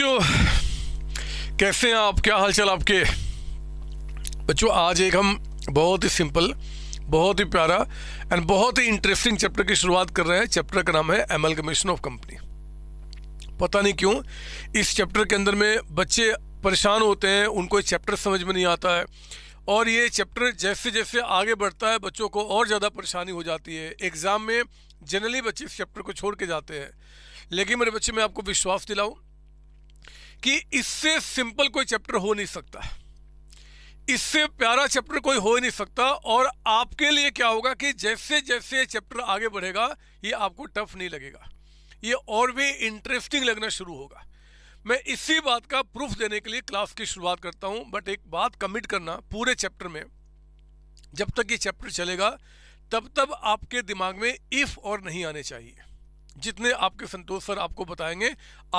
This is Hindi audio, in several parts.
बच्चों कैसे हैं आप क्या हाल चाल आपके बच्चों आज एक हम बहुत ही सिंपल बहुत ही प्यारा एंड बहुत ही इंटरेस्टिंग चैप्टर की शुरुआत कर रहे हैं चैप्टर का नाम है एमएल कमीशन ऑफ कंपनी पता नहीं क्यों इस चैप्टर के अंदर में बच्चे परेशान होते हैं उनको चैप्टर समझ में नहीं आता है और ये चैप्टर जैसे जैसे आगे बढ़ता है बच्चों को और ज़्यादा परेशानी हो जाती है एग्ज़ाम में जनरली बच्चे इस चैप्टर को छोड़ के जाते हैं लेकिन मेरे बच्चे मैं आपको विश्वास दिलाऊँ कि इससे सिंपल कोई चैप्टर हो नहीं सकता इससे प्यारा चैप्टर कोई हो ही नहीं सकता और आपके लिए क्या होगा कि जैसे जैसे चैप्टर आगे बढ़ेगा ये आपको टफ नहीं लगेगा ये और भी इंटरेस्टिंग लगना शुरू होगा मैं इसी बात का प्रूफ देने के लिए क्लास की शुरुआत करता हूँ बट एक बात कमिट करना पूरे चैप्टर में जब तक ये चैप्टर चलेगा तब तब आपके दिमाग में इफ़ और नहीं आने चाहिए जितने आपके संतोष सर आपको बताएंगे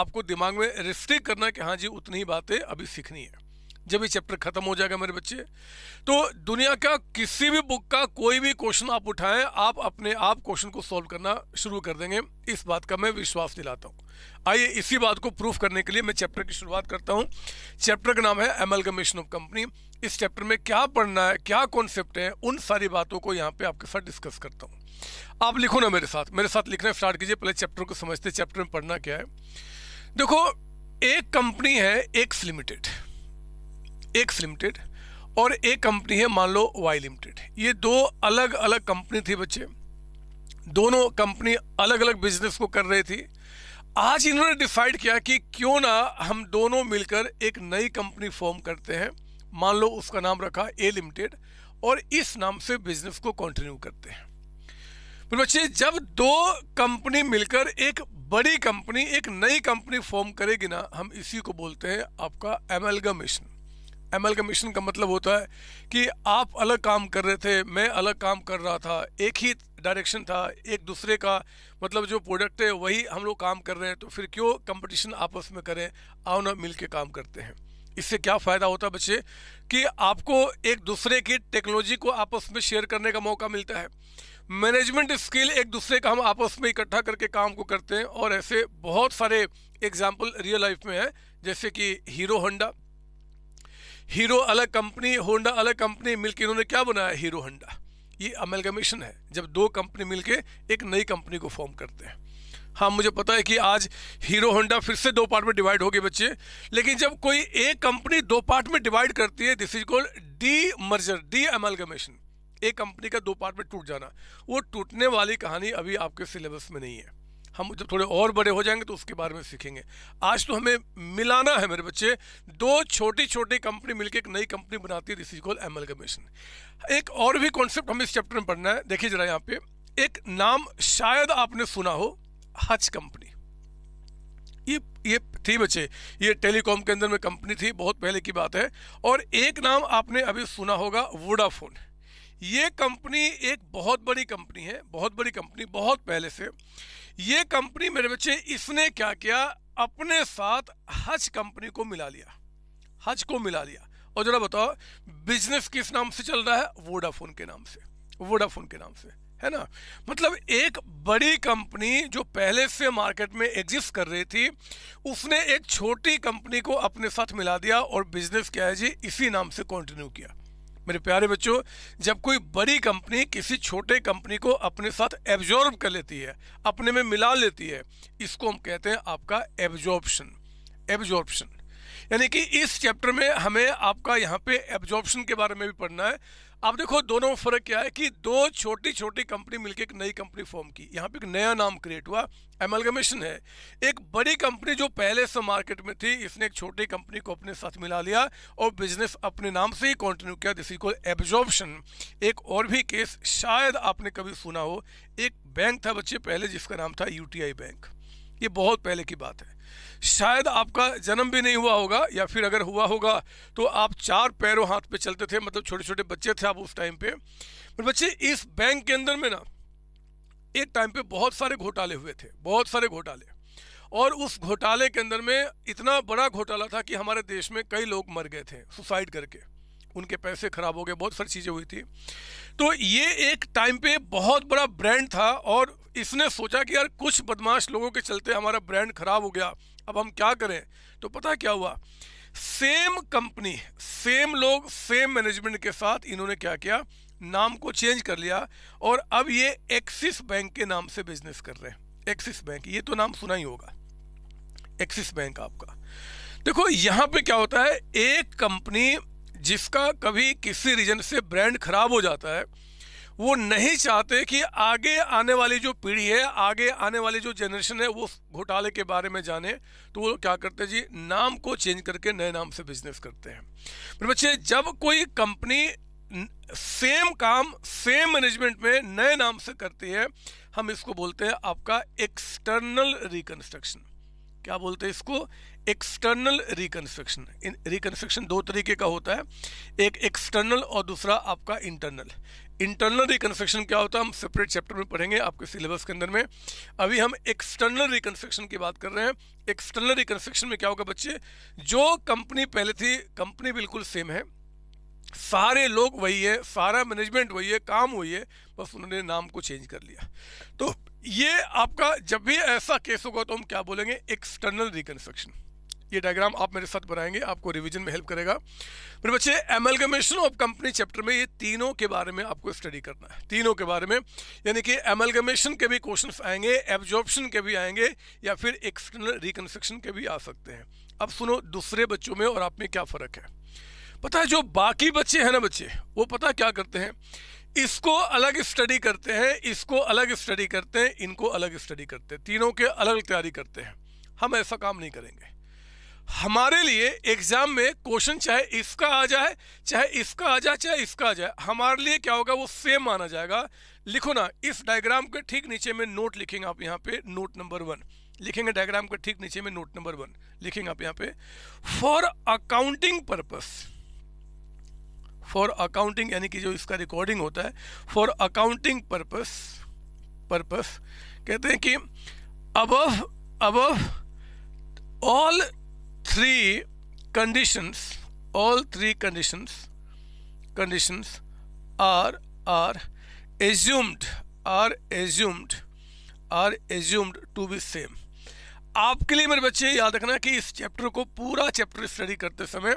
आपको दिमाग में रिस्ट्रिक्ट करना कि हाँ जी उतनी बातें अभी सीखनी है जब ये चैप्टर खत्म हो जाएगा मेरे बच्चे तो दुनिया का किसी भी बुक का कोई भी क्वेश्चन आप उठाएं आप अपने आप क्वेश्चन को सॉल्व करना शुरू कर देंगे इस बात का मैं विश्वास दिलाता हूँ आइए इसी बात को प्रूफ करने के लिए मैं चैप्टर की शुरुआत करता हूँ चैप्टर का नाम है कमिशन ऑफ कंपनी इस चैप्टर में क्या पढ़ना है क्या कॉन्सेप्ट है उन सारी बातों को यहाँ पे आपके साथ डिस्कस करता हूँ आप लिखो ना मेरे साथ मेरे साथ लिखना स्टार्ट कीजिए पहले चैप्टर को समझते चैप्टर में पढ़ना क्या है देखो एक कंपनी है एक्स लिमिटेड एक्स लिमिटेड और एक कंपनी है मान लो वाई लिमिटेड ये दो अलग अलग कंपनी थी बच्चे दोनों कंपनी अलग अलग बिजनेस को कर रही थी आज इन्होंने डिसाइड किया कि क्यों ना हम दोनों मिलकर एक नई कंपनी फॉर्म करते हैं मान लो उसका नाम रखा ए लिमिटेड और इस नाम से बिजनेस को कंटिन्यू करते हैं बच्चे जब दो कंपनी मिलकर एक बड़ी कंपनी एक नई कंपनी फॉर्म करेगी ना हम इसी को बोलते हैं आपका एमएलगमेशन एमएलगमेशन का मतलब होता है कि आप अलग काम कर रहे थे मैं अलग काम कर रहा था एक ही डायरेक्शन था एक दूसरे का मतलब जो प्रोडक्ट है वही हम लोग काम कर रहे हैं तो फिर क्यों कंपटीशन आपस में करें आओ ना मिल काम करते हैं इससे क्या फ़ायदा होता है बच्चे कि आपको एक दूसरे की टेक्नोलॉजी को आपस में शेयर करने का मौका मिलता है मैनेजमेंट स्किल एक दूसरे का हम आपस में इकट्ठा करके काम को करते हैं और ऐसे बहुत सारे एग्जाम्पल रियल लाइफ में है जैसे कि हीरो होंडा हीरो अलग कंपनी होंडा अलग कंपनी मिलकर इन्होंने क्या बनाया हीरो होंडा ये अमेलगमेशन है जब दो कंपनी मिलके एक नई कंपनी को फॉर्म करते हैं हाँ मुझे पता है कि आज हीरो होंडा फिर से दो पार्ट में डिवाइड हो गए बच्चे लेकिन जब कोई एक कंपनी दो पार्ट में डिवाइड करती है this is called the merger the amalgamation एक कंपनी का दो पार्ट में टूट जाना वो टूटने वाली कहानी अभी आपके सिलेबस में नहीं है हम जब थोड़े और बड़े हो जाएंगे तो उसके बारे में सीखेंगे आज तो हमें मिलाना है मेरे बच्चे दो छोटी छोटी कंपनी मिलकर एक नई कंपनी बनाती है इसी कॉल एमलगमेशन एक और भी कॉन्सेप्ट हमें इस चैप्टर में पढ़ना है देखिए जरा यहाँ पे एक नाम शायद आपने सुना हो हच कंपनी ये ये थी बच्चे ये टेलीकॉम के अंदर में कंपनी थी बहुत पहले की बात है और एक नाम आपने अभी सुना होगा वोडाफोन है ये कंपनी एक बहुत बड़ी कंपनी है बहुत बड़ी कंपनी बहुत पहले से ये कंपनी मेरे बच्चे इसने क्या किया अपने साथ हज कंपनी को मिला लिया हज को मिला लिया और जरा बताओ बिजनेस किस नाम से चल रहा है वोडाफोन के नाम से वोडाफोन के नाम से है ना मतलब एक बड़ी कंपनी जो पहले से मार्केट में एग्जिस्ट कर रही थी उसने एक छोटी कंपनी को अपने साथ मिला दिया और बिजनेस क्या है जी इसी नाम से कंटिन्यू किया मेरे प्यारे बच्चों जब कोई बड़ी कंपनी किसी छोटे कंपनी को अपने साथ एब्जॉर्ब कर लेती है अपने में मिला लेती है इसको हम कहते हैं आपका एब्जॉर्प्शन एब्जॉर्प्शन यानी कि इस चैप्टर में हमें आपका यहाँ पे एब्जॉर्प्शन के बारे में भी पढ़ना है अब देखो दोनों में फर्क क्या है कि दो छोटी छोटी कंपनी मिलकर एक नई कंपनी फॉर्म की यहाँ पे एक नया नाम क्रिएट हुआ एमलगमेशन है एक बड़ी कंपनी जो पहले से मार्केट में थी इसने एक छोटी कंपनी को अपने साथ मिला लिया और बिजनेस अपने नाम से ही कंटिन्यू किया जिस एब्जॉर्बशन एक और भी केस शायद आपने कभी सुना हो एक बैंक था बच्चे पहले जिसका नाम था यूटीआई बैंक ये बहुत पहले की बात है शायद आपका जन्म भी नहीं हुआ होगा या फिर अगर हुआ होगा तो आप चार पैरों हाथ पे चलते थे मतलब छोटे छोटे बच्चे थे आप उस टाइम पे पर बच्चे इस बैंक के अंदर में ना एक टाइम पे बहुत सारे घोटाले हुए थे बहुत सारे घोटाले और उस घोटाले के अंदर में इतना बड़ा घोटाला था कि हमारे देश में कई लोग मर गए थे सुसाइड करके उनके पैसे खराब हो गए बहुत सारी चीज़ें हुई थी तो ये एक टाइम पे बहुत बड़ा ब्रांड था और इसने सोचा कि यार कुछ बदमाश लोगों के चलते हमारा ब्रांड खराब हो गया अब हम क्या करें तो पता क्या हुआ सेम कंपनी सेम लोग सेम मैनेजमेंट के साथ इन्होंने क्या किया नाम को चेंज कर लिया और अब ये एक्सिस बैंक के नाम से बिजनेस कर रहे हैं एक्सिस बैंक ये तो नाम सुना ही होगा एक्सिस बैंक आपका देखो यहाँ पे क्या होता है एक कंपनी जिसका कभी किसी रीजन से ब्रांड खराब हो जाता है वो नहीं चाहते कि आगे आने वाली जो पीढ़ी है आगे आने वाली जो जनरेशन है वो घोटाले के बारे में जाने तो वो क्या करते हैं जी नाम को चेंज करके नए नाम से बिजनेस करते हैं पर बच्चे जब कोई कंपनी सेम काम सेम मैनेजमेंट में नए नाम से करती है हम इसको बोलते हैं आपका एक्सटर्नल रिकन्स्ट्रक्शन क्या बोलते हैं इसको एक्सटर्नल रिकन्स्ट्रक्शन रिकन्स्ट्रक्शन दो तरीके का होता है एक एक्सटर्नल और दूसरा आपका इंटरनल इंटरनल रिकन्स्ट्रक्शन क्या होता है हम सेपरेट चैप्टर में पढ़ेंगे आपके सिलेबस के अंदर में अभी हम एक्सटर्नल रिकन्स्ट्रक्शन की बात कर रहे हैं एक्सटर्नल रिकन्स्ट्रक्शन में क्या होगा बच्चे जो कंपनी पहले थी कंपनी बिल्कुल सेम है सारे लोग वही है सारा मैनेजमेंट वही है काम वही है बस उन्होंने नाम को चेंज कर लिया तो ये आपका जब भी ऐसा केस होगा तो हम क्या बोलेंगे एक्सटर्नल रिकन्स्ट्रक्शन ये डायग्राम आप मेरे साथ बनाएंगे आपको रिविजन में हेल्प करेगा मेरे बच्चे एमलगमेशन ऑफ कंपनी चैप्टर में ये तीनों के बारे में आपको स्टडी करना है तीनों के बारे में यानी कि एमलगमेशन के भी क्वेश्चन आएंगे एब्जॉर्प्शन के भी आएंगे या फिर एक्सटर्नल रिकन्स्ट्रक्शन के भी आ सकते हैं अब सुनो दूसरे बच्चों में और आप में क्या फ़र्क है पता है जो बाकी बच्चे हैं ना बच्चे वो पता क्या करते हैं इसको अलग स्टडी करते हैं इसको अलग स्टडी करते हैं इनको अलग स्टडी करते हैं तीनों के अलग तैयारी करते हैं हम ऐसा काम नहीं करेंगे हमारे लिए एग्जाम में क्वेश्चन चाहे इसका आ जाए चाहे इसका आ जाए चाहे इसका आ जाए हमारे लिए क्या होगा वो सेम माना जाएगा लिखो ना इस डायग्राम के ठीक नीचे में नोट लिखेंगे आप यहाँ पे नोट नंबर वन लिखेंगे डायग्राम के ठीक नीचे में नोट नंबर वन लिखेंगे आप यहाँ पे for accounting purpose for accounting यानी कि जो इसका रिकॉर्डिंग होता है फॉर अकाउंटिंग पर्पस पर्पस कहते हैं कि अब अब all three conditions all three conditions conditions are are assumed are assumed are assumed to be same आपके लिए मेरे बच्चे याद रखना कि इस चैप्टर को पूरा चैप्टर स्टडी करते समय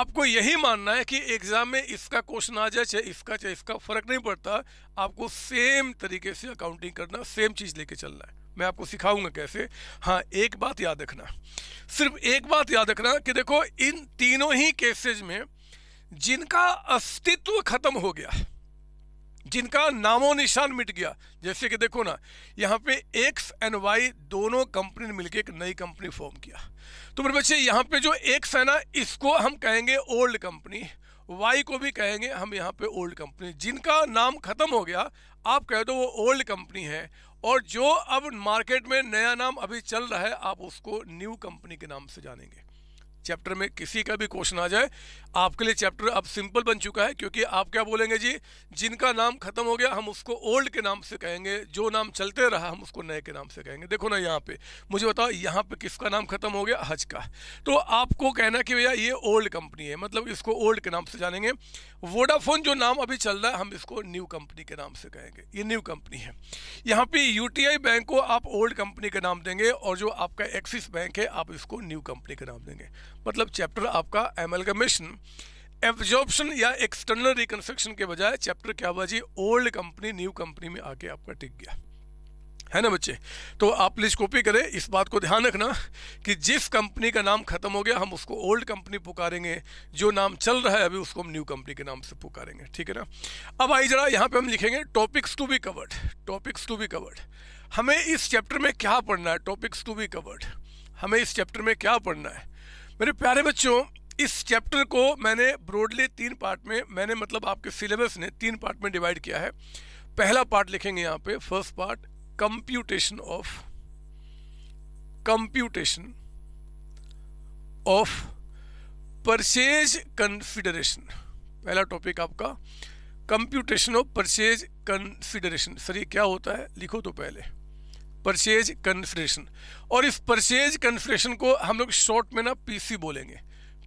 आपको यही मानना है कि एग्ज़ाम में इसका क्वेश्चन आ जाए चाहे इसका चाहे इसका फ़र्क नहीं पड़ता आपको सेम तरीके से अकाउंटिंग करना सेम चीज़ लेके चलना है मैं आपको सिखाऊंगा कैसे हाँ एक बात याद रखना सिर्फ एक बात याद रखना कि देखो इन तीनों ही केसेज में जिनका अस्तित्व खत्म हो गया जिनका नामो निशान मिट गया जैसे कि देखो ना यहाँ पे एक्स एंड वाई दोनों कंपनी ने मिलकर एक नई कंपनी फॉर्म किया तो मेरे बच्चे यहाँ पे जो एक्स है ना इसको हम कहेंगे ओल्ड कंपनी वाई को भी कहेंगे हम यहाँ पे ओल्ड कंपनी जिनका नाम खत्म हो गया आप कह दो वो ओल्ड कंपनी है और जो अब मार्केट में नया नाम अभी चल रहा है आप उसको न्यू कंपनी के नाम से जानेंगे चैप्टर में किसी का भी क्वेश्चन आ जाए आपके लिए चैप्टर अब सिंपल बन चुका है क्योंकि आप क्या बोलेंगे जी जिनका नाम खत्म हो गया हम उसको ओल्ड के नाम से कहेंगे जो नाम चलते रहा हम उसको नए के नाम से कहेंगे देखो ना यहाँ पे मुझे बताओ यहाँ पे किसका नाम खत्म हो गया हज का तो आपको कहना कि भैया ये ओल्ड कंपनी है मतलब इसको ओल्ड के नाम से जानेंगे वोडाफोन जो नाम अभी चल रहा है हम इसको न्यू कंपनी के नाम से कहेंगे ये न्यू कंपनी है यहाँ पे यूटीआई बैंक को आप ओल्ड कंपनी का नाम देंगे और जो आपका एक्सिस बैंक है आप इसको न्यू कंपनी का नाम देंगे मतलब चैप्टर आपका एमएलगमेशन एब्जॉर्प्शन या एक्सटर्नल रिकन्स्ट्रक्शन के बजाय चैप्टर क्या हुआ जी ओल्ड कंपनी न्यू कंपनी में आके आपका टिक गया है ना बच्चे तो आप प्लीज कॉपी करें इस बात को ध्यान रखना कि जिस कंपनी का नाम खत्म हो गया हम उसको ओल्ड कंपनी पुकारेंगे जो नाम चल रहा है अभी उसको हम न्यू कंपनी के नाम से पुकारेंगे ठीक है ना अब आई जरा यहाँ पे हम लिखेंगे topics to be covered topics to be covered हमें इस चैप्टर में क्या पढ़ना है टॉपिक्स टू बी कवर्ड हमें इस चैप्टर में क्या पढ़ना है मेरे प्यारे बच्चों इस चैप्टर को मैंने ब्रॉडली तीन पार्ट में मैंने मतलब आपके सिलेबस ने तीन पार्ट में डिवाइड किया है पहला पार्ट लिखेंगे यहाँ पे first part computation of computation of purchase consideration पहला टॉपिक आपका computation of purchase consideration sir ये क्या होता है लिखो तो पहले परचेज कन्फिडरेशन और इस परचेज कन्फिडरेशन को हम लोग शॉर्ट में ना पीसी बोलेंगे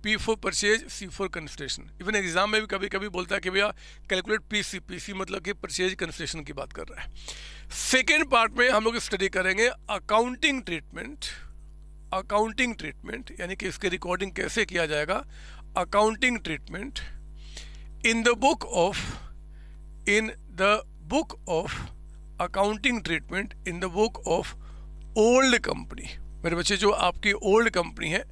P for purchase C for consideration even exam में भी कभी कभी बोलता है कि भैया calculate P C P C मतलब कि परचेज कंसिडरेशन की बात कर रहा है सेकेंड पार्ट में हम लोग स्टडी करेंगे अकाउंटिंग ट्रीटमेंट अकाउंटिंग ट्रीटमेंट यानी कि इसके रिकॉर्डिंग कैसे किया जाएगा accounting treatment in the book of in the book of accounting treatment in the book of old company मेरे बच्चे जो आपकी ओल्ड कंपनी है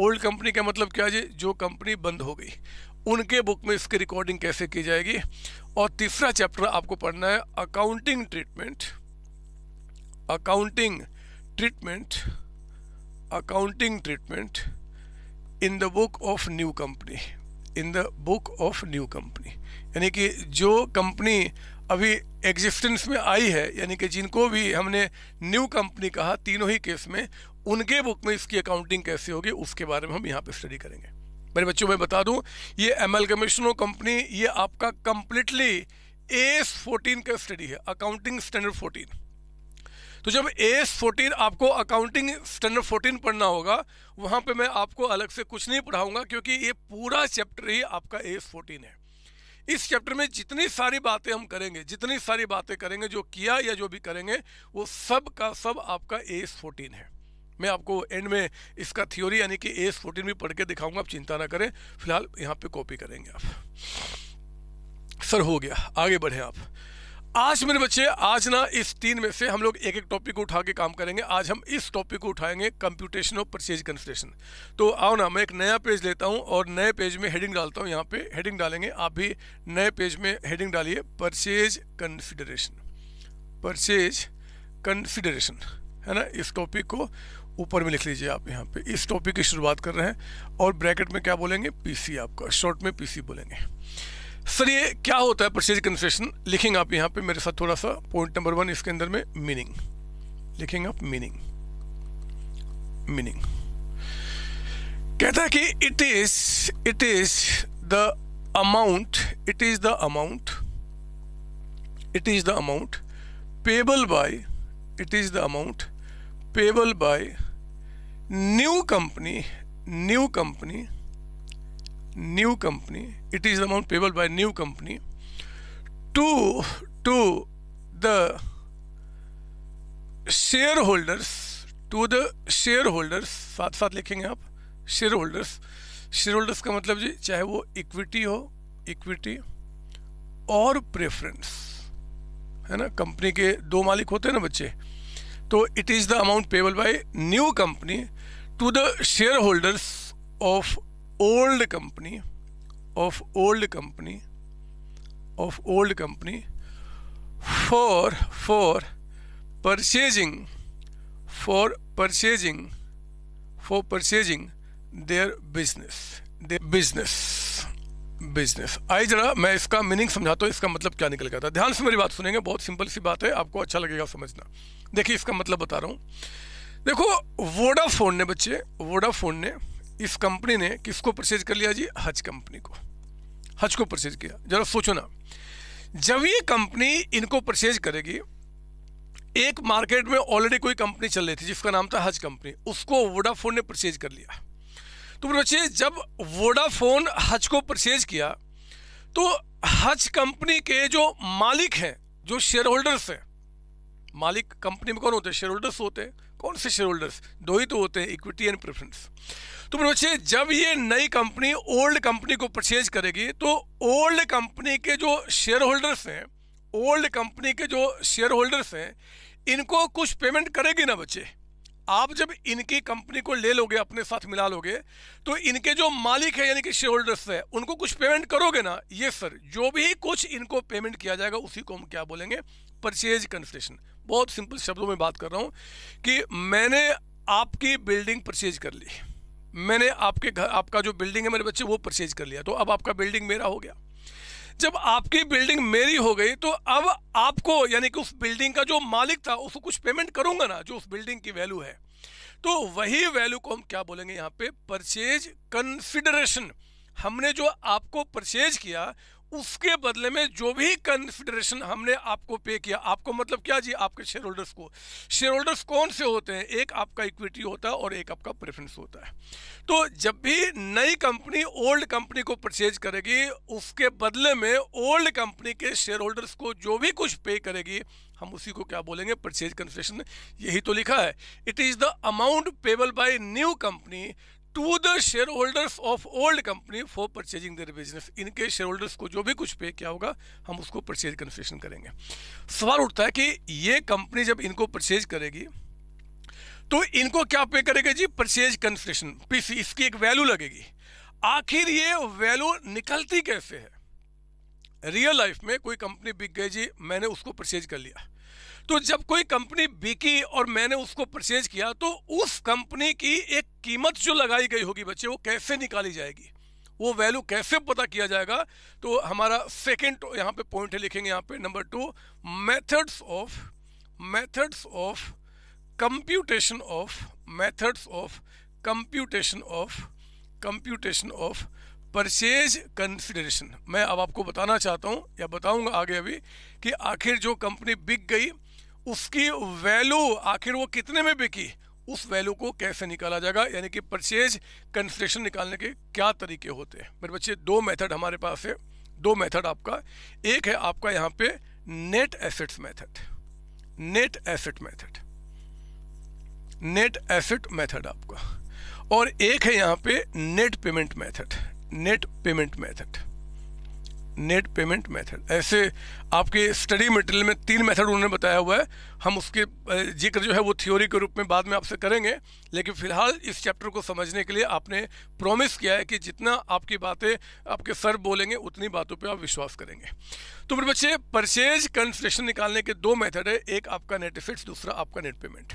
ओल्ड कंपनी का मतलब क्या जी जो कंपनी बंद हो गई उनके बुक में इसकी रिकॉर्डिंग कैसे की जाएगी और तीसरा चैप्टर आपको पढ़ना है accounting treatment accounting treatment accounting treatment in the book of new company in the book of new company यानी कि जो कंपनी अभी एग्जिस्टेंस में आई है यानी कि जिनको भी हमने न्यू कंपनी कहा तीनों ही केस में उनके बुक में इसकी अकाउंटिंग कैसे होगी उसके बारे में हम यहाँ पे स्टडी करेंगे मेरे बच्चों मैं बता दूँ ये एम एल कंपनी ये आपका कंप्लीटली एस फोर्टीन का स्टडी है अकाउंटिंग स्टैंडर्ड फोर्टीन तो जब एस फोर्टीन आपको अकाउंटिंग स्टैंडर्ड फोर्टीन पढ़ना होगा वहाँ पे मैं आपको अलग से कुछ नहीं पढ़ाऊंगा क्योंकि ये पूरा चैप्टर ही आपका एस फोर्टीन है इस चैप्टर में जितनी सारी बातें हम करेंगे जितनी सारी बातें करेंगे जो किया या जो भी करेंगे वो सब का सब आपका एस फोर्टीन है मैं आपको एंड में इसका थ्योरी यानी कि एस फोर्टीन भी पढ़ के दिखाऊंगा आप चिंता ना करें फिलहाल यहाँ पे कॉपी करेंगे आप सर हो गया आगे बढ़े आप आज मेरे बच्चे आज ना इस तीन में से हम लोग एक एक टॉपिक को उठा के काम करेंगे आज हम इस टॉपिक को उठाएंगे कंप्यूटेशन ऑफ परचेज कंसिडरेशन तो आओ ना मैं एक नया पेज लेता हूँ और नए पेज में हेडिंग डालता हूँ यहाँ पे हेडिंग डालेंगे आप भी नए पेज में हेडिंग डालिए परचेज कंसिडरेशन परचेज कंसिडरेशन है ना इस टॉपिक को ऊपर में लिख लीजिए आप यहाँ पे इस टॉपिक की शुरुआत कर रहे हैं और ब्रैकेट में क्या बोलेंगे पीसी आपका शॉर्ट में पीसी बोलेंगे सर ये क्या होता है परचेज कंसेशन लिखेंगे आप यहाँ पे मेरे साथ थोड़ा सा पॉइंट नंबर वन इसके अंदर में मीनिंग लिखेंगे आप मीनिंग मीनिंग कहता है कि it is it is the amount it is the amount it is the amount payable by it is the amount payable by new company new company new company it is amount payable by new company to to the share holders to the share holders साथ साथ लिखेंगे आप शेयर होल्डर्स शेयर होल्डर्स का मतलब जी चाहे वो इक्विटी हो इक्विटी और प्रेफरेंस है ना कंपनी के दो मालिक होते हैं ना बच्चे तो it is the amount payable by new company to the share holders of old company of old company of old company for for purchasing for purchasing for purchasing their business their business business आई जरा मैं इसका मीनिंग समझाता हूँ इसका मतलब क्या निकल गया था ध्यान से मेरी बात सुनेंगे बहुत सिंपल सी बात है आपको अच्छा लगेगा समझना देखिए इसका मतलब बता रहा हूँ देखो वोडाफोन ने बच्चे वोडाफोन ने इस कंपनी ने किसको परचेज कर लिया जी हज कंपनी को हज को परचेज किया जरा सोचो ना जब ये कंपनी इनको परचेज करेगी एक मार्केट में ऑलरेडी कोई कंपनी चल रही थी जिसका नाम था हज कंपनी उसको वोडाफोन ने परचेज कर लिया तो बच्चे जब वोडाफोन हज को परचेज किया तो हज कंपनी के जो मालिक हैं जो शेयर होल्डर्स हैं मालिक कंपनी में कौन होते हैं शेयर होल्डर्स होते हैं कौन से शेयर होल्डर्स दो ही तो होते हैं इक्विटी एंड प्रेफरेंस तो बच्चे जब ये नई कंपनी ओल्ड कंपनी को परचेज करेगी तो ओल्ड कंपनी के जो शेयर होल्डर्स हैं ओल्ड कंपनी के जो शेयर होल्डर्स हैं इनको कुछ पेमेंट करेगी ना बच्चे आप जब इनकी कंपनी को ले लोगे अपने साथ मिला लोगे तो इनके जो मालिक है यानी कि शेयर होल्डर्स है उनको कुछ पेमेंट करोगे ना ये सर जो भी कुछ इनको पेमेंट किया जाएगा उसी को हम क्या बोलेंगे परचेज कंसेशन बहुत सिंपल शब्दों में बात कर रहा हूँ कि मैंने आपकी बिल्डिंग परचेज कर ली मैंने आपके घर आपका जो बिल्डिंग है मेरे बच्चे वो परचेज कर लिया तो अब आपका बिल्डिंग मेरा हो गया जब आपकी बिल्डिंग मेरी हो गई तो अब आपको यानी कि उस बिल्डिंग का जो मालिक था उसको कुछ पेमेंट करूंगा ना जो उस बिल्डिंग की वैल्यू है तो वही वैल्यू को हम क्या बोलेंगे यहाँ पे परचेज कंसिडरेशन हमने जो आपको परचेज किया उसके बदले में जो भी कंसिडरेशन हमने आपको पे किया आपको मतलब क्या जी आपके शेयर होल्डर्स को शेयर होल्डर्स कौन से होते हैं एक आपका इक्विटी होता है और एक आपका प्रेफरेंस होता है तो जब भी नई कंपनी ओल्ड कंपनी को परचेज करेगी उसके बदले में ओल्ड कंपनी के शेयर होल्डर्स को जो भी कुछ पे करेगी हम उसी को क्या बोलेंगे परचेज कंसिडरेशन यही तो लिखा है it is the amount payable by new company to the share holders of old company for purchasing their business इनके शेयर होल्डर्स को जो भी कुछ पे किया होगा हम उसको परचेज कन्सेशन करेंगे सवाल उठता है कि ये कंपनी जब इनको परचेज करेगी तो इनको क्या पे करेगा जी परचेज कन्सेशन पी इसकी एक वैल्यू लगेगी आखिर ये वैल्यू निकलती कैसे है रियल लाइफ में कोई कंपनी बिक गई जी मैंने उसको परचेज कर लिया तो जब कोई कंपनी बिकी और मैंने उसको परचेज किया तो उस कंपनी की एक कीमत जो लगाई गई होगी बच्चे वो कैसे निकाली जाएगी वो वैल्यू कैसे पता किया जाएगा तो हमारा सेकेंड यहाँ पे पॉइंट है लिखेंगे यहाँ पे number two methods of methods of computation of methods of computation of computation of purchase consideration मैं अब आपको बताना चाहता हूँ या बताऊँगा आगे अभी कि आखिर जो कंपनी बिक गई उसकी वैल्यू आखिर वो कितने में बिकी उस वैल्यू को कैसे निकाला जाएगा यानी कि परचेज कंसेशन निकालने के क्या तरीके होते हैं मेरे बच्चे दो मेथड हमारे पास है दो मेथड आपका एक है आपका यहाँ पे net assets method net asset method net asset method आपका और एक है यहाँ पे net payment method net payment method net payment method ऐसे आपके स्टडी मटेरियल में तीन मेथड उन्होंने बताया हुआ है हम उसके जिक्र जो है वो थ्योरी के रूप में बाद में आपसे करेंगे लेकिन फिलहाल इस चैप्टर को समझने के लिए आपने प्रॉमिस किया है कि जितना आपकी बातें आपके सर बोलेंगे उतनी बातों पे आप विश्वास करेंगे तो फिर बच्चे परचेज कंसेशन निकालने के दो मेथड है एक आपका नेट इफिट्स दूसरा आपका नेट पेमेंट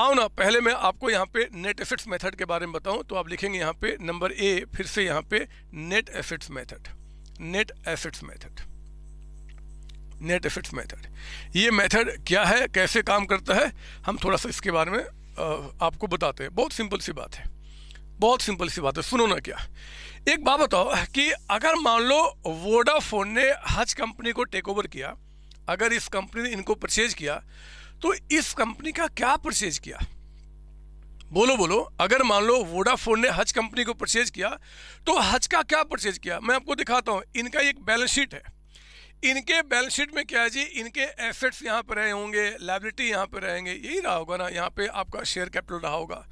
आओ ना पहले मैं आपको यहाँ पे नेट एफिट्स मेथड के बारे में बताऊँ तो आप लिखेंगे यहाँ पे नंबर ए फिर से यहाँ पे net assets method net assets method net assets method ये मेथड क्या है कैसे काम करता है हम थोड़ा सा इसके बारे में आपको बताते हैं बहुत सिंपल सी बात है बहुत सिंपल सी बात है सुनो ना क्या एक बात बताओ कि अगर मान लो वोडाफोन ने हज कंपनी को टेक ओवर किया अगर इस कंपनी ने इनको परचेज किया तो इस कंपनी का क्या परचेज किया बोलो बोलो अगर मान लो वोडाफोन ने हज कंपनी को परचेज किया तो हज का क्या परचेज किया मैं आपको दिखाता हूँ इनका एक बैलेंस शीट है इनके बैलेंस शीट में क्या है जी इनके एसेट्स यहाँ पर रहे होंगे लाइबिलिटी यहाँ पर रहेंगे यही रहा होगा ना यहाँ पे आपका शेयर कैपिटल रहा होगा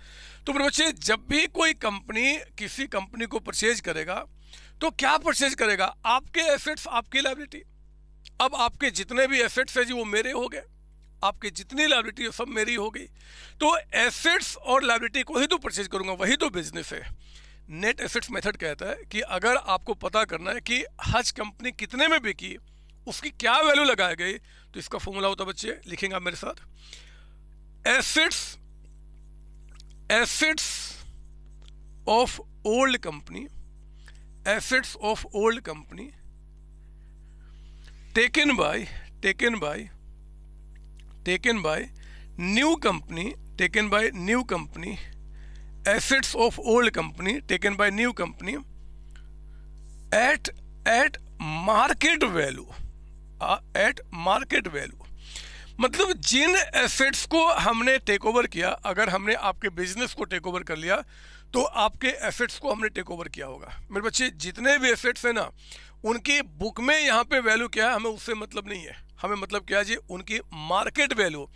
तो मेरे बच्चे जब भी कोई कंपनी किसी कंपनी को परचेज करेगा तो क्या परचेज करेगा आपके एसेट्स आपकी लाइबिलिटी अब आपके जितने भी एसेट्स है जी वो मेरे हो गए आपकी जितनी लाइब्रिटी है सब मेरी होगी तो एसेट्स और लाइब्रिटी को ही तो परचेज करूंगा वही तो बिजनेस है नेट एसेट्स मेथड कहता है कि अगर आपको पता करना है कि हज कंपनी कितने में बिकी उसकी क्या वैल्यू लगाई गई तो इसका फॉर्मूला होता बच्चे लिखेंगे आप मेरे साथ assets assets of old company assets of old company taken by taken by taken by new company taken by new company assets of old company taken by new company at at market value uh, at market value मतलब जिन एसेट्स को हमने टेक ओवर किया अगर हमने आपके बिजनेस को टेक ओवर कर लिया तो आपके एसेट्स को हमने टेक ओवर किया होगा मेरे बच्चे जितने भी एसेट्स हैं ना उनकी बुक में यहाँ पे वैल्यू क्या है हमें उससे मतलब नहीं है हमें मतलब क्या जी उनकी मार्केट वैल्यू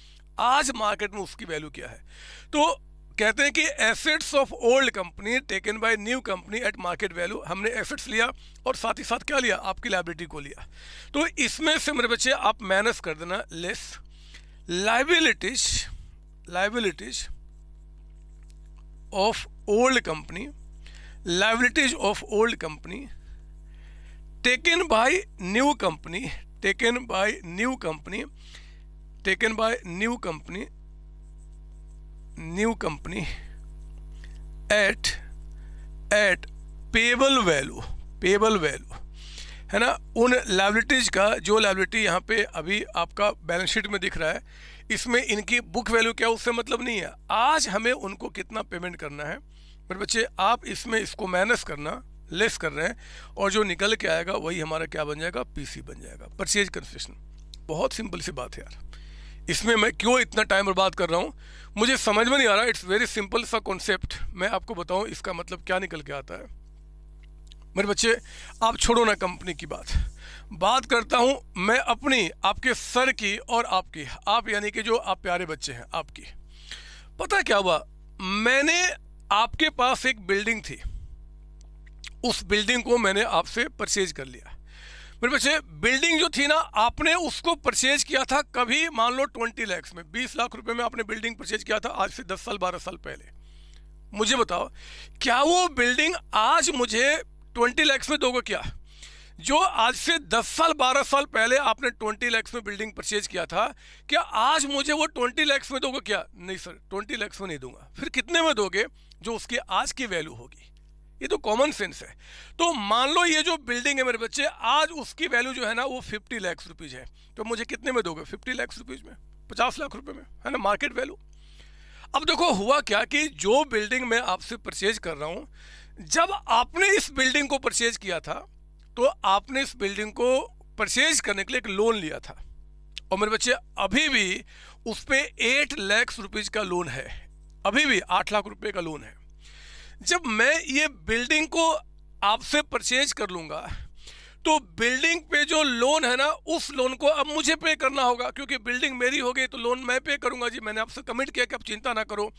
आज मार्केट में उसकी वैल्यू क्या है तो कहते हैं कि assets of old company taken by new company at market value हमने एसेट्स लिया और साथ ही साथ क्या लिया आपकी लाइबिलिटी को लिया तो इसमें से मेरे बच्चे आप माइनस कर देना less liabilities liabilities of old company liabilities of old company taken by new company taken by new company taken by new company new company at at payable value payable value है ना उन लाइबिलिटीज़ का जो लाइबिलिटी यहाँ पे अभी आपका बैलेंस शीट में दिख रहा है इसमें इनकी बुक वैल्यू क्या उससे मतलब नहीं है आज हमें उनको कितना पेमेंट करना है मेरे बच्चे आप इसमें इसको माइनस करना लेस कर रहे हैं और जो निकल के आएगा वही हमारा क्या बन जाएगा पीसी बन जाएगा परचेज कंसेशन बहुत सिंपल सी बात है यार इसमें मैं क्यों इतना टाइम बर्बाद कर रहा हूँ मुझे समझ में नहीं आ रहा इट्स वेरी सिंपल सा कॉन्सेप्ट मैं आपको बताऊँ इसका मतलब क्या निकल के आता है मेरे बच्चे आप छोड़ो ना कंपनी की बात बात करता हूँ मैं अपनी आपके सर की और आपकी आप यानी कि जो आप प्यारे बच्चे हैं आपकी पता क्या हुआ मैंने आपके पास एक बिल्डिंग थी उस बिल्डिंग को मैंने आपसे परचेज कर लिया मेरे बच्चे बिल्डिंग जो थी ना आपने उसको परचेज किया था कभी मान लो ट्वेंटी लैक्स में बीस लाख रुपए में आपने बिल्डिंग परचेज किया था आज से दस साल बारह साल पहले मुझे बताओ क्या वो बिल्डिंग आज मुझे ट्वेंटी लैक्स में दोगे क्या जो आज से दस साल बारह साल पहले आपने ट्वेंटी लैक्स में बिल्डिंग परचेज किया था क्या आज मुझे वो ट्वेंटी लैक्स में दोगे क्या नहीं सर ट्वेंटी लैक्स में नहीं दूंगा फिर कितने में दोगे जो उसकी आज की वैल्यू होगी ये तो कॉमन सेंस है तो मान लो ये जो बिल्डिंग है मेरे बच्चे आज उसकी वैल्यू जो है ना वो फिफ्टी लैक्स रुपीज़ है तो मुझे कितने में दोगे फिफ्टी लैक्स रुपीज़ में पचास लाख रुपए में है ना मार्केट वैल्यू अब देखो हुआ क्या कि जो बिल्डिंग मैं आपसे परचेज कर रहा हूँ जब आपने इस बिल्डिंग को परचेज किया था तो आपने इस बिल्डिंग को परचेज करने के लिए एक लोन लिया था और मेरे बच्चे अभी भी उस पर एट लैक्स रुपीज़ का लोन है अभी भी आठ लाख रुपये का लोन है जब मैं ये बिल्डिंग को आपसे परचेज कर लूँगा तो बिल्डिंग पे जो लोन है ना उस लोन को अब मुझे पे करना होगा क्योंकि बिल्डिंग मेरी हो गई तो लोन मैं पे करूंगा जी मैंने आपसे कमिट किया कि आप चिंता ना करो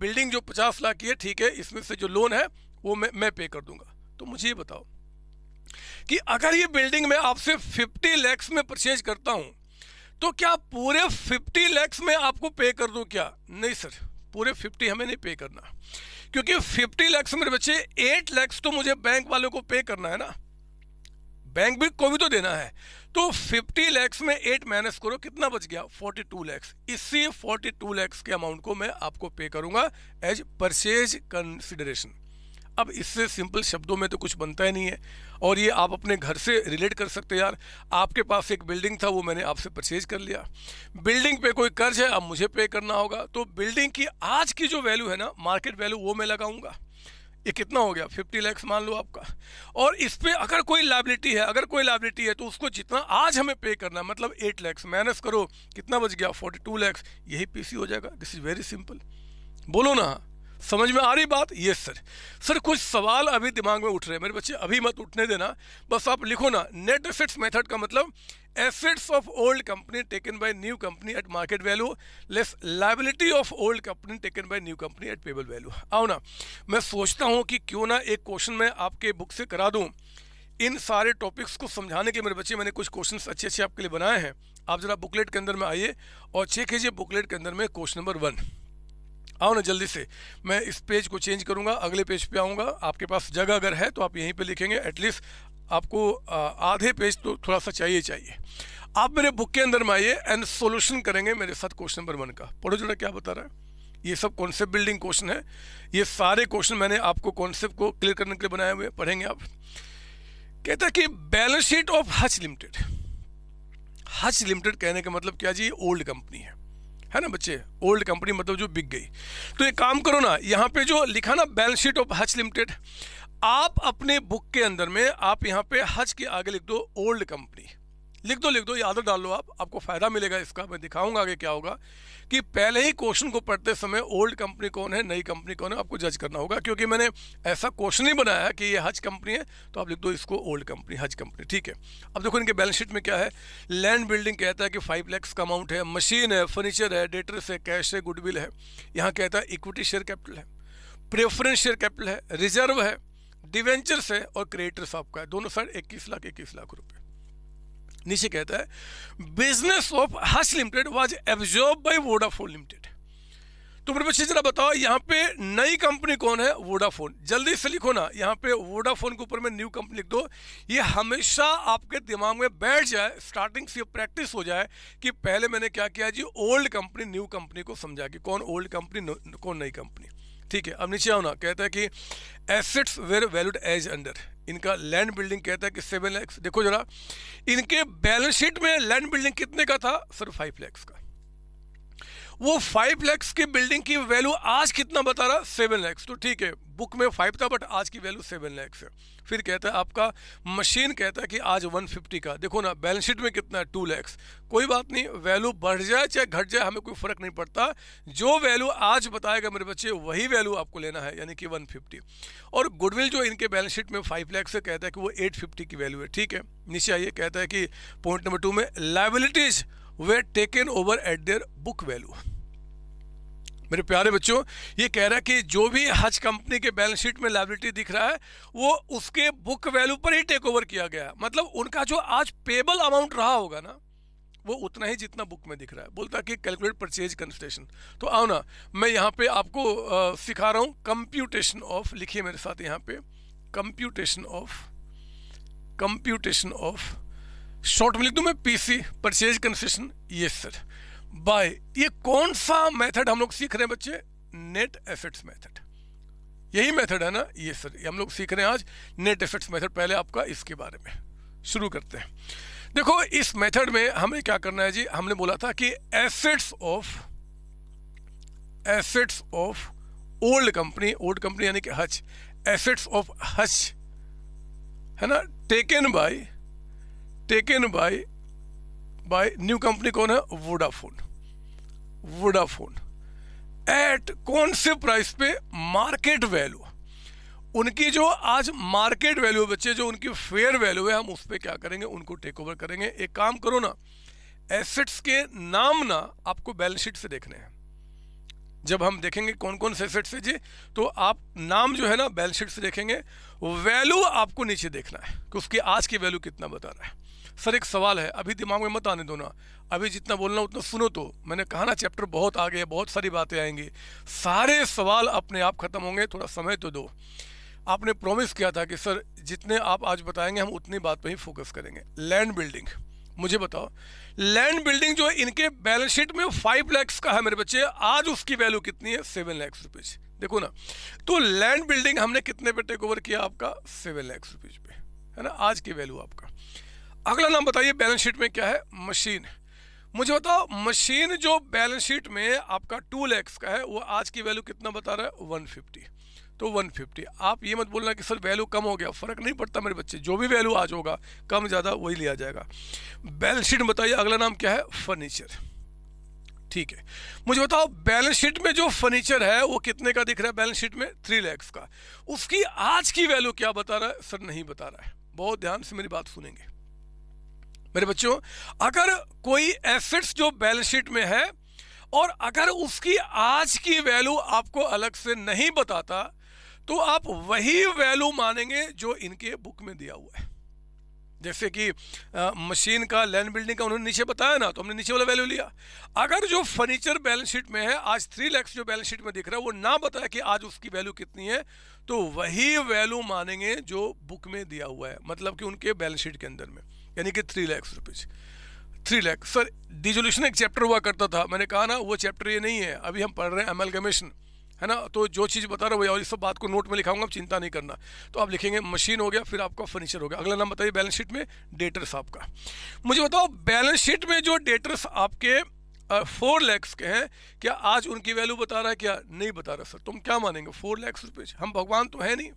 बिल्डिंग जो पचास लाख की है ठीक है इसमें से जो लोन है वो मैं मैं पे कर दूंगा तो मुझे ये बताओ कि अगर ये बिल्डिंग मैं आपसे फिफ्टी लैक्स में परचेज करता हूँ तो क्या पूरे फिफ्टी लैक्स में आपको पे कर दूँ क्या नहीं सर पूरे फिफ्टी हमें नहीं पे करना क्योंकि फिफ्टी लैक्स मेरे बच्चे एट लैक्स तो मुझे बैंक वालों को पे करना है ना बैंक भी को भी तो देना है तो फिफ्टी लैक्स में एट माइनस करो कितना बच गया फोर्टी टू लैक्स इसी फोर्टी टू लैक्स के अमाउंट को मैं आपको पे करूंगा एज परचेज कंसिडरेशन अब इससे सिंपल शब्दों में तो कुछ बनता ही नहीं है और ये आप अपने घर से रिलेट कर सकते यार आपके पास एक बिल्डिंग था वो मैंने आपसे परचेज कर लिया बिल्डिंग पे कोई कर्ज है अब मुझे पे करना होगा तो बिल्डिंग की आज की जो वैल्यू है ना मार्केट वैल्यू वो मैं लगाऊंगा ये कितना हो गया फिफ्टी लैक्स मान लो आपका और इस पर अगर कोई लाइबिलिटी है अगर कोई लाइबिलिटी है तो उसको जितना आज हमें पे करना है मतलब एट लैक्स माइनस करो कितना बच गया फोर्टी टू लैक्स यही पी हो जाएगा दिस इज़ वेरी सिंपल बोलो ना समझ में आ रही बात ये सर सर कुछ सवाल अभी दिमाग में उठ रहे हैं मेरे बच्चे अभी मत उठने देना बस आप लिखो ना नेट एसेट्स मेथड का मतलब assets of old company taken by new company at market value less liability of old company taken by new company at payable value आओ ना मैं सोचता हूँ कि क्यों ना एक क्वेश्चन मैं आपके बुक से करा दूँ इन सारे टॉपिक्स को समझाने के मेरे बच्चे मैंने कुछ क्वेश्चन अच्छे अच्छे आपके लिए बनाए हैं आप जरा बुकलेट के अंदर में आइए और चेक कीजिए बुकलेट के अंदर में क्वेश्चन नंबर वन आओ ना जल्दी से मैं इस पेज को चेंज करूंगा अगले पेज पे आऊँगा आपके पास जगह अगर है तो आप यहीं पे लिखेंगे एटलीस्ट आपको आधे पेज तो थोड़ा सा चाहिए चाहिए आप मेरे बुक के अंदर में आइए एंड सोल्यूशन करेंगे मेरे साथ क्वेश्चन नंबर वन का पढ़ो जोड़ा क्या बता रहा है ये सब कॉन्सेप्ट बिल्डिंग क्वेश्चन है ये सारे क्वेश्चन मैंने आपको कॉन्सेप्ट को क्लियर करने के लिए बनाए हुए पढ़ेंगे आप कहता कि balance sheet of Hutch limited Hutch limited कहने का मतलब क्या जी ओल्ड कंपनी है है ना बच्चे ओल्ड कंपनी मतलब जो बिक गई तो एक काम करो ना यहाँ पे जो लिखा ना balance sheet of Hutch limited आप अपने बुक के अंदर में आप यहाँ पे हज के आगे लिख दो ओल्ड कंपनी लिख दो लिख दो याद डाल लो आप आपको फ़ायदा मिलेगा इसका मैं दिखाऊंगा आगे क्या होगा कि पहले ही क्वेश्चन को पढ़ते समय ओल्ड कंपनी कौन है नई कंपनी कौन है आपको जज करना होगा क्योंकि मैंने ऐसा क्वेश्चन ही बनाया है कि ये हज कंपनी है तो आप लिख दो इसको ओल्ड कंपनी हज कंपनी ठीक है अब देखो इनके बैलेंस शीट में क्या है लैंड बिल्डिंग कहता है कि फाइव लैक्स का अमाउंट है मशीन है फर्नीचर है डेटर्स है कैश है गुडविल है यहाँ कहता है इक्विटी शेयर कैपिटल है प्रेफरेंस शेयर कैपिटल है रिजर्व है डिवेंचर्स है और क्रिएटर्स आपका है दोनों साइड इक्कीस लाख इक्कीस लाख रुपये नीचे कहता है business of Hutch limited was absorb by Vodafone limited तो मेरे बच्चे जरा बताओ यहाँ पे नई कंपनी कौन है वोडाफोन जल्दी से लिखो ना यहाँ पे वोडाफोन के ऊपर में न्यू कंपनी लिख दो ये हमेशा आपके दिमाग में बैठ जाए स्टार्टिंग से प्रैक्टिस हो जाए कि पहले मैंने क्या किया जी ओल्ड कंपनी न्यू कंपनी को समझा कि कौन ओल्ड कंपनी कौन नई कंपनी ठीक है अब नीचे आओ ना कहता है कि assets were valued as under इनका लैंड बिल्डिंग कहता है कि सेवन लैक्स देखो जरा इनके बैलेंस शीट में लैंड बिल्डिंग कितने का था सर फाइव लैक्स का वो फाइव लैक्स की बिल्डिंग की वैल्यू आज कितना बता रहा सेवन लैक्स तो ठीक है बुक में फाइव था बट आज की वैल्यू सेवन लैक्स है फिर कहता है आपका मशीन कहता है कि आज 150 का देखो ना बैलेंस शीट में कितना है टू लैक्स कोई बात नहीं वैल्यू बढ़ जाए चाहे घट जाए हमें कोई फ़र्क नहीं पड़ता जो वैल्यू आज बताएगा मेरे बच्चे वही वैल्यू आपको लेना है यानी कि 150 और गुडविल जो इनके बैलेंस शीट में फाइव लैक्स से कहता है कि वो एट की वैल्यू है ठीक है नीचे आइए कहता है कि पॉइंट नंबर टू में liabilities were taken over at their book value मेरे प्यारे बच्चों ये कह रहा है कि जो भी हज कंपनी के बैलेंस शीट में लाइबिलिटी दिख रहा है वो उसके बुक वैल्यू पर ही टेक ओवर किया गया मतलब उनका जो आज पेबल अमाउंट रहा होगा ना वो उतना ही जितना बुक में दिख रहा है बोलता कि कैलकुलेट परचेज कंसल्टेशन तो आओ ना मैं यहाँ पे आपको आ, सिखा रहा हूँ कंप्यूटेशन ऑफ लिखिए मेरे साथ यहाँ पे computation of computation of short में लिख दूँ मैं PC purchase consideration yes sir by ये कौन सा मेथड हम लोग सीख रहे हैं बच्चे नेट एफिट्स मेथड यही मेथड है ना ये सर ये हम लोग सीख रहे हैं आज नेट एफिट्स मेथड पहले आपका इसके बारे में शुरू करते हैं देखो इस मेथड में हमें क्या करना है जी हमने बोला था कि assets of assets of old company old company यानी कि हच एसेट्स ऑफ हच है ना taken by taken by by new company कौन है वोडाफोन वोडाफोन एट कौन से प्राइस पे मार्केट वैल्यू उनकी जो आज मार्केट वैल्यू है बच्चे जो उनकी फेयर वैल्यू है हम उस पर क्या करेंगे उनको टेक ओवर करेंगे एक काम करो ना एसेट्स के नाम ना आपको बैलेंस शीट से देखने हैं जब हम देखेंगे कौन कौन से एसेट्स है जी तो आप नाम जो है ना बैलेंस शीट से देखेंगे वैल्यू आपको नीचे देखना है कि उसकी आज की वैल्यू कितना बता रहा है सर एक सवाल है अभी दिमाग में मत आने दो ना अभी जितना बोलना उतना सुनो तो मैंने कहा ना चैप्टर बहुत आगे है बहुत सारी बातें आएंगी सारे सवाल अपने आप खत्म होंगे थोड़ा समय तो दो आपने प्रॉमिस किया था कि सर जितने आप आज बताएंगे हम उतनी बात पर ही फोकस करेंगे लैंड बिल्डिंग मुझे बताओ लैंड बिल्डिंग जो है इनके बैलेंस शीट में फाइव लैक्स का है मेरे बच्चे आज उसकी वैल्यू कितनी है सेवन लैक्स रुपीज देखो ना तो लैंड बिल्डिंग हमने कितने पे टेक ओवर किया आपका सेवन लैक्स रुपीज पे है ना आज की वैल्यू आपका अगला नाम बताइए बैलेंस शीट में क्या है मशीन मुझे बताओ मशीन जो बैलेंस शीट में आपका टू लैक्स का है वो आज की वैल्यू कितना बता रहा है वन फिफ्टी तो वन फिफ्टी आप ये मत बोलना कि सर वैल्यू कम हो गया फ़र्क नहीं पड़ता मेरे बच्चे जो भी वैल्यू आज होगा कम ज़्यादा वही लिया जाएगा बैलेंस शीट बताइए अगला नाम क्या है फर्नीचर ठीक है मुझे बताओ बैलेंस शीट में जो फर्नीचर है वो कितने का दिख रहा है बैलेंस शीट में थ्री लैक्स का उसकी आज की वैल्यू क्या बता रहा है सर नहीं बता रहा है बहुत ध्यान से मेरी बात सुनेंगे मेरे बच्चों अगर कोई एसेट्स जो बैलेंस शीट में है और अगर उसकी आज की वैल्यू आपको अलग से नहीं बताता तो आप वही वैल्यू मानेंगे जो इनके बुक में दिया हुआ है जैसे कि मशीन का लैंड बिल्डिंग का उन्होंने नीचे बताया ना तो हमने नीचे वाला वैल्यू लिया अगर जो फर्नीचर बैलेंस शीट में है आज थ्री लैक्स जो बैलेंस शीट में दिख रहा है वो ना बताया कि आज उसकी वैल्यू कितनी है तो वही वैल्यू मानेंगे जो बुक में दिया हुआ है मतलब कि उनके बैलेंस शीट के अंदर में यानी कि three lakhs rupees three lakh sir dissolution एक चैप्टर हुआ करता था मैंने कहा ना वो चैप्टर ये नहीं है अभी हम पढ़ रहे हैं एमएलगमेशन है ना तो जो चीज़ बता रहा हो और इस सब बात को नोट में लिखाऊंगा आप चिंता नहीं करना तो आप लिखेंगे मशीन हो गया फिर आपका फर्नीचर हो गया अगला नाम बताइए बैलेंस शीट में डेटर्स आपका मुझे बताओ बैलेंस शीट में जो डेटर्स आपके फोर लैक्स के हैं क्या आज उनकी वैल्यू बता रहा है क्या नहीं बता रहा सर तुम क्या मानेंगे फोर लैक्स रुपीज़ हम भगवान तो है नहीं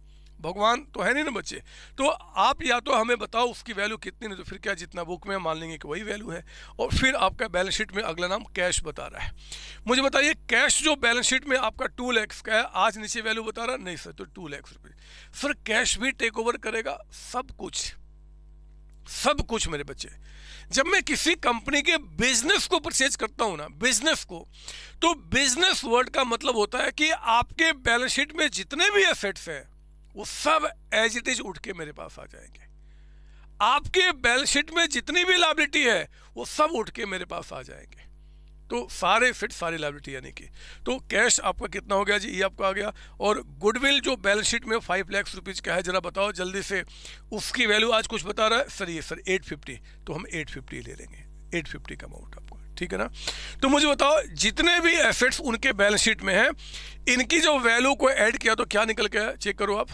भगवान तो है नहीं ना बच्चे तो आप या तो हमें बताओ उसकी वैल्यू कितनी नहीं तो फिर क्या जितना बुक में मान लेंगे कि वही वैल्यू है और फिर आपका बैलेंस शीट में अगला नाम कैश बता रहा है मुझे बताइए कैश जो बैलेंस शीट में आपका टू लैक्स का है आज नीचे वैल्यू बता रहा नहीं सर तो टू लैक्स रुपये सर कैश भी टेक ओवर करेगा सब कुछ सब कुछ मेरे बच्चे जब मैं किसी कंपनी के बिजनेस को परचेज करता हूं ना बिजनेस को तो बिजनेस वर्ड का मतलब होता है कि आपके बैलेंस शीट में जितने भी एसेट्स हैं वो सब एज इट इज उठ के मेरे पास आ जाएंगे आपके बैलेंस शीट में जितनी भी लाइबिलिटी है वो सब उठ के मेरे पास आ जाएंगे तो सारे फिट सारी लाइबिलिटी यानी कि तो कैश आपका कितना हो गया जी ये आपका आ गया और गुडविल जो बैलेंस शीट में फाइव लैक्स रुपीज़ का है जरा बताओ जल्दी से उसकी वैल्यू आज कुछ बता रहा है सर ये सर एट फिफ्टी तो हम एट फिफ्टी ले लेंगे एट फिफ्टी का अमाउंट आप ठीक है ना तो मुझे बताओ जितने भी एसेट्स उनके बैलेंस शीट में हैं इनकी जो वैल्यू को ऐड किया तो क्या निकल गया चेक करो आप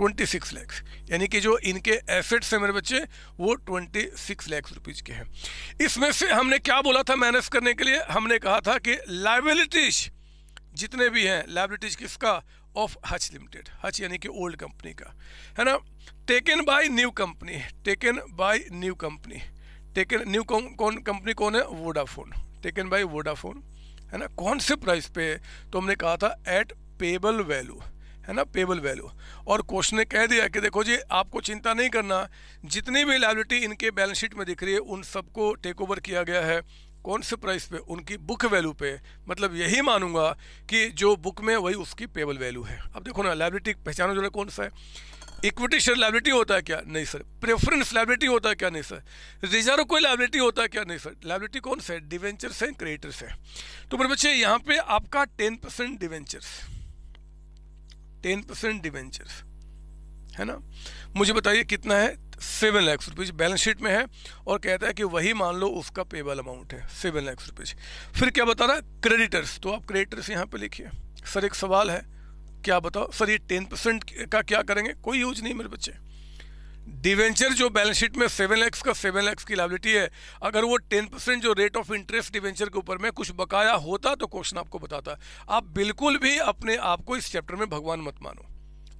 26 लैक्स यानी कि जो इनके एसेट्स हैं मेरे बच्चे वो 26 लैक्स रुपीज़ के हैं इसमें से हमने क्या बोला था मैनेज करने के लिए हमने कहा था कि लाइबिलिटीज जितने भी हैं लाइबिलिटीज किसका ऑफ हच लिमिटेड हच यानी कि ओल्ड कंपनी का है ना taken by new company taken by new company taken new कौन कंपनी कौन है वोडाफोन टेकन बाय वोडाफोन है ना कौन से प्राइस पे तो हमने कहा था एट पेबल वैल्यू है ना पेबल वैल्यू और क्वेश्चन ने कह दिया कि देखो जी आपको चिंता नहीं करना जितनी भी लाइबिलिटी इनके बैलेंस शीट में दिख रही है उन सबको टेक ओवर किया गया है कौन से प्राइस पे उनकी बुक वैल्यू पे मतलब यही मानूंगा कि जो बुक में वही उसकी पेबल वैल्यू है अब देखो ना लाइबिलिटी पहचानो जो है कौन सा है इक्विटी शेयर लाइबिलिटी होता है क्या नहीं सर प्रेफरेंस लाइबिलिटी होता है क्या नहीं सर रिजर्व कोई लाइबिलिटी होता है क्या नहीं सर लाइबिलिटी कौन सा है डिवेंचर्स हैं क्रेडिटर्स हैं तो मेरे बच्चे यहाँ पे आपका ten percent debentures ten percent debentures है ना मुझे बताइए कितना है seven lakhs rupees balance sheet में है और कहता है कि वही मान लो उसका पेबल अमाउंट है सेवन लैक्स रुपीज़ फिर क्या बता रहा है क्रेडिटर्स तो आप क्रेडिटर्स यहाँ पे लिखिए सर एक सवाल है क्या बताओ सर ये टेन परसेंट का क्या करेंगे कोई यूज नहीं मेरे बच्चे डिवेंचर जो बैलेंस शीट में सेवन लैक्स का सेवन लैक्स की लाइबिलिटी है अगर वो टेन परसेंट जो रेट ऑफ इंटरेस्ट डिवेंचर के ऊपर में कुछ बकाया होता तो क्वेश्चन आपको बताता आप बिल्कुल भी अपने आप को इस चैप्टर में भगवान मत मानो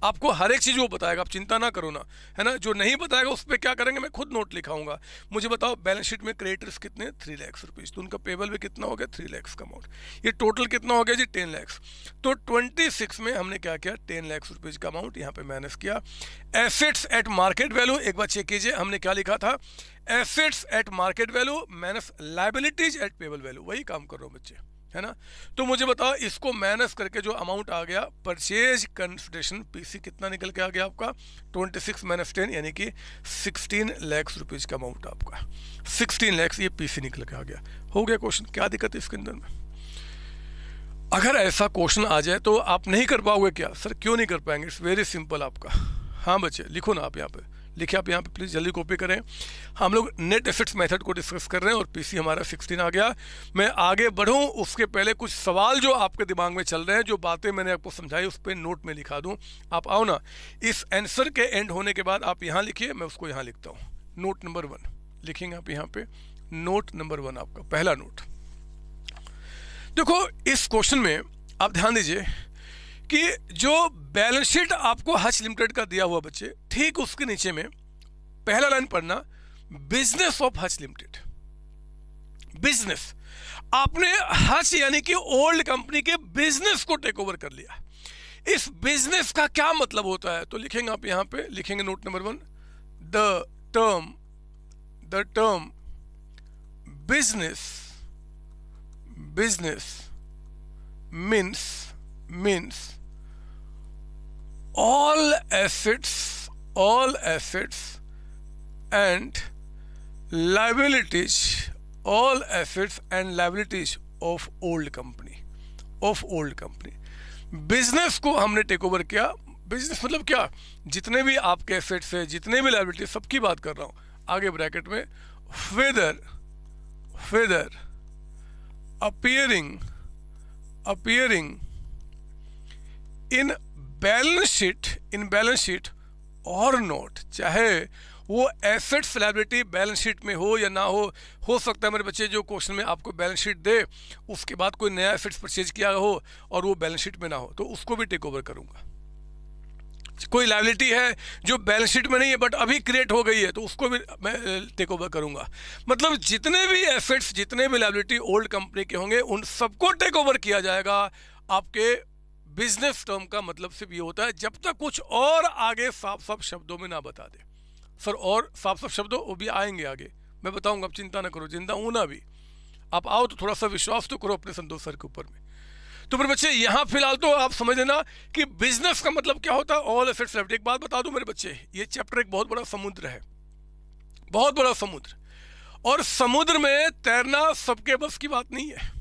आपको हर एक चीज़ वो बताएगा आप चिंता ना करो ना है ना जो नहीं बताएगा उस पर क्या करेंगे मैं खुद नोट लिखाऊंगा मुझे बताओ बैलेंस शीट में क्रेडिटर्स कितने थ्री लैक्स रुपीज़ तो उनका पेबल भी कितना हो गया थ्री लैक्स का अमाउंट ये टोटल कितना हो गया जी टेन लैक्स तो ट्वेंटी सिक्स में हमने क्या किया टेन लैक्स रुपीज़ का अमाउंट यहाँ पर माइनस किया एसेट्स एट मार्केट वैल्यू एक बार चेक कीजिए हमने क्या लिखा था assets at market value minus liabilities at payable value वही काम कर रहा हूँ बच्चे है ना तो मुझे बताओ इसको माइनस करके जो अमाउंट आ गया परचेज कंसिडेशन पीसी कितना निकल के आ गया आपका 26 सिक्स माइनस टेन यानी कि 16 लैक्स रुपीज़ का अमाउंट आपका 16 लैक्स ये पीसी निकल के आ गया हो गया क्वेश्चन क्या दिक्कत है इसके अंदर में अगर ऐसा क्वेश्चन आ जाए तो आप नहीं कर पाओगे क्या सर क्यों नहीं कर पाएंगे इट्स वेरी सिंपल आपका हाँ बच्चे लिखो ना आप यहाँ पर देखिए आप यहाँ पे प्लीज़ जल्दी कॉपी करें हम लोग नेट एसेट्स मेथड को डिस्कस कर रहे हैं और पीसी हमारा 16 आ गया मैं आगे बढ़ूँ उसके पहले कुछ सवाल जो आपके दिमाग में चल रहे हैं जो बातें मैंने आपको समझाई उस पर नोट में लिखा दूँ आप आओ ना इस एंसर के एंड होने के बाद आप यहाँ लिखिए मैं उसको यहाँ लिखता हूँ नोट नंबर वन लिखेंगे आप यहाँ पे नोट नंबर वन आपका पहला नोट देखो इस क्वेश्चन में आप ध्यान दीजिए कि जो बैलेंस शीट आपको हच लिमिटेड का दिया हुआ बच्चे ठीक उसके नीचे में पहला लाइन पढ़ना business of Hutch limited business आपने हच यानी कि ओल्ड कंपनी के बिजनेस को टेक ओवर कर लिया इस बिजनेस का क्या मतलब होता है तो लिखेंगे आप यहां पे लिखेंगे note number one the term the term business business means means all assets, all assets and liabilities, all assets and liabilities of old company, of old company. Business को हमने टेक ओवर किया बिजनेस मतलब क्या जितने भी आपके एसेट्स है जितने भी लाइबिलिटी सबकी बात कर रहा हूँ आगे ब्रैकेट में further further appearing appearing in balance sheet in balance sheet और नोट चाहे वो एसेट्स लाइबिलिटी बैलेंस शीट में हो या ना हो हो सकता है मेरे बच्चे जो क्वेश्चन में आपको बैलेंस शीट दे उसके बाद कोई नया एसेट्स परचेज किया हो और वो बैलेंस शीट में ना हो तो उसको भी टेक ओवर करूंगा कोई लाइबिलिटी है जो बैलेंस शीट में नहीं है बट अभी क्रिएट हो गई है तो उसको भी मैं टेक ओवर करूंगा मतलब जितने भी एसेट्स जितने भी लाइबिलिटी ओल्ड कंपनी के होंगे उन सबको टेक ओवर किया जाएगा आपके बिजनेस टर्म का मतलब सिर्फ ये होता है जब तक कुछ और आगे साफ साफ शब्दों में ना बता दे सर और साफ साफ शब्दों वो भी आएंगे आगे मैं बताऊंगा आप चिंता ना करो जिंदा हूं ना भी आप आओ तो थोड़ा सा विश्वास तो करो अपने संतोष सर के ऊपर में तो मेरे बच्चे यहाँ फिलहाल तो आप समझ लेना कि बिजनेस का मतलब क्या होता है ऑल एफेट्स लेफ्ट एक बात बता दूं मेरे बच्चे ये चैप्टर एक बहुत बड़ा समुद्र है बहुत बड़ा समुद्र और समुद्र में तैरना सबके बस की बात नहीं है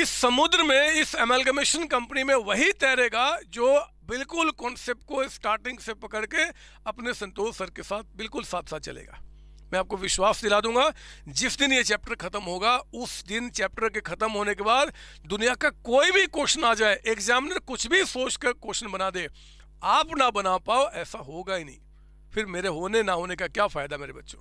इस समुद्र में इस एमलगमेशन कंपनी में वही तैरेगा जो बिल्कुल कॉन्सेप्ट को स्टार्टिंग से पकड़ के अपने संतोष सर के साथ बिल्कुल साथ साथ चलेगा मैं आपको विश्वास दिला दूंगा जिस दिन ये चैप्टर खत्म होगा उस दिन चैप्टर के खत्म होने के बाद दुनिया का कोई भी क्वेश्चन आ जाए एग्जामिनर कुछ भी सोच कर क्वेश्चन बना दे आप ना बना पाओ ऐसा होगा ही नहीं फिर मेरे होने ना होने का क्या फायदा मेरे बच्चों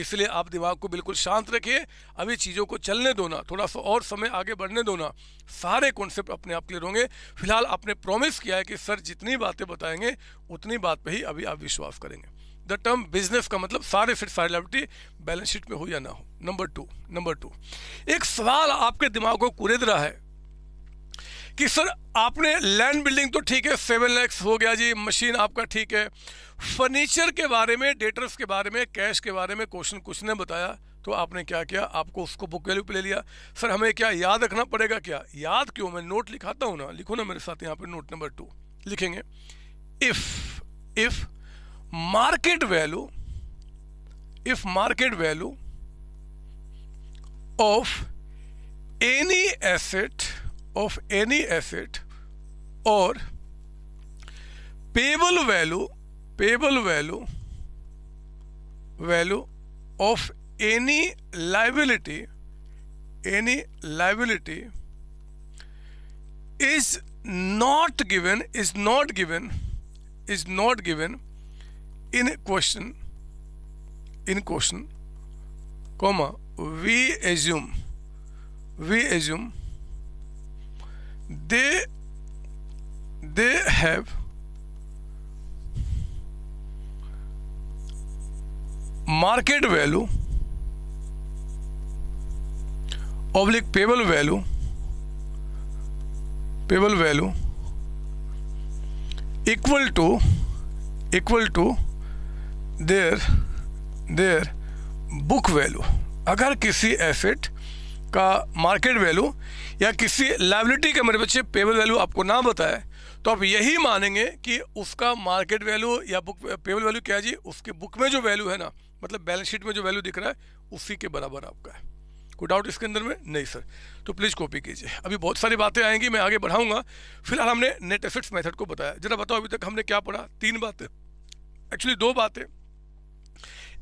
इसलिए आप दिमाग को बिल्कुल शांत रखिए अभी चीज़ों को चलने दो ना थोड़ा सा और समय आगे बढ़ने दो ना सारे कॉन्सेप्ट अपने आप क्लियर होंगे फिलहाल आपने प्रॉमिस किया है कि सर जितनी बातें बताएंगे उतनी बात पर ही अभी आप विश्वास करेंगे द टर्म बिजनेस का मतलब सारे फिट सारी लाइबिलिटी बैलेंस शीट में हो या ना हो नंबर टू नंबर टू एक सवाल आपके दिमाग को कुरेद रहा है कि सर आपने लैंड बिल्डिंग तो ठीक है सेवन लैक्स हो गया जी मशीन आपका ठीक है फर्नीचर के बारे में डेटर्स के बारे में कैश के बारे में क्वेश्चन कुछ ने बताया तो आपने क्या किया आपको उसको बुक वैल्यू पे ले लिया सर हमें क्या याद रखना पड़ेगा क्या याद क्यों मैं नोट लिखाता हूँ ना लिखो ना मेरे साथ यहाँ पर नोट नंबर टू लिखेंगे if if market value if market value of any asset of any asset or payable value payable value value of any liability any liability is not given is not given is not given in question in question comma we assume we assume they they have market value oblique payable value payable value equal to equal to their their book value agar kisi asset का मार्केट वैल्यू या किसी लाइबिलिटी के मेरे बच्चे पेबल वैल्यू आपको ना बताए तो आप यही मानेंगे कि उसका मार्केट वैल्यू या बुक पेबल वैल्यू क्या है जी उसके बुक में जो वैल्यू है ना मतलब बैलेंस शीट में जो वैल्यू दिख रहा है उसी के बराबर आपका है कोई डाउट इसके अंदर में नहीं सर तो प्लीज़ कॉपी कीजिए अभी बहुत सारी बातें आएंगी मैं आगे बढ़ाऊंगा फिलहाल हमने नेट एसेट्स मेथड को बताया जरा बताओ अभी तक हमने क्या पढ़ा तीन बातें एक्चुअली दो बातें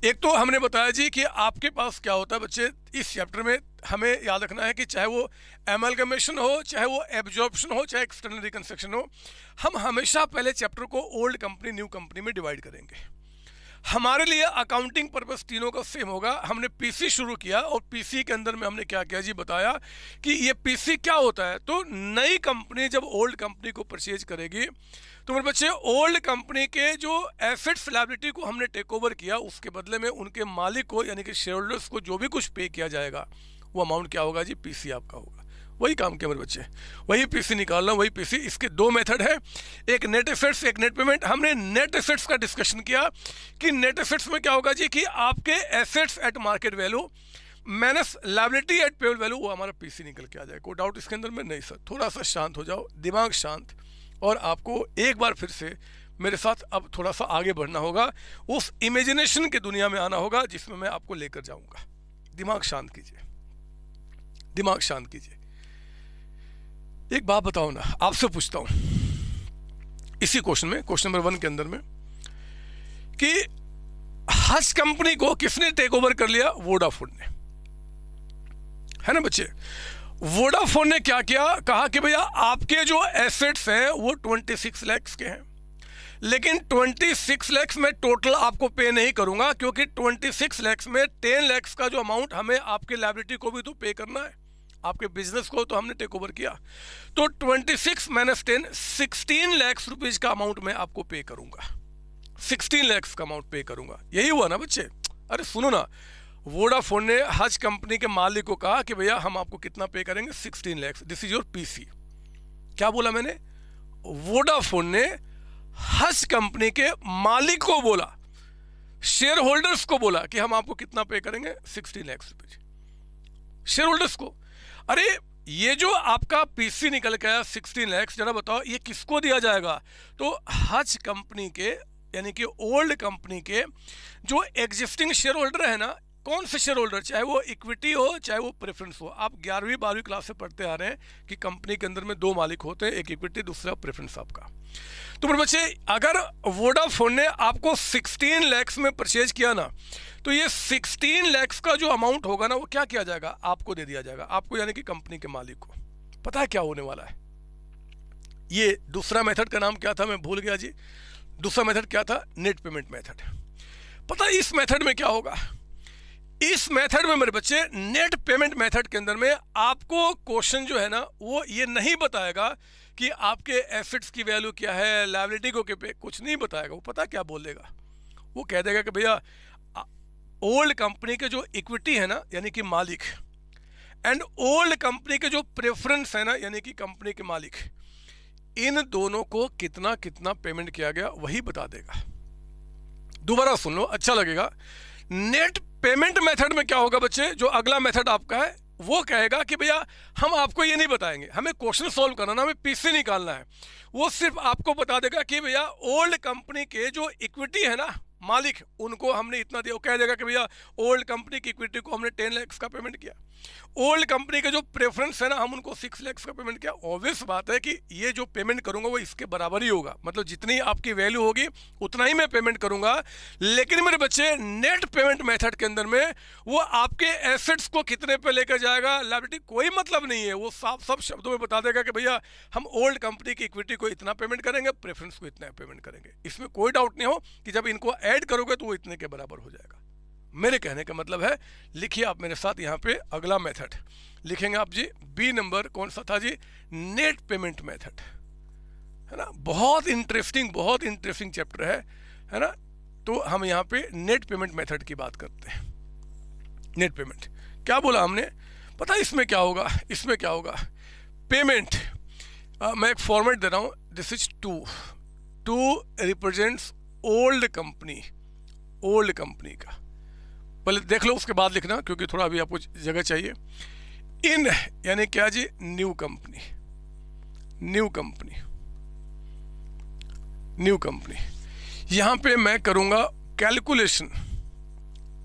एक तो हमने बताया जी कि आपके पास क्या होता है बच्चे इस चैप्टर में हमें याद रखना है कि चाहे वो एमलगमेशन हो चाहे वो एब्जॉर्प्शन हो चाहे एक्सटर्नल रिकन्स्ट्रक्शन हो हम हमेशा पहले चैप्टर को ओल्ड कंपनी न्यू कंपनी में डिवाइड करेंगे हमारे लिए अकाउंटिंग पर्पज तीनों का सेम होगा हमने पीसी शुरू किया और पीसी के अंदर में हमने क्या किया जी बताया कि ये पीसी क्या होता है तो नई कंपनी जब ओल्ड कंपनी को परचेज करेगी तो मेरे बच्चे ओल्ड कंपनी के जो एसेट्स लाइबिलिटी को हमने टेक ओवर किया उसके बदले में उनके मालिक को यानी कि शेयर होल्डर्स को जो भी कुछ पे किया जाएगा वो अमाउंट क्या होगा जी पीसी आपका होगा वही काम के मेरे बच्चे वही पीसी निकाल रहा हूँ वही पीसी इसके दो मेथड है एक नेट एसेट्स एक नेट पेमेंट हमने नेट एसेट्स का डिस्कशन किया कि नेट एसेट्स में क्या होगा जी कि आपके assets at market value minus liability at payable value वो हमारा पीसी निकल के आ जाए कोई डाउट इसके अंदर में नहीं सर थोड़ा सा शांत हो जाओ दिमाग शांत और आपको एक बार फिर से मेरे साथ अब थोड़ा सा आगे बढ़ना होगा उस इमेजिनेशन के दुनिया में आना होगा जिसमें मैं आपको लेकर जाऊंगा दिमाग शांत कीजिए दिमाग शांत कीजिए एक बात बताओ ना आपसे पूछता हूँ इसी क्वेश्चन में क्वेश्चन नंबर वन के अंदर में कि हज कंपनी को किसने टेक ओवर कर लिया वोडाफोन ने है ना बच्चे वोडाफोन ने क्या किया कहा कि भैया आपके जो एसेट्स हैं वो 26 लैक्स के हैं लेकिन 26 लैक्स में टोटल आपको पे नहीं करूंगा क्योंकि 26 लैक्स में 10 लैक्स का जो अमाउंट हमें आपके लाइब्रेटी को भी तो पे करना है आपके बिजनेस को तो हमने टेक ओवर किया तो 26 six minus ten sixteen lakhs rupees का अमाउंट मैं आपको पे करूंगा 16 लैक्स का अमाउंट पे करूंगा यही हुआ ना बच्चे अरे सुनो ना वोडाफोन ने हज कंपनी के मालिक को कहा कि भैया हम आपको कितना पे करेंगे 16 lakhs this is your PC क्या बोला मैंने वोडाफोन ने हज कंपनी के मालिक को बोला शेयर होल्डर्स को बोला कि हम आपको कितना पे करेंगे sixteen lakhs rupees share holders को अरे ये जो आपका पीसी निकल के आया सिक्सटीन लैक्स जरा बताओ ये किसको दिया जाएगा तो हज कंपनी के यानी कि ओल्ड कंपनी के जो एग्जिस्टिंग शेयर होल्डर है ना कौन से शेयर होल्डर चाहे वो इक्विटी हो चाहे वो प्रेफरेंस हो आप ग्यारहवीं बारहवीं क्लास से पढ़ते आ रहे हैं कि कंपनी के अंदर में दो मालिक होते हैं एक इक्विटी दूसरा प्रेफरेंस आपका तो मेरे बच्चे अगर वोडाफोन ने आपको 16 लैक्स में परचेज किया ना तो ये 16 लैक्स का जो अमाउंट होगा ना वो क्या किया जाएगा आपको दे दिया जाएगा आपको यानी कि कंपनी के मालिक को पता है क्या होने वाला है ये दूसरा मेथड का नाम क्या था मैं भूल गया जी दूसरा मेथड क्या था नेट पेमेंट मेथड पता है इस मेथड में क्या होगा इस मेथड में मेरे बच्चे नेट पेमेंट मेथड के अंदर में आपको क्वेश्चन जो है ना वो ये नहीं बताएगा कि आपके एसेट्स की वैल्यू क्या है लाइबिलिटी को पे कुछ नहीं बताएगा वो पता क्या बोल देगा वो कह देगा कि भैया ओल्ड कंपनी के जो इक्विटी है ना यानी कि मालिक एंड ओल्ड कंपनी के जो प्रेफरेंस है ना यानी कि कंपनी के मालिक इन दोनों को कितना कितना पेमेंट किया गया वही बता देगा दोबारा सुन लो अच्छा लगेगा नेट पेमेंट मेथड में क्या होगा बच्चे जो अगला मेथड आपका है वो कहेगा कि भैया हम आपको ये नहीं बताएंगे हमें क्वेश्चन सॉल्व कराना हमें पीसी निकालना है वो सिर्फ आपको बता देगा कि भैया ओल्ड कंपनी के जो इक्विटी है ना मालिक उनको हमने इतना दिया वो कह देगा कि भैया ओल्ड कंपनी की इक्विटी को हमने टेन लैक्स का पेमेंट किया ओल्ड कंपनी के जो प्रेफरेंस है ना हम उनको सिक्स लैक्स का पेमेंट किया ऑब्वियस बात है कि ये जो पेमेंट करूंगा वो इसके बराबर ही होगा मतलब जितनी आपकी वैल्यू होगी उतना ही मैं पेमेंट करूंगा लेकिन मेरे बच्चे नेट पेमेंट मेथड के अंदर में वो आपके एसेट्स को कितने पे लेकर जाएगा लाइबिलिटी कोई मतलब नहीं है वो साफ साफ शब्दों में बता देगा कि भैया हम ओल्ड कंपनी की इक्विटी को इतना पेमेंट करेंगे प्रेफरेंस को इतना पेमेंट करेंगे इसमें कोई डाउट नहीं हो कि जब इनको ऐड करोगे तो वो इतने के बराबर हो जाएगा मेरे कहने का मतलब है लिखिए आप मेरे साथ यहाँ पे अगला मेथड लिखेंगे आप जी बी नंबर कौन सा था जी नेट पेमेंट मेथड है ना बहुत इंटरेस्टिंग बहुत इंटरेस्टिंग चैप्टर है है ना तो हम यहाँ पे नेट पेमेंट मेथड की बात करते हैं नेट पेमेंट क्या बोला हमने पता इसमें क्या होगा इसमें क्या होगा पेमेंट आ, मैं एक फॉर्मेट दे रहा हूँ this is to to represents old company old company का पहले देख लो उसके बाद लिखना क्योंकि थोड़ा अभी आपको जगह चाहिए इन यानी क्या जी new company new company new company यहां पे मैं करूंगा कैलकुलेशन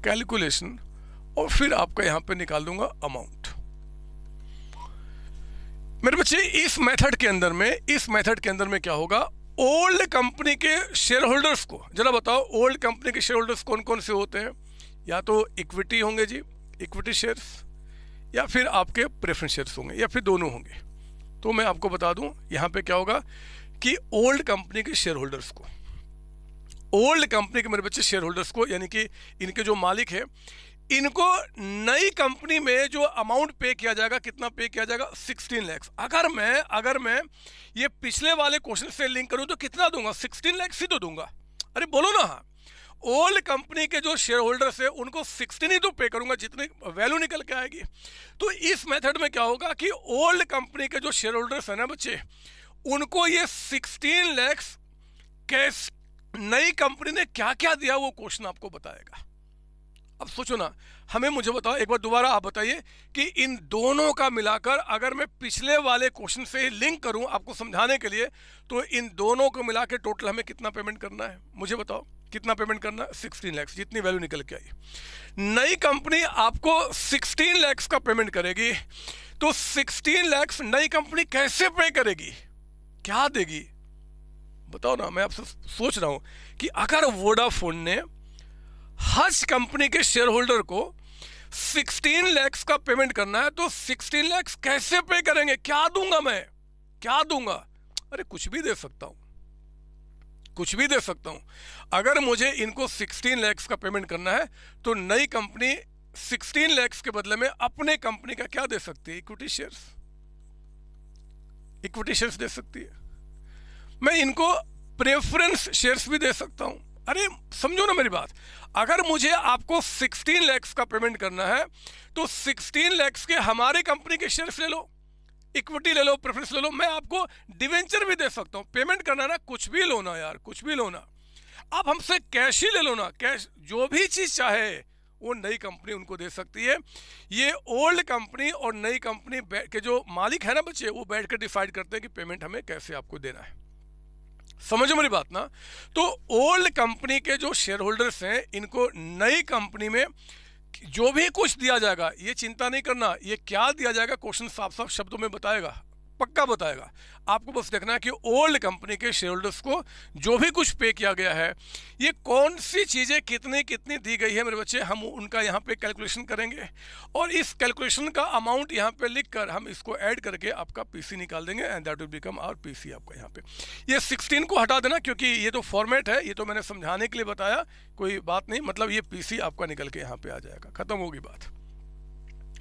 कैलकुलेशन और फिर आपका यहां पे निकाल दूंगा अमाउंट मेरे बच्चे इस मेथड के अंदर में इस मेथड के अंदर में क्या होगा ओल्ड कंपनी के शेयर होल्डर्स को जरा बताओ ओल्ड कंपनी के शेयर होल्डर्स कौन कौन से होते हैं या तो इक्विटी होंगे जी इक्विटी शेयर्स या फिर आपके प्रेफरेंस शेयर्स होंगे या फिर दोनों होंगे तो मैं आपको बता दूं यहाँ पे क्या होगा कि ओल्ड कंपनी के शेयर होल्डर्स को ओल्ड कंपनी के मेरे बच्चे शेयर होल्डर्स को यानी कि इनके जो मालिक हैं इनको नई कंपनी में जो अमाउंट पे किया जाएगा कितना पे किया जाएगा 16 लैक्स अगर मैं अगर मैं ये पिछले वाले क्वेश्चन से लिंक करूं तो कितना दूंगा 16 लैक्स ही तो दूंगा अरे बोलो ना हाँ ओल्ड कंपनी के जो शेयर होल्डर्स है उनको सिक्सटीन ही तो पे करूंगा जितनी वैल्यू निकल के आएगी तो इस मेथड में क्या होगा कि ओल्ड कंपनी के जो शेयर होल्डर्स हैं ना बच्चे उनको ये सिक्सटीन लैक्स कैश नई कंपनी ने क्या क्या दिया वो क्वेश्चन आपको बताएगा अब सोचो ना हमें मुझे बताओ एक बार दोबारा आप बताइए कि इन दोनों का मिलाकर अगर मैं पिछले वाले क्वेश्चन से लिंक करूं आपको समझाने के लिए तो इन दोनों को मिला के टोटल हमें कितना पेमेंट करना है मुझे बताओ कितना पेमेंट करना सिक्सटीन लैक्स जितनी वैल्यू निकल के आई नई कंपनी आपको सिक्सटीन लैक्स का पेमेंट करेगी तो सिक्सटीन लैक्स नई कंपनी कैसे पे करेगी क्या देगी बताओ ना मैं आपसे सोच रहा हूं कि अगर वोडाफोन ने हज कंपनी के शेयर होल्डर को 16 लैक्स का पेमेंट करना है तो 16 लैक्स कैसे पे करेंगे क्या दूंगा मैं क्या दूंगा अरे कुछ भी दे सकता हूं कुछ भी दे सकता हूँ अगर मुझे इनको 16 लैक्स का पेमेंट करना है तो नई कंपनी 16 लैक्स के बदले में अपने कंपनी का क्या दे सकती है इक्विटी शेयर्स इक्विटी शेयर्स दे सकती है मैं इनको प्रेफरेंस शेयर्स भी दे सकता हूँ अरे समझो ना मेरी बात अगर मुझे आपको 16 लैक्स का पेमेंट करना है तो 16 लैक्स के हमारे कंपनी के शेयर्स ले लो इक्विटी ले लो प्रेफरेंस ले लो मैं आपको डिवेंचर भी दे सकता हूँ पेमेंट करना ना कुछ भी लो ना यार कुछ भी लो ना आप हमसे कैश ही ले लो ना कैश जो भी चीज़ चाहे वो नई कंपनी उनको दे सकती है ये ओल्ड कंपनी और नई कंपनी के जो मालिक है ना बच्चे वो बैठ कर डिसाइड करते हैं कि पेमेंट हमें कैसे आपको देना है समझो मेरी बात ना तो ओल्ड कंपनी के जो शेयर होल्डर्स हैं इनको नई कंपनी में जो भी कुछ दिया जाएगा ये चिंता नहीं करना ये क्या दिया जाएगा क्वेश्चन साफ साफ शब्दों में बताएगा पक्का बताएगा आपको बस देखना है कि ओल्ड कंपनी के शेयर होल्डर्स को जो भी कुछ पे किया गया है ये कौन सी चीज़ें कितनी कितनी दी गई है मेरे बच्चे हम उनका यहाँ पे कैलकुलेशन करेंगे और इस कैलकुलेशन का अमाउंट यहाँ पे लिखकर हम इसको ऐड करके आपका पीसी निकाल देंगे and that will become our PC आपका यहाँ पे ये सिक्सटीन को हटा देना क्योंकि ये तो फॉर्मेट है ये तो मैंने समझाने के लिए बताया कोई बात नहीं मतलब ये पी आपका निकल के यहाँ पर आ जाएगा खत्म होगी बात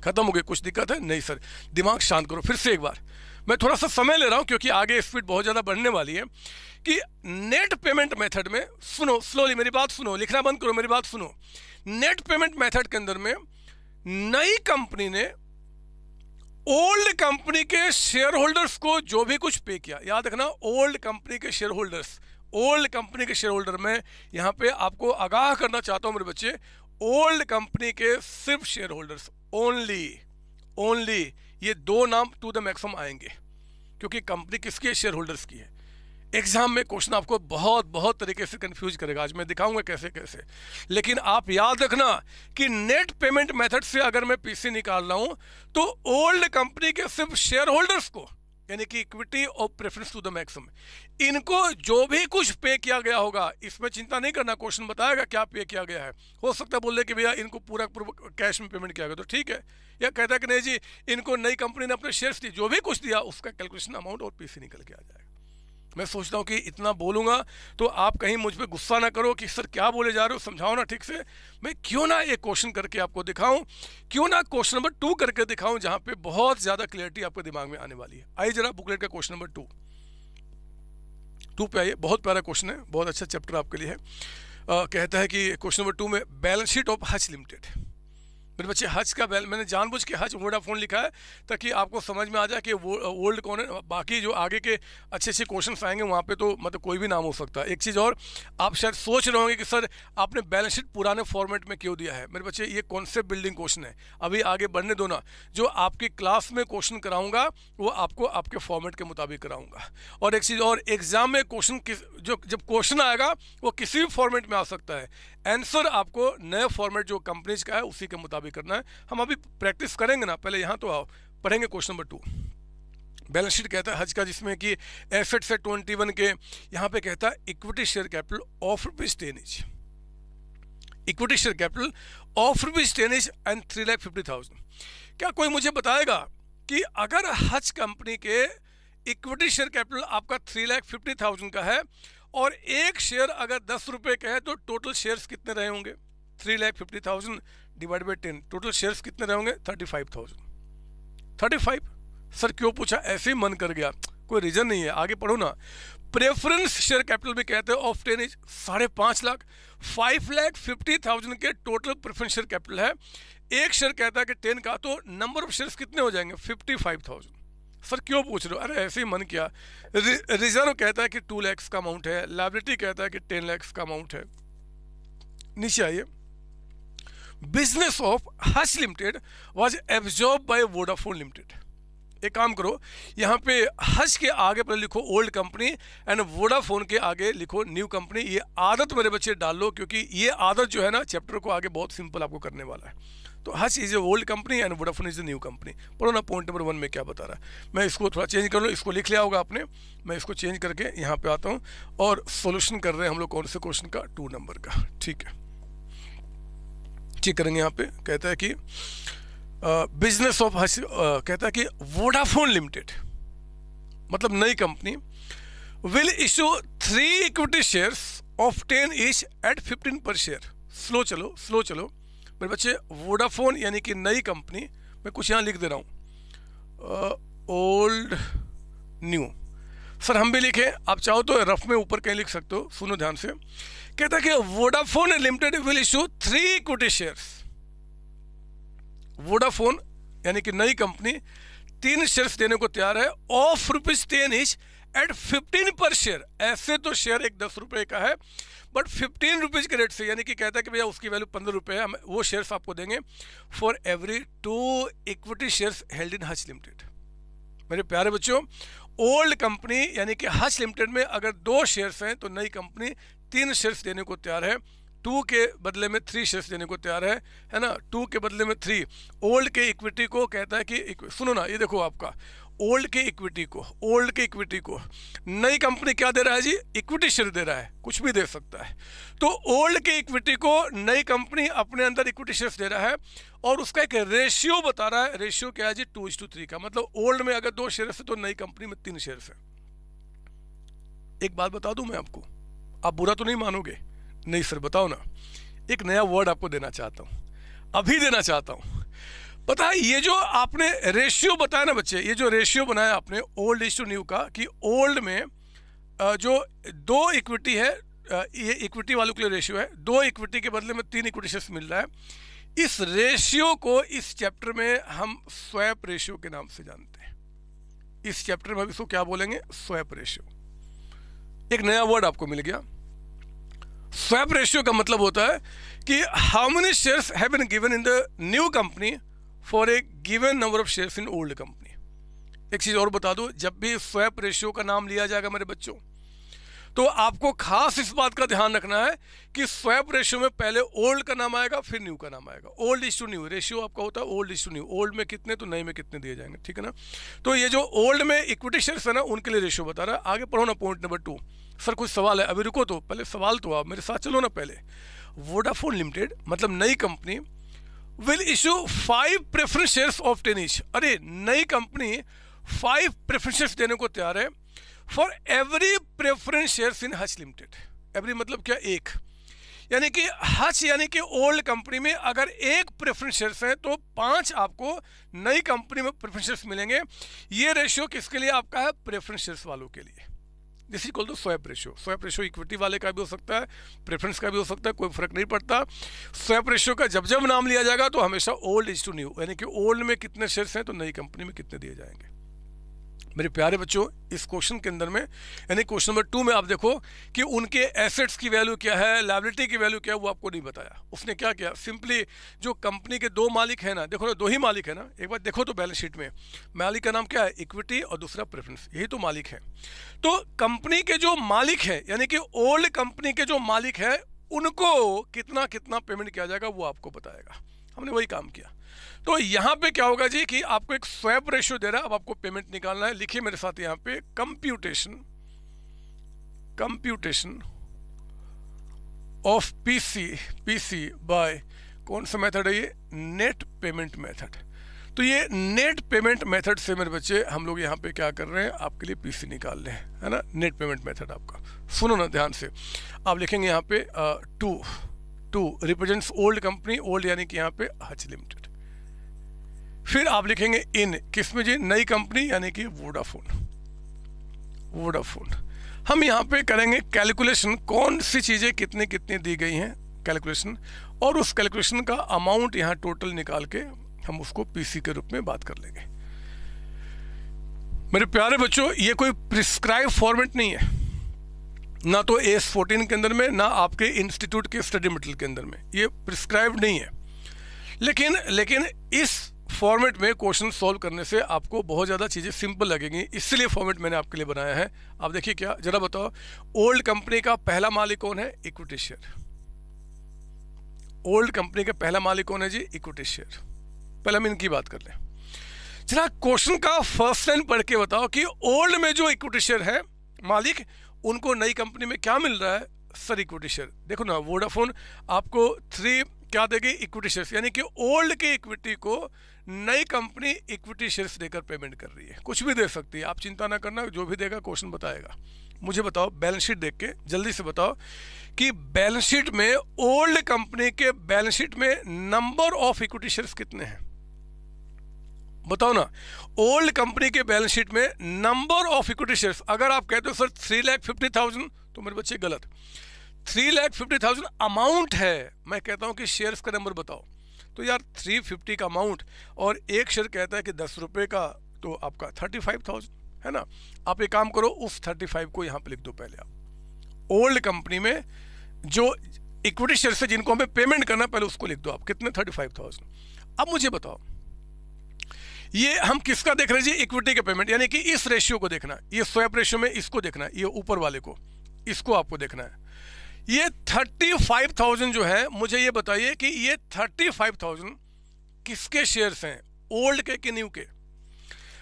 खत्म हो गई कुछ दिक्कत है नहीं सर दिमाग शांत करो फिर से एक बार मैं थोड़ा सा समय ले रहा हूँ क्योंकि आगे स्पीड बहुत ज़्यादा बढ़ने वाली है कि नेट पेमेंट मेथड में सुनो स्लोली मेरी बात सुनो लिखना बंद करो मेरी बात सुनो नेट पेमेंट मेथड के अंदर में नई कंपनी ने ओल्ड कंपनी के शेयर होल्डर्स को जो भी कुछ पे किया याद रखना ओल्ड कंपनी के शेयर होल्डर्स ओल्ड कंपनी के शेयर होल्डर में यहां पे आपको आगाह करना चाहता हूं मेरे बच्चे ओल्ड कंपनी के सिर्फ शेयर होल्डर्स ओनली ओनली ये दो नाम टू द मैक्सिमम आएंगे क्योंकि कंपनी किसकी है शेयर होल्डर्स की है एग्जाम में क्वेश्चन आपको बहुत बहुत तरीके से कंफ्यूज करेगा आज मैं दिखाऊंगा कैसे कैसे लेकिन आप याद रखना कि नेट पेमेंट मेथड से अगर मैं पीसी निकाल रहा हूं तो ओल्ड कंपनी के सिर्फ शेयर होल्डर्स को यानी कि इक्विटी और प्रेफरेंस टू द मैक्सिमम इनको जो भी कुछ पे किया गया होगा इसमें चिंता नहीं करना क्वेश्चन बताएगा क्या पे किया गया है हो सकता है बोल दे कि भैया इनको पूरा पूरा कैश में पेमेंट किया गया तो ठीक है या कहता है कि नहीं जी इनको नई कंपनी ने अपने शेयर्स दिए जो भी कुछ दिया उसका कैलकुलेशन अमाउंट और पीसी निकल के आ जाएगा मैं सोचता हूँ कि इतना बोलूँगा तो आप कहीं मुझ पर गुस्सा ना करो कि सर क्या बोले जा रहे हो समझाओ ना ठीक से मैं क्यों ना एक क्वेश्चन करके आपको दिखाऊँ क्यों ना क्वेश्चन नंबर टू करके दिखाऊँ जहाँ पे बहुत ज़्यादा क्लियरिटी आपके दिमाग में आने वाली है आइए जरा बुकलेट का क्वेश्चन नंबर टू टू पे आइए बहुत प्यारा क्वेश्चन है बहुत अच्छा चैप्टर आपके लिए है आ, कहता है कि क्वेश्चन नंबर टू में balance sheet of Hutch limited मेरे बच्चे हज का बैल मैंने जानबूझ के हज वोडाफोन लिखा है ताकि आपको समझ में आ जाए कि वो ओल्ड कौन है बाकी जो आगे के अच्छे अच्छे क्वेश्चन आएंगे वहाँ पे तो मतलब कोई भी नाम हो सकता है एक चीज़ और आप शायद सोच रहे होंगे कि सर आपने बैलेंस शीट पुराने फॉर्मेट में क्यों दिया है मेरे बच्चे ये कॉन्सेप्ट बिल्डिंग क्वेश्चन है अभी आगे बढ़ने दो ना जो आपकी क्लास में क्वेश्चन कराऊंगा वो आपको आपके फॉर्मेट के मुताबिक कराऊंगा और एक चीज़ और एग्ज़ाम में क्वेश्चन जो जब क्वेश्चन आएगा वो किसी भी फॉर्मेट में आ सकता है आंसर आपको नया फॉर्मेट जो कंपनीज का है उसी के मुताबिक करना है हम अभी प्रैक्टिस करेंगे ना पहले यहाँ तो आओ पढ़ेंगे question number two balance sheet कहता है हज का जिसमें कि एसेट्स है ट्वेंटी वन के यहाँ पे कहता है equity share capital of rupees ten is equity share capital of rupees ten is and three lakh fifty thousand क्या कोई मुझे बताएगा कि अगर हज कंपनी के इक्विटी शेयर कैपिटल आपका थ्री लैख फिफ्टी थाउजेंड का है और एक शेयर अगर दस रुपये का है तो टोटल शेयर्स कितने रहे होंगे three lakh fifty thousand divide by ten total shares कितने रहे होंगे thirty five thousand thirty five sir क्यों पूछा ऐसे ही मन कर गया कोई रीज़न नहीं है आगे पढ़ो ना प्रेफरेंस शेयर कैपिटल भी कहते हैं ऑफ टेन इज साढ़े पाँच lakh five lakh fifty thousand के टोटल प्रेफरेंस शेयर कैपिटल है एक शेयर कहता है कि टेन का तो नंबर ऑफ शेयर्स कितने हो जाएंगे फिफ्टी फाइव थाउजेंड सर क्यों पूछ रहे हो अरे ऐसे ही मन किया रि, रिजर्व कहता है कि टू लैक्स का अमाउंट है लाइबिलिटी कहता है कि टेन लैक्स का अमाउंट है नीचे आइए business of Hutch limited was absorb by Vodafone limited एक काम करो यहाँ पे हज के आगे पहले लिखो ओल्ड कंपनी एंड वोडाफोन के आगे लिखो न्यू कंपनी ये आदत मेरे बच्चे डाल लो क्योंकि ये आदत जो है ना चैप्टर को आगे बहुत सिंपल आपको करने वाला है तो चीज is a old company and Vodafone is a new company ना पॉइंट नंबर वन में क्या बता रहा है मैं इसको थोड़ा चेंज कर लूँ इसको लिख लिया होगा आपने मैं इसको चेंज करके यहाँ पे आता हूँ और सोल्यूशन कर रहे हैं हम लोग कौन से क्वेश्चन का टू नंबर का ठीक है ठीक करेंगे यहाँ पे कहता है कि बिजनेस ऑफ हस कहता है कि वोडाफोन लिमिटेड मतलब नई कंपनी will issue three equity shares of ten each at fifteen per share slow चलो स्लो चलो मेरे बच्चे वोडाफोन यानी कि नई कंपनी मैं कुछ यहाँ लिख दे रहा हूँ ओल्ड न्यू सर हम भी लिखें आप चाहो तो रफ में ऊपर कहीं लिख सकते हो सुनो ध्यान से कहता है कि Vodafone limited will issue three कोटी शेयर्स वोडाफोन यानी कि नई कंपनी तीन शेयर्स देने को तैयार है of rupees ten each at fifteen per share ऐसे तो शेयर एक दस रुपये का है बट फिफ्टीन रुपीज़ के रेट से यानी कि कहता है कि भैया उसकी वैल्यू पंद्रह रुपये है हम वो शेयर्स आपको देंगे for every two equity shares held in Hutch limited मेरे प्यारे बच्चों ओल्ड कंपनी यानी कि हच लिमिटेड में अगर दो शेयर्स हैं तो नई कंपनी तीन शेयर्स देने को तैयार है टू के बदले में थ्री शेयर्स देने को तैयार है है ना टू के बदले में थ्री ओल्ड के इक्विटी को कहता है कि सुनो ना ये देखो आपका ओल्ड के इक्विटी को ओल्ड के इक्विटी को नई कंपनी क्या दे रहा है जी इक्विटी शेयर दे रहा है कुछ भी दे सकता है तो ओल्ड के इक्विटी को नई कंपनी अपने अंदर इक्विटी शेयर दे रहा है और उसका एक रेशियो बता रहा है रेशियो क्या है जी टू इज टू थ्री का मतलब ओल्ड में अगर दो शेयर है तो नई कंपनी में तीन शेयर है एक बात बता दू मैं आपको आप बुरा तो नहीं मानोगे नहीं सर बताओ ना एक नया वर्ड आपको देना चाहता हूँ अभी देना चाहता हूँ पता है ये जो आपने रेशियो बताया ना बच्चे ये जो रेशियो बनाया आपने ओल्ड इज टू न्यू का कि ओल्ड में जो दो इक्विटी है ये इक्विटी वालों के लिए रेशियो है दो इक्विटी के बदले में तीन इक्विटी शेयर्स मिल रहा है इस रेशियो को इस चैप्टर में हम स्वैप रेशियो के नाम से जानते हैं इस चैप्टर में हम इसको क्या बोलेंगे स्वैप रेशियो एक नया वर्ड आपको मिल गया स्वैप रेशियो का मतलब होता है कि how many shares have been given in the new company for a given number of share in old company एक चीज़ और बता दू जब भी स्वैप रेशियो का नाम लिया जाएगा मेरे बच्चों तो आपको खास इस बात का ध्यान रखना है कि स्वैप रेशियो में पहले ओल्ड का नाम आएगा फिर न्यू का नाम आएगा old is to new ratio आपका होता है old is to new old में कितने तो नए में कितने दिए जाएंगे ठीक है ना तो ये जो ओल्ड में इक्विटी शेयर है ना उनके लिए रेशियो बता रहा है आगे पढ़ो ना पॉइंट नंबर टू सर कुछ सवाल है अभी रुको तो पहले सवाल तो आप मेरे साथ चलो ना पहले वोडाफोन लिमिटेड मतलब नई कंपनी will issue five preference shares of ten each अरे नई कंपनी फाइव प्रेफरेंस शेयर्स देने को तैयार है for every preference shares in Hutch limited every मतलब क्या एक यानी कि हच यानी कि ओल्ड कंपनी में अगर एक प्रेफरेंस शेयर्स हैं तो पांच आपको नई कंपनी में प्रेफरेंस शेयर्स मिलेंगे ये रेशियो किसके लिए आपका है प्रेफरेंस शेयर्स वालों के लिए this is call the swap ratio swap ratio equity वाले का भी हो सकता है प्रेफरेंस का भी हो सकता है कोई फर्क नहीं पड़ता स्वैप रेशो का जब जब नाम लिया जाएगा तो हमेशा ओल्ड इज टू न्यू यानी कि ओल्ड में कितने शेयर्स हैं तो नई कंपनी में कितने दिए जाएंगे मेरे प्यारे बच्चों इस क्वेश्चन के अंदर में यानी क्वेश्चन नंबर टू में आप देखो कि उनके एसेट्स की वैल्यू क्या है लाइबिलिटी की वैल्यू क्या है वो आपको नहीं बताया उसने क्या किया सिंपली जो कंपनी के दो मालिक हैं ना देखो ना दो ही मालिक है ना एक बार देखो तो बैलेंस शीट में मालिक का नाम क्या है इक्विटी और दूसरा प्रेफरेंस यही तो मालिक है तो कंपनी के जो मालिक है यानी कि ओल्ड कंपनी के जो मालिक है उनको कितना कितना पेमेंट किया जाएगा वो आपको बताएगा हमने वही काम किया तो यहाँ पे क्या होगा जी कि आपको एक स्वैप रेशियो दे रहा है अब आपको पेमेंट निकालना है लिखिए मेरे साथ यहाँ पे computation computation of PC PC by कौन सा मेथड है ये नेट पेमेंट मेथड तो ये नेट पेमेंट मेथड से मेरे बच्चे हम लोग यहाँ पे क्या कर रहे हैं आपके लिए पीसी निकाल रहे हैं है ना नेट पेमेंट मेथड आपका सुनो ना ध्यान से आप लिखेंगे यहाँ पे two to represents old company old यानी कि यहाँ पे हच लिमिटेड फिर आप लिखेंगे इन किस में जी नई कंपनी यानी कि वोडाफोन वोडाफोन हम यहाँ पे करेंगे कैलकुलेशन कौन सी चीज़ें कितनी कितनी दी गई हैं कैलकुलेशन और उस कैलकुलेशन का अमाउंट यहाँ टोटल निकाल के हम उसको पीसी के रूप में बात कर लेंगे मेरे प्यारे बच्चों ये कोई प्रिस्क्राइब फॉर्मेट नहीं है ना तो एस फोर्टीन के अंदर में ना आपके इंस्टीट्यूट के स्टडी मटेरियल के अंदर में ये प्रिस्क्राइब नहीं है लेकिन लेकिन इस फॉर्मेट में क्वेश्चन सॉल्व करने से आपको बहुत ज़्यादा चीज़ें सिंपल लगेंगी इसलिए फॉर्मेट मैंने आपके लिए बनाया है आप देखिए क्या जरा बताओ ओल्ड कंपनी का पहला मालिक कौन है इक्विटी शेयर ओल्ड कंपनी का पहला मालिक कौन है जी इक्विटी शेयर पहले हम इनकी बात कर लें जरा क्वेश्चन का फर्स्ट लाइन पढ़ के बताओ कि ओल्ड में जो इक्विटी शेयर है मालिक उनको नई कंपनी में क्या मिल रहा है सर इक्विटी शेयर देखो ना वोडाफोन आपको थ्री क्या देगी इक्विटी शेयर यानी कि ओल्ड के इक्विटी को नई कंपनी इक्विटी शेयर्स देकर पेमेंट कर रही है कुछ भी दे सकती है आप चिंता ना करना जो भी देगा क्वेश्चन बताएगा मुझे बताओ बैलेंस शीट देख के जल्दी से बताओ कि बैलेंस शीट में ओल्ड कंपनी के बैलेंस शीट में नंबर ऑफ इक्विटी शेयर्स कितने हैं बताओ ना ओल्ड कंपनी के बैलेंस शीट में नंबर ऑफ इक्विटी शेयर्स अगर आप कहते हो sir three lakh fifty thousand तो मेरे बच्चे गलत three lakh fifty thousand amount है मैं कहता हूं कि शेयर्स का नंबर बताओ तो यार थ्री फिफ्टी का अमाउंट और एक शेयर कहता है कि दस रुपये का तो आपका थर्टी फाइव थाउजेंड है ना आप एक काम करो उस थर्टी फाइव को यहाँ पर लिख दो पहले आप ओल्ड कंपनी में जो इक्विटी शेयर से जिनको हमें पेमेंट करना पहले उसको लिख दो आप कितने थर्टी फाइव थाउजेंड अब मुझे बताओ ये हम किसका देख रहे हैं जी इक्विटी का पेमेंट यानी कि इस रेशियो को देखना ये स्वैप रेशियो में इसको देखना है ये ऊपर वाले को इसको आपको देखना है ये थर्टी फाइव थाउजेंड जो है मुझे ये बताइए कि ये थर्टी फाइव थाउजेंड किसके शेयर्स हैं ओल्ड के कि न्यू के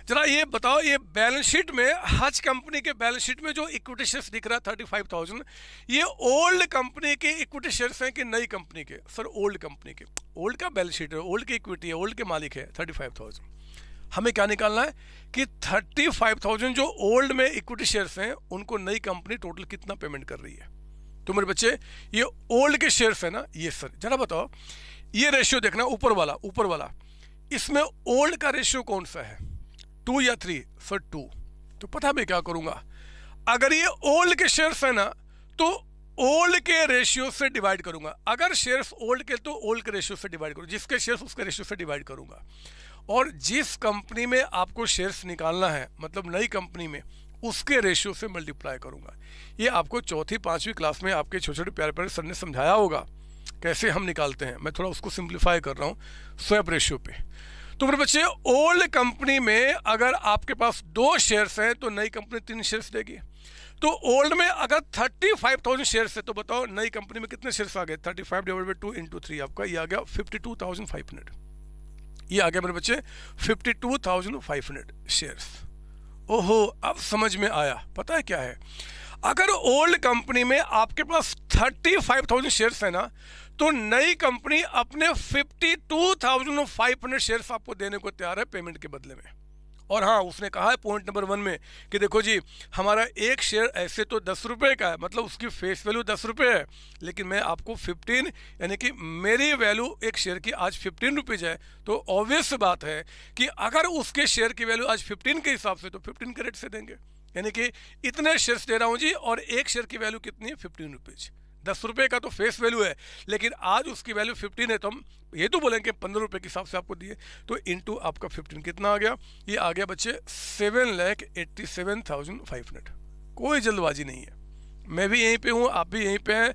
जरा ये बताओ ये बैलेंस शीट में हज कंपनी के बैलेंस शीट में जो इक्विटी शेयर्स दिख रहा है थर्टी फाइव थाउजेंड ये ओल्ड कंपनी के इक्विटी शेयर्स हैं कि नई कंपनी के सर ओल्ड कंपनी के ओल्ड का बैलेंस शीट है ओल्ड की इक्विटी है ओल्ड के मालिक है थर्टी फाइव थाउजेंड हमें क्या निकालना है कि थर्टी फाइव थाउजेंड जो ओल्ड में इक्विटी शेयर्स हैं उनको नई कंपनी टोटल कितना पेमेंट कर रही है तो मेरे बच्चे ये ओल्ड के शेयर्स है ना ये सर जरा बताओ ये रेशियो देखना ऊपर वाला ऊपर वाला इसमें ओल्ड का रेशियो कौन सा है टू या थ्री सर टू तो पता मैं क्या करूँगा अगर ये ओल्ड के शेयर्स है ना तो ओल्ड के रेशियो से डिवाइड करूंगा अगर शेयर्स ओल्ड के तो ओल्ड के रेशियो से डिवाइड करूँ जिसके शेयर्स उसके रेशियो से डिवाइड करूंगा और जिस कंपनी में आपको शेयर्स निकालना है मतलब नई कंपनी में उसके रेशियो से मल्टीप्लाई करूंगा ये आपको चौथी पांचवी क्लास में आपके छोटे छोटे प्यारे प्यारे सर ने समझाया होगा कैसे हम निकालते हैं मैं थोड़ा उसको सिंप्लीफाई कर रहा हूँ स्वैप रेशियो पे तो मेरे बच्चे ओल्ड कंपनी में अगर आपके पास दो शेयर्स हैं तो नई कंपनी तीन शेयर्स देगी तो ओल्ड में अगर थर्टी फाइव थाउजेंड शेयर्स है तो बताओ नई कंपनी में कितने शेयर्स आ गए thirty five divide by two into three आपका ये आ गया fifty two thousand five hundred ये आ गया मेरे बच्चे fifty two thousand five hundred shares ओहो अब समझ में आया पता है क्या है अगर ओल्ड कंपनी में आपके पास थर्टी फाइव थाउजेंड शेयर्स है ना तो नई कंपनी अपने fifty two thousand five hundred share आपको देने को तैयार है पेमेंट के बदले में और हाँ उसने कहा है पॉइंट नंबर वन में कि देखो जी हमारा एक शेयर ऐसे तो दस रुपये का है मतलब उसकी फेस वैल्यू दस रुपये है लेकिन मैं आपको फिफ्टीन यानी कि मेरी वैल्यू एक शेयर की आज फिफ्टीन रुपीज़ है तो ऑब्वियस बात है कि अगर उसके शेयर की वैल्यू आज फिफ्टीन के हिसाब से तो फिफ्टीन के से देंगे यानी कि इतने शेयर्स दे रहा हूँ जी और एक शेयर की वैल्यू कितनी है फिफ्टीन रुपीज़ दस रुपये का तो फेस वैल्यू है लेकिन आज उसकी वैल्यू फिफ्टीन है तो हम ये तो बोलेंगे पंद्रह रुपये के हिसाब से आपको दिए तो इंटू आपका फिफ्टीन कितना आ गया ये आ गया बच्चे seven lakh eighty seven thousand five hundred कोई जल्दबाजी नहीं है मैं भी यहीं पे हूँ आप भी यहीं पे हैं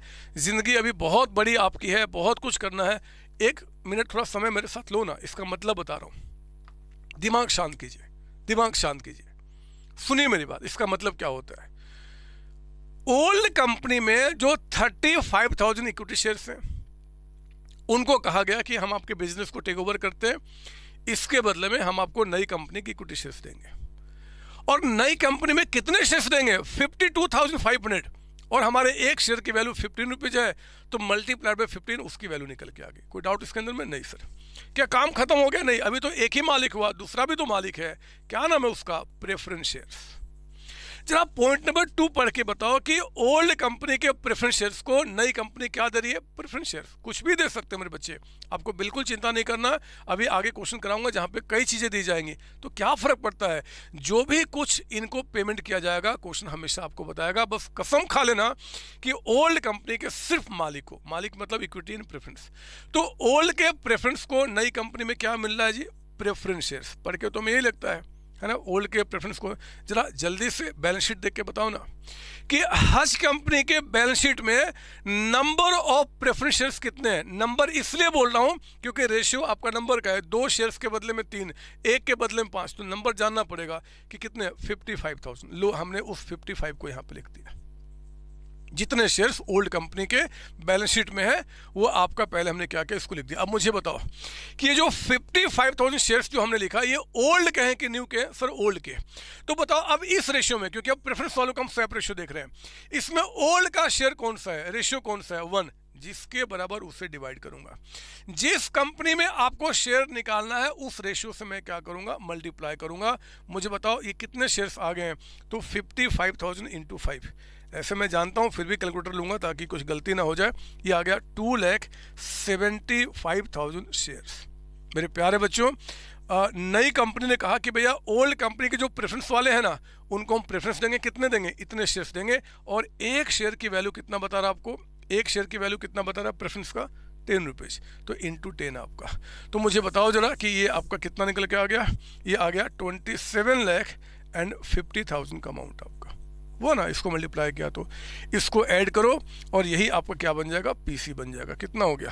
ज़िंदगी अभी बहुत बड़ी आपकी है बहुत कुछ करना है एक मिनट थोड़ा समय मेरे साथ लो ना इसका मतलब बता रहा हूँ दिमाग शांत कीजिए दिमाग शांत कीजिए सुनिए मेरी बात इसका मतलब क्या होता है ओल्ड कंपनी में जो thirty five thousand equity share हैं उनको कहा गया कि हम आपके बिजनेस को टेक ओवर करते हैं इसके बदले में हम आपको नई कंपनी की इक्विटी शेयर देंगे और नई कंपनी में कितने शेयर देंगे fifty two thousand five hundred और हमारे एक शेयर की वैल्यू फिफ्टीन रुपीज़ है तो मल्टीप्लाइड बाई फिफ्टीन उसकी वैल्यू निकल के आ गई कोई डाउट इसके अंदर में नहीं सर क्या काम खत्म हो गया नहीं अभी तो एक ही मालिक हुआ दूसरा भी तो मालिक है क्या नाम है उसका प्रेफरेंस शेयर्स जरा पॉइंट नंबर टू पढ़ के बताओ कि ओल्ड कंपनी के प्रेफरेंस शेयर्स को नई कंपनी क्या दे रही है प्रेफरेंस शेयर्स कुछ भी दे सकते हैं मेरे बच्चे आपको बिल्कुल चिंता नहीं करना अभी आगे क्वेश्चन कराऊंगा जहाँ पे कई चीज़ें दी जाएंगी तो क्या फ़र्क पड़ता है जो भी कुछ इनको पेमेंट किया जाएगा क्वेश्चन हमेशा आपको बताएगा बस कसम खा लेना कि ओल्ड कंपनी के सिर्फ मालिक हो मालिक मतलब इक्विटी इन प्रेफरेंस तो ओल्ड के प्रेफरेंस को नई कंपनी में क्या मिल रहा है जी प्रेफरेंस शेयर्स पढ़ के तो हमें यही लगता है है ना ओल्ड के प्रेफरेंस को जरा जल्दी से बैलेंस शीट देख के बताओ ना कि हज कंपनी के बैलेंस शीट में नंबर ऑफ प्रेफरेंस शेयर्स कितने हैं नंबर इसलिए बोल रहा हूं क्योंकि रेशियो आपका नंबर का है दो शेयर्स के बदले में तीन एक के बदले में पांच तो नंबर जानना पड़ेगा कि कितने फिफ्टी फाइव थाउजेंड लो हमने उस फिफ्टी फाइव को यहाँ पर लिख दिया जितने शेयर्स ओल्ड कंपनी के बैलेंस शीट में है वो आपका पहले हमने क्या किया इसको लिख दिया अब मुझे बताओ कि ये जो 55,000 शेयर्स जो हमने लिखा ये ओल्ड के हैं कि न्यू के सर ओल्ड के तो बताओ अब इस रेशियो में क्योंकि अब प्रेफरेंस वालों का हम स्वैप रेशियो देख रहे हैं इसमें ओल्ड का शेयर कौन सा है रेशियो कौन सा है वन जिसके बराबर उसे डिवाइड करूंगा जिस कंपनी में आपको शेयर निकालना है उस रेशियो से मैं क्या करूंगा मल्टीप्लाई करूंगा मुझे बताओ ये कितने शेयर्स आ गए हैं तो 55,000 फाइव थाउजेंड इंटू फाइव ऐसे मैं जानता हूँ फिर भी कैलकुलेटर लूँगा ताकि कुछ गलती ना हो जाए ये आ गया two lakh seventy five thousand shares मेरे प्यारे बच्चों नई कंपनी ने कहा कि भैया ओल्ड कंपनी के जो प्रेफरेंस वाले हैं ना उनको हम प्रेफरेंस देंगे कितने देंगे इतने शेयर्स देंगे और एक शेयर की वैल्यू कितना बता रहा आपको एक शेयर की वैल्यू कितना बता रहा है प्रेफरेंस का टेन रुपीज़ तो इंटू टेन आपका तो मुझे बताओ जरा कि ये आपका कितना निकल के आ गया ये आ गया twenty seven lakh and fifty thousand का अमाउंट आपका हुआ ना इसको मल्टीप्लाई किया तो इसको ऐड करो और यही आपका क्या बन जाएगा पीसी बन जाएगा कितना हो गया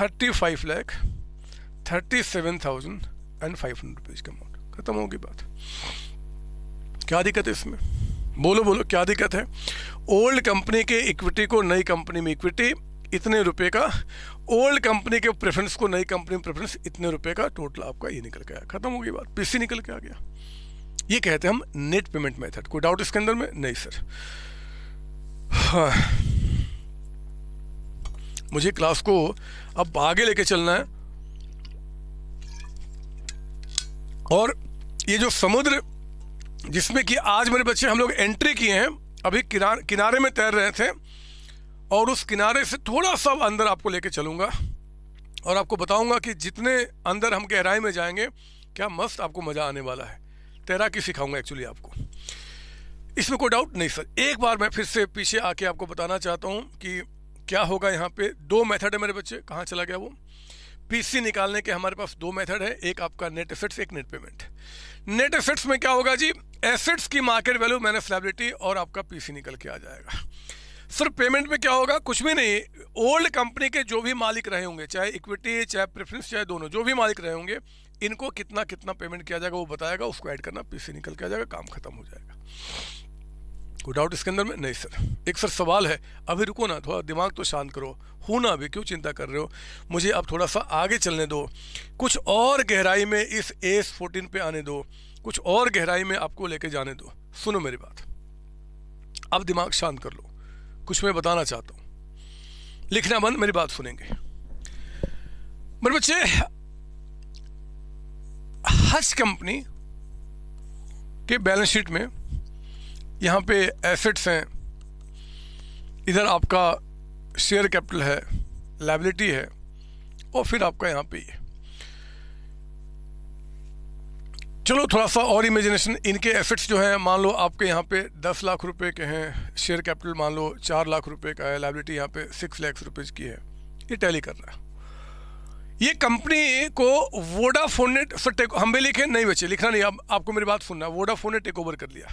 thirty five lakh thirty seven thousand and five hundred rupees का अमाउंट खत्म होगी बात क्या दिक्कत है इसमें बोलो बोलो क्या दिक्कत है ओल्ड कंपनी के इक्विटी को नई कंपनी में इक्विटी इतने रुपए का ओल्ड कंपनी के प्रेफरेंस को नई कंपनी में प्रेफरेंस इतने रुपए का टोटल आपका ये निकल गया खत्म होगी बात पीसी निकल के आ गया ये कहते हैं हम नेट पेमेंट मेथड कोई डाउट इसके अंदर में नहीं सर हाँ। मुझे क्लास को अब आगे लेके चलना है और ये जो समुद्र जिसमें कि आज मेरे बच्चे हम लोग एंट्री किए हैं अभी किनार, किनारे में तैर रहे थे और उस किनारे से थोड़ा सा अंदर आपको लेके चलूंगा और आपको बताऊंगा कि जितने अंदर हम गहराई में जाएंगे क्या मस्त आपको मज़ा आने वाला है तैराकी सिखाऊंगा एक्चुअली आपको इसमें कोई डाउट नहीं सर एक बार मैं फिर से पीछे आके आपको बताना चाहता हूँ कि क्या होगा यहाँ पे दो मेथड है मेरे बच्चे कहाँ चला गया वो पीसी निकालने के हमारे पास दो मेथड है एक आपका नेट एसेट्स एक नेट पेमेंट नेट एसेट्स में क्या होगा जी एसेट्स की मार्केट वैल्यू माइनस लाइबिलिटी और आपका पीसी निकल के आ जाएगा सर पेमेंट में क्या होगा कुछ भी नहीं ओल्ड कंपनी के जो भी मालिक रहे होंगे चाहे इक्विटी चाहे प्रेफरेंस चाहे दोनों जो भी मालिक रहे होंगे इनको कितना कितना पेमेंट किया जाएगा वो बताएगा उसको ऐड करना पीसी निकल के आ जाएगा काम खत्म हो जाएगा कोई डाउट इसके अंदर में नहीं सर एक सर सवाल है अभी रुको ना थोड़ा दिमाग तो शांत करो हो ना अभी क्यों चिंता कर रहे हो मुझे अब थोड़ा सा आगे चलने दो कुछ और गहराई में इस एस फोर्टीन पे आने दो कुछ और गहराई में आपको लेके जाने दो सुनो मेरी बात अब दिमाग शांत कर लो कुछ मैं बताना चाहता हूँ लिखना बंद मेरी बात सुनेंगे मेरे बच्चे हज कंपनी के बैलेंस शीट में यहाँ पे एसेट्स हैं इधर आपका शेयर कैपिटल है लाइबिलिटी है और फिर आपका यहाँ पे ये चलो थोड़ा सा और इमेजिनेशन इनके एसेट्स जो हैं मान लो आपके यहाँ पे दस लाख रुपए के हैं शेयर कैपिटल मान लो चार लाख रुपए का है लाइबिलिटी यहाँ पे सिक्स लाख रुपए की है ये टैली कर रहा है ये कंपनी को वोडाफोन ने सर टेक हम भी लिखे नहीं बचे लिखना नहीं अब आपको मेरी बात सुनना वोडाफोन ने टेक ओवर कर लिया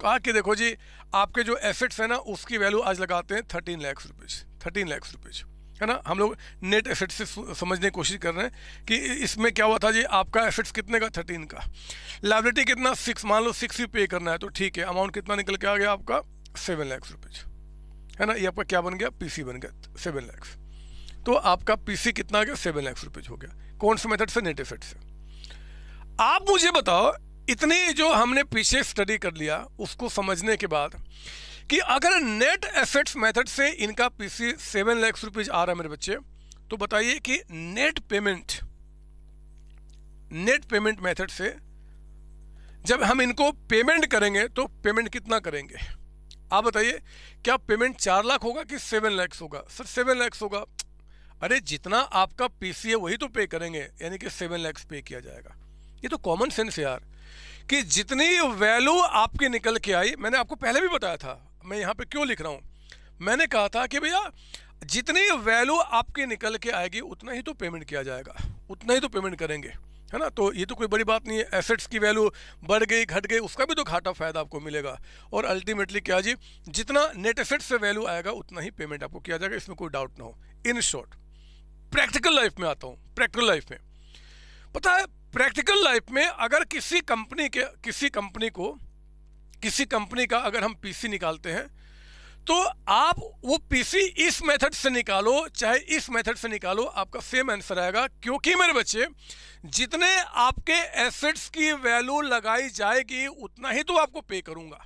कहा कि देखो जी आपके जो एसेट्स हैं ना उसकी वैल्यू आज लगाते हैं thirteen lakhs rupees thirteen lakhs rupees है ना हम लोग नेट एसेट्स से समझने की कोशिश कर रहे हैं कि इसमें क्या हुआ था जी आपका एसेट्स कितने का थर्टीन का लाइब्रेटी कितना सिक्स मान लो सिक्स ही पे करना है तो ठीक है अमाउंट कितना निकल के आ गया आपका सेवन लैक्स रुपीज़ है ना ये आपका क्या बन गया पी बन गया सेवन लैक्स तो आपका पीसी कितना आ गया सेवन लैक्स रुपीज हो गया कौन से मेथड से नेटिव सेट से आप मुझे बताओ इतने जो हमने पीछे स्टडी कर लिया उसको समझने के बाद कि अगर नेट एसेट्स मेथड से इनका पीसी सेवन लैक्स रुपीज आ रहा है मेरे बच्चे तो बताइए कि net payment net payment method से जब हम इनको पेमेंट करेंगे तो पेमेंट कितना करेंगे आप बताइए क्या पेमेंट चार लाख होगा कि सेवन लैक्स होगा सर सेवन लैक्स होगा अरे जितना आपका पीसी है वही तो पे करेंगे यानी कि सेवन लैक्स पे किया जाएगा ये तो कॉमन सेंस यार कि जितनी वैल्यू आपकी निकल के आई मैंने आपको पहले भी बताया था मैं यहाँ पे क्यों लिख रहा हूँ मैंने कहा था कि भैया जितनी वैल्यू आपकी निकल के आएगी उतना ही तो पेमेंट किया जाएगा उतना ही तो पेमेंट करेंगे है ना तो ये तो कोई बड़ी बात नहीं है एसेट्स की वैल्यू बढ़ गई घट गई उसका भी तो घाटा फायदा आपको मिलेगा और अल्टीमेटली क्या जी जितना नेट एसेट्स से वैल्यू आएगा उतना ही पेमेंट आपको किया जाएगा इसमें कोई डाउट ना हो इन शॉर्ट प्रैक्टिकल लाइफ में आता हूँ प्रैक्टिकल लाइफ में पता है प्रैक्टिकल लाइफ में अगर किसी कंपनी के किसी कंपनी को किसी कंपनी का अगर हम पीसी निकालते हैं तो आप वो पीसी इस मेथड से निकालो चाहे इस मेथड से निकालो आपका सेम आंसर आएगा क्योंकि मेरे बच्चे जितने आपके एसेट्स की वैल्यू लगाई जाएगी उतना ही तो आपको पे करूंगा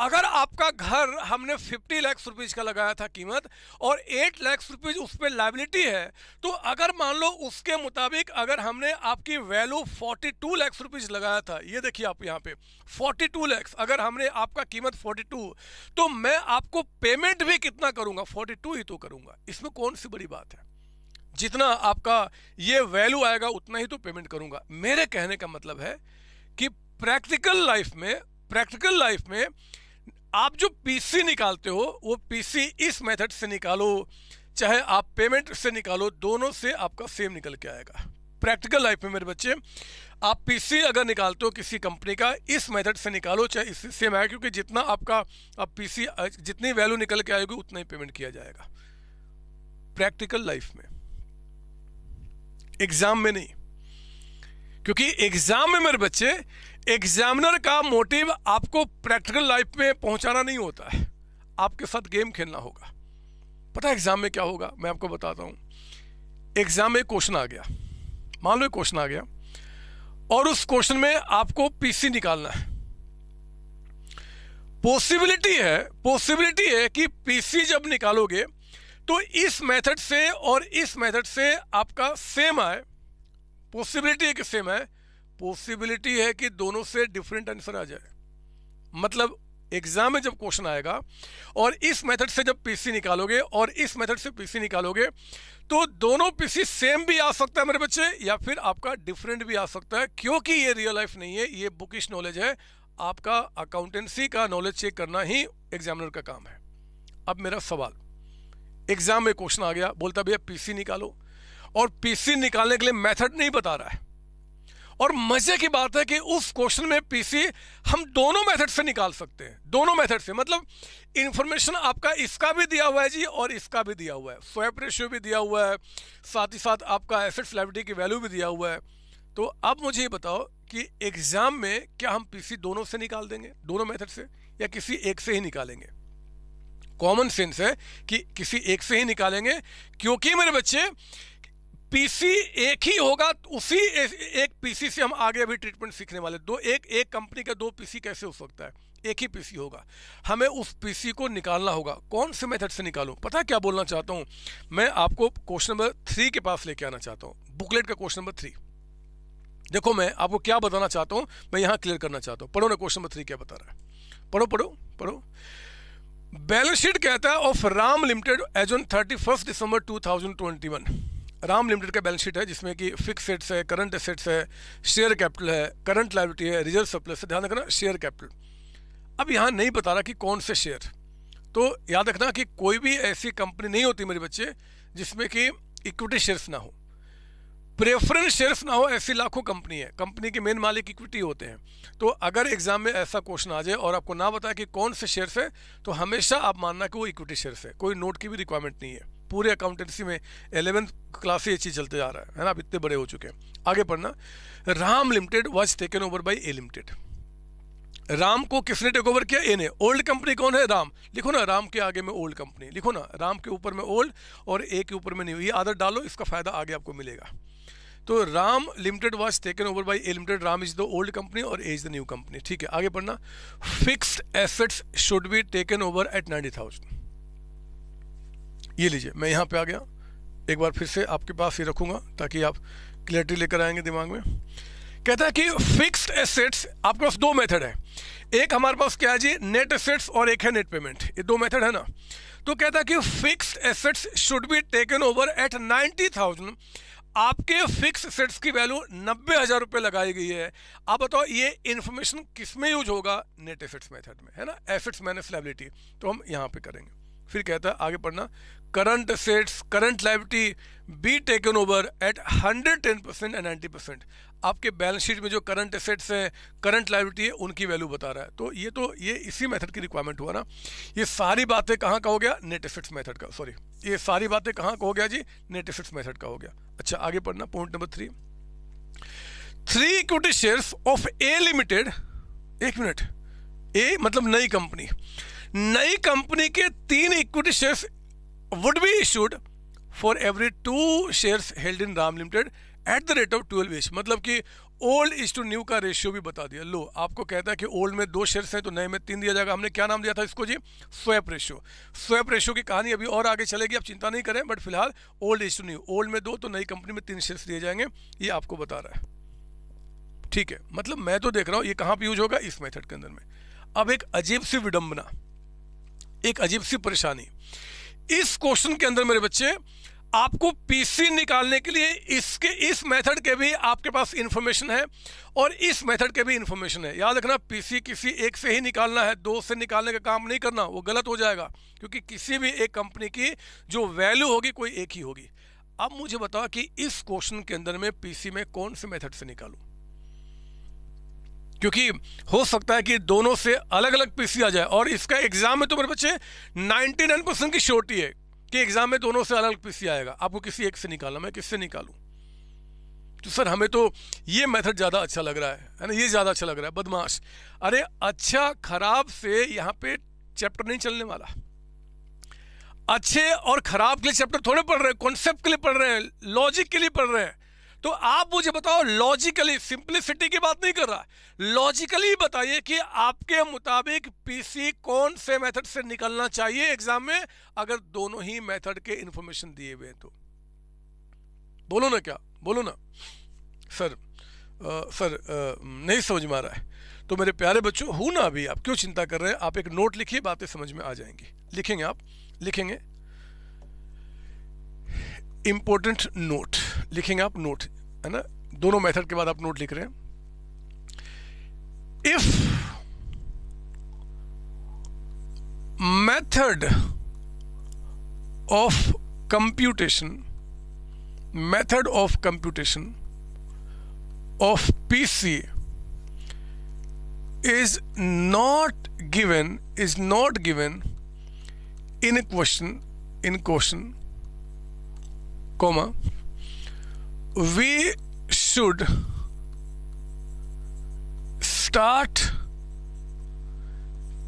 अगर आपका घर हमने 50 लाख रुपीज़ का लगाया था कीमत और 8 लाख रुपीज़ उस पर लाइबिलिटी है तो अगर मान लो उसके मुताबिक अगर हमने आपकी वैल्यू 42 लाख रुपीज़ लगाया था ये देखिए आप यहाँ पे 42 लाख अगर हमने आपका कीमत 42 तो मैं आपको पेमेंट भी कितना करूँगा 42 ही तो करूँगा इसमें कौन सी बड़ी बात है जितना आपका ये वैल्यू आएगा उतना ही तो पेमेंट करूँगा मेरे कहने का मतलब है कि प्रैक्टिकल लाइफ में प्रैक्टिकल लाइफ में आप जो पीसी निकालते हो वो पीसी इस मेथड से निकालो चाहे आप पेमेंट से निकालो दोनों से आपका सेम निकल के आएगा प्रैक्टिकल लाइफ में मेरे बच्चे आप पीसी अगर निकालते हो किसी कंपनी का इस मेथड से निकालो चाहे इससे सेम आएगा क्योंकि जितना आपका आप पीसी जितनी वैल्यू निकल के आएगी उतना ही पेमेंट किया जाएगा प्रैक्टिकल लाइफ में एग्जाम में नहीं क्योंकि एग्जाम में मेरे बच्चे एग्जामिनर का मोटिव आपको प्रैक्टिकल लाइफ में पहुंचाना नहीं होता है आपके साथ गेम खेलना होगा पता है एग्ज़ाम में क्या होगा मैं आपको बताता हूं एग्ज़ाम में क्वेश्चन आ गया मान लो क्वेश्चन आ गया और उस क्वेश्चन में आपको पीसी निकालना है पॉसिबिलिटी है पॉसिबिलिटी है कि पीसी जब निकालोगे तो इस मेथड से और इस मेथड से आपका सेम आए पॉसिबिलिटी है कि सेम है पॉसिबिलिटी है कि दोनों से डिफरेंट आंसर आ जाए मतलब एग्जाम में जब क्वेश्चन आएगा और इस मेथड से जब पीसी निकालोगे और इस मेथड से पीसी निकालोगे तो दोनों पीसी सेम भी आ सकता है मेरे बच्चे या फिर आपका डिफरेंट भी आ सकता है क्योंकि ये रियल लाइफ नहीं है ये बुकिश नॉलेज है आपका अकाउंटेंसी का नॉलेज चेक करना ही एग्जामिनर का काम है अब मेरा सवाल एग्जाम में क्वेश्चन आ गया बोलता भैया पीसी निकालो और पीसी निकालने के लिए मेथड नहीं बता रहा है और मजे की बात है कि उस क्वेश्चन में पीसी हम दोनों मेथड से निकाल सकते हैं दोनों मेथड से मतलब इन्फॉर्मेशन आपका इसका भी दिया हुआ है जी और इसका भी दिया हुआ है स्वैप रेशियो भी दिया हुआ है साथ ही साथ आपका एसेट लाइबिलिटी की वैल्यू भी दिया हुआ है तो अब मुझे ये बताओ कि एग्ज़ाम में क्या हम पीसी दोनों से निकाल देंगे दोनों मेथड से या किसी एक से ही निकालेंगे कॉमन सेंस है कि किसी एक से ही निकालेंगे क्योंकि मेरे बच्चे पीसी एक ही होगा उसी एक पीसी से हम आगे अभी ट्रीटमेंट सीखने वाले दो एक एक कंपनी का दो पीसी कैसे हो सकता है एक ही पीसी होगा हमें उस पीसी को निकालना होगा कौन से मेथड से निकालूं पता क्या बोलना चाहता हूँ मैं आपको क्वेश्चन नंबर थ्री के पास लेके आना चाहता हूँ बुकलेट का क्वेश्चन नंबर थ्री देखो मैं आपको क्या बताना चाहता हूँ मैं यहाँ क्लियर करना चाहता हूँ पढ़ो ना क्वेश्चन नंबर थ्री क्या बता रहा है पढ़ो पढ़ो पढ़ो बैलेंस शीट कहता है of Ram limited as on thirty first December two thousand twenty one Ram limited का बैलेंस शीट है जिसमें कि फिक्स एसेट्स है करंट एसेट्स है शेयर कैपिटल है करंट लाइबिलिटी है रिजर्व सप्लस है ध्यान रखना शेयर कैपिटल अब यहाँ नहीं बता रहा कि कौन से शेयर तो याद रखना कि कोई भी ऐसी कंपनी नहीं होती मेरे बच्चे जिसमें कि इक्विटी शेयर्स ना हो प्रेफरेंस शेयर्स ना हो ऐसी लाखों कंपनी है कंपनी के मेन मालिक इक्विटी होते हैं तो अगर एग्जाम में ऐसा क्वेश्चन आ जाए और आपको ना बताए कि कौन से शेयर्स है तो हमेशा आप मानना कि वो इक्विटी शेयर्स है कोई नोट की भी रिक्वायरमेंट नहीं है पूरे अकाउंटेंसी में एलेवेंथ क्लास से ये चीज़ चलते जा रहा है ना अब इतने बड़े हो चुके हैं आगे पढ़ना Ram limited was taken over by A limited Ram को किसने टेक ओवर किया ए ने ओल्ड कंपनी कौन है राम लिखो ना राम के आगे में ओल्ड कंपनी लिखो ना राम के ऊपर में ओल्ड और ए के ऊपर में न्यू ये आदत डालो इसका फायदा आगे आपको मिलेगा तो Ram limited was taken over by A limited Ram is the old company और A is the new company ठीक है आगे पढ़ना fix assets should be taken over at ninety thousand ये लीजिए मैं यहाँ पे आ गया एक बार फिर से आपके पास ये रखूँगा ताकि आप क्लियरिटी लेकर आएंगे दिमाग में कहता है कि फिक्स्ड एसेट्स आपके पास दो मेथड है एक हमारे पास क्या है जी नेट एसेट्स और एक है नेट पेमेंट ये दो मेथड है ना तो कहता है कि fixed assets should be taken over at ninety thousand आपके फिक्स सेट्स की वैल्यू नब्बे हज़ार रुपये लगाई गई है आप बताओ ये इन्फॉर्मेशन किस में यूज होगा नेट एसेट्स मेथड में है ना एसेट्स माइनस लाइबिलिटी तो हम यहाँ पे करेंगे फिर कहता है आगे पढ़ना current current assets current be taken over at hundred ten percent and ninety percent आपके बैलेंस शीट में जो करंट असेट्स हैं करंट लाइबिलिटी है उनकी वैल्यू बता रहा है तो ये तो ये इसी मेथड की रिक्वायरमेंट हुआ ना ये सारी बातें कहाँ का हो गया नेट असेट्स मेथड का सॉरी ये सारी बातें कहाँ का हो गया जी नेट असेट्स मेथड का हो गया अच्छा आगे पढ़ना point number three three equity share of A limited एक मिनट ए मतलब नई कंपनी नई कंपनी के तीन equity shares would be issued for every two shares held in Ram Limited at the rate of 12 each मतलब कि ओल्ड इज टू न्यू का रेशियो भी बता दिया लो आपको कहता है कि ओल्ड में दो शेयर्स हैं तो नए में तीन दिया जाएगा हमने क्या नाम दिया था इसको जी स्वैप रेशियो स्वैप रेशियो की कहानी अभी और आगे चलेगी आप चिंता नहीं करें बट फिलहाल old is to new old में दो तो नई कंपनी में तीन शेयर्स दिए जाएंगे ये आपको बता रहा है ठीक है मतलब मैं तो देख रहा हूँ ये कहाँ पर यूज होगा इस मेथड के अंदर में अब एक अजीब सी विडम्बना एक अजीब सी परेशानी इस क्वेश्चन के अंदर मेरे बच्चे आपको पीसी निकालने के लिए इसके इस मेथड के भी आपके पास इन्फॉर्मेशन है और इस मेथड के भी इन्फॉर्मेशन है याद रखना पीसी किसी एक से ही निकालना है दो से निकालने का काम नहीं करना वो गलत हो जाएगा क्योंकि किसी भी एक कंपनी की जो वैल्यू होगी कोई एक ही होगी अब मुझे बताओ कि इस क्वेश्चन के अंदर में पीसी में कौन से मेथड से निकालूं क्योंकि हो सकता है कि दोनों से अलग अलग पी आ जाए और इसका एग्ज़ाम में तो मेरे बच्चे 99 परसेंट की श्योरिटी है कि एग्ज़ाम में दोनों से अलग अलग पीसी आएगा आपको किसी एक से निकालना मैं किससे निकालूँ तो सर हमें तो ये मेथड ज़्यादा अच्छा लग रहा है है ना ये ज़्यादा अच्छा लग रहा है बदमाश अरे अच्छा खराब से यहाँ पे चैप्टर नहीं चलने वाला अच्छे और खराब के लिए चैप्टर थोड़े पढ़ रहे हैं कॉन्सेप्ट के लिए पढ़ रहे हैं लॉजिक के लिए पढ़ रहे हैं तो आप मुझे बताओ लॉजिकली सिंप्लिसिटी की बात नहीं कर रहा लॉजिकली बताइए कि आपके मुताबिक पीसी कौन से मेथड से निकलना चाहिए एग्जाम में अगर दोनों ही मेथड के इंफॉर्मेशन दिए हुए हैं तो बोलो ना क्या बोलो ना सर आ, सर आ, नहीं समझ में आ रहा है तो मेरे प्यारे बच्चों हूं ना अभी आप क्यों चिंता कर रहे हैं आप एक नोट लिखिए बातें समझ में आ जाएंगी लिखेंगे आप लिखेंगे इंपॉर्टेंट नोट लिखेंगे आप नोट है ना दोनों मेथड के बाद आप नोट लिख रहे हैं if method of computation method of computation of PC is not given is not given in question in question comma we should start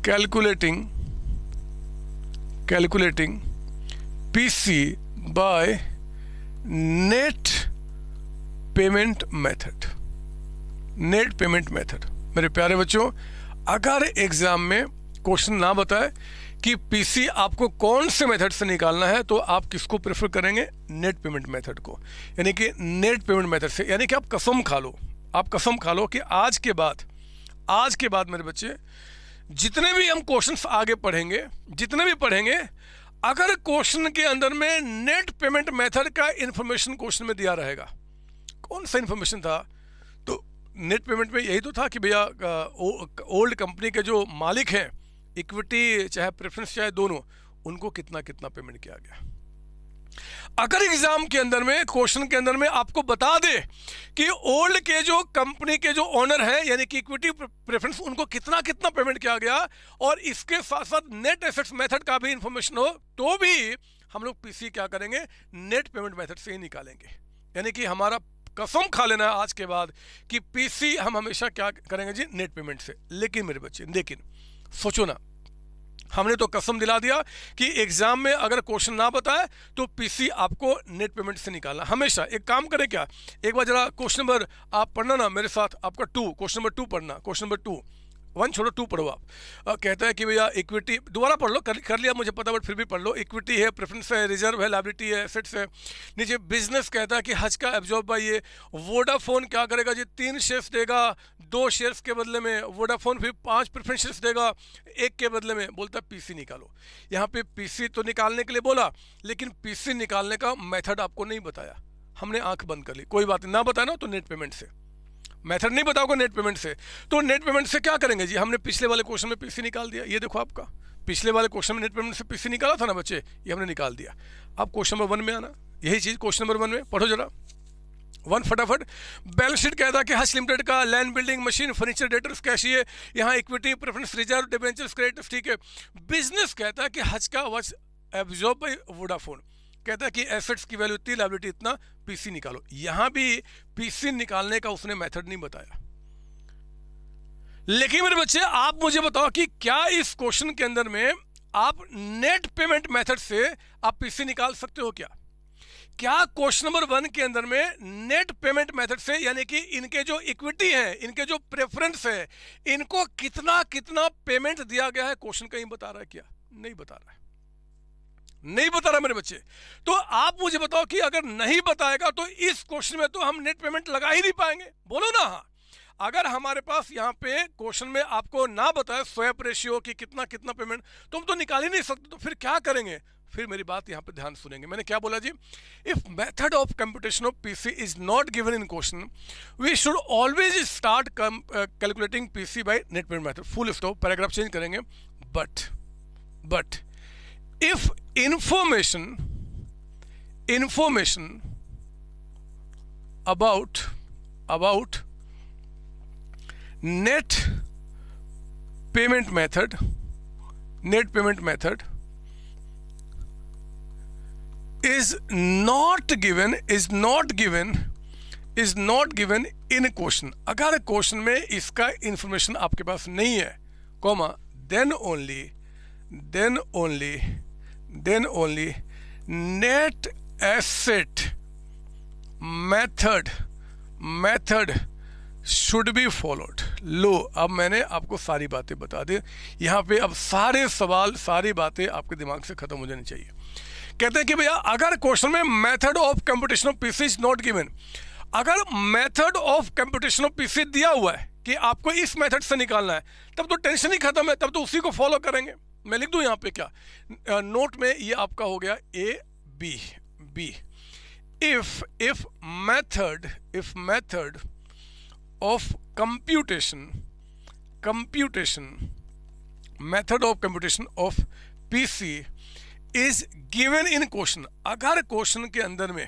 calculating calculating pc by net payment method net payment method मेरे प्यारे बच्चों अगर एग्ज़ाम में क्वेश्चन ना बताए कि पीसी आपको कौन से मेथड से निकालना है तो आप किसको प्रेफर करेंगे नेट पेमेंट मेथड को यानी कि नेट पेमेंट मेथड से यानी कि आप कसम खा लो आप कसम खा लो कि आज के बाद आज के बाद मेरे बच्चे जितने भी हम क्वेश्चंस आगे पढ़ेंगे जितने भी पढ़ेंगे अगर क्वेश्चन के अंदर में नेट पेमेंट मेथड का इन्फॉर्मेशन क्वेश्चन में दिया रहेगा कौन सा इन्फॉर्मेशन था तो नेट पेमेंट में यही तो था कि भैया ओल्ड कंपनी के जो मालिक हैं इक्विटी चाहे प्रेफरेंस चाहे दोनों उनको कितना कितना पेमेंट किया गया अगर एग्जाम के अंदर में क्वेश्चन के अंदर में आपको बता दे कि ओल्ड के जो कंपनी के जो ओनर हैं यानी कि इक्विटी प्रेफरेंस उनको कितना कितना पेमेंट किया गया और इसके साथ साथ नेट एसेट्स मेथड का भी इंफॉर्मेशन हो तो भी हम लोग पीसी क्या करेंगे नेट पेमेंट मेथड से ही निकालेंगे यानी कि हमारा कसम खा लेना है आज के बाद कि पीसी हम हमेशा क्या करेंगे जी नेट पेमेंट से लेकिन मेरे बच्चे लेकिन सोचो ना हमने तो कसम दिला दिया कि एग्जाम में अगर क्वेश्चन ना बताए तो पीसी आपको नेट पेमेंट से निकालना हमेशा एक काम करें क्या एक बार जरा क्वेश्चन नंबर आप पढ़ना ना मेरे साथ आपका टू क्वेश्चन नंबर टू पढ़ना क्वेश्चन नंबर टू वन छोड़ो टू पढ़ो आप आ, कहता है कि भैया इक्विटी दोबारा पढ़ लो कर, कर लिया मुझे पता बट फिर भी पढ़ लो इक्विटी है प्रेफरेंस है रिजर्व है लाइबिलिटी है एसेट्स है नीचे बिजनेस कहता है कि हज का एब्जॉर्ब बाई ये वोडाफोन क्या करेगा जी तीन शेयर्स देगा दो शेयर्स के बदले में वोडाफोन फिर पाँच प्रेफरेंस शेयर्स देगा एक के बदले में बोलता है पीसी निकालो यहाँ पे पी तो निकालने के लिए बोला लेकिन पी निकालने का मेथड आपको नहीं बताया हमने आंख बंद कर ली कोई बात नहीं ना बताना तो नेट पेमेंट से मेथड नहीं बताओगे नेट पेमेंट से तो नेट पेमेंट से क्या करेंगे जी हमने पिछले वाले क्वेश्चन में पीसी निकाल दिया ये देखो आपका पिछले वाले क्वेश्चन में नेट पेमेंट से पीसी निकाला था ना बच्चे ये हमने निकाल दिया अब क्वेश्चन नंबर वन में आना यही चीज़ क्वेश्चन नंबर वन में पढ़ो जरा वन फटाफट बैलेंस शीट कहता कि हर्ष लिमिटेड का land building machine furniture debtors कैसी है यहाँ equity preference reserve debentures credit ठीक है बिजनेस कहता है कि हज का वॉज एब्जॉर्ब बाई वोडाफोन कहता है कि एसेट्स की वैल्यू इतनी लाइबिलिटी इतना पीसी निकालो यहां भी पीसी निकालने का उसने मेथड नहीं बताया लेकिन मेरे बच्चे आप मुझे बताओ कि क्या इस क्वेश्चन के अंदर में आप नेट पेमेंट मेथड से आप पीसी निकाल सकते हो क्या क्या क्वेश्चन नंबर वन के अंदर में नेट पेमेंट मेथड से यानी कि इनके जो इक्विटी है इनके जो प्रेफरेंस है इनको कितना कितना पेमेंट दिया गया है क्वेश्चन कहीं बता रहा है क्या नहीं बता रहा है नहीं बता रहा मेरे बच्चे तो आप मुझे बताओ कि अगर नहीं बताएगा तो इस क्वेश्चन में तो हम नेट पेमेंट लगा ही नहीं पाएंगे बोलो ना हाँ अगर हमारे पास यहाँ पे क्वेश्चन में आपको ना बताए स्वैप रेशियो की कितना कितना पेमेंट तो हम तो निकाल ही नहीं सकते तो फिर क्या करेंगे फिर मेरी बात यहाँ पे ध्यान सुनेंगे मैंने क्या बोला जी if method of computation of PC is not given in question we should always start calculating PC by net payment method full stop paragraph change करेंगे but but if information information about about net payment method net payment method is not given is not given is not given in a question agar question mein iska information aapke paas nahi hai comma then only then only then only net asset method method should be followed लो अब मैंने आपको सारी बातें बता दी यहाँ पे अब सारे सवाल सारी बातें आपके दिमाग से ख़त्म हो जानी चाहिए कहते हैं कि भैया अगर क्वेश्चन में method of competition of PC is not given अगर method of competition of PC दिया हुआ है कि आपको इस मेथड से निकालना है तब तो टेंशन ही खत्म है तब तो उसी को फॉलो करेंगे मैं लिख दूं यहाँ पे क्या नोट में ये आपका हो गया A B B if if method if method of computation computation method of computation of PC is given in question अगर क्वेश्चन के अंदर में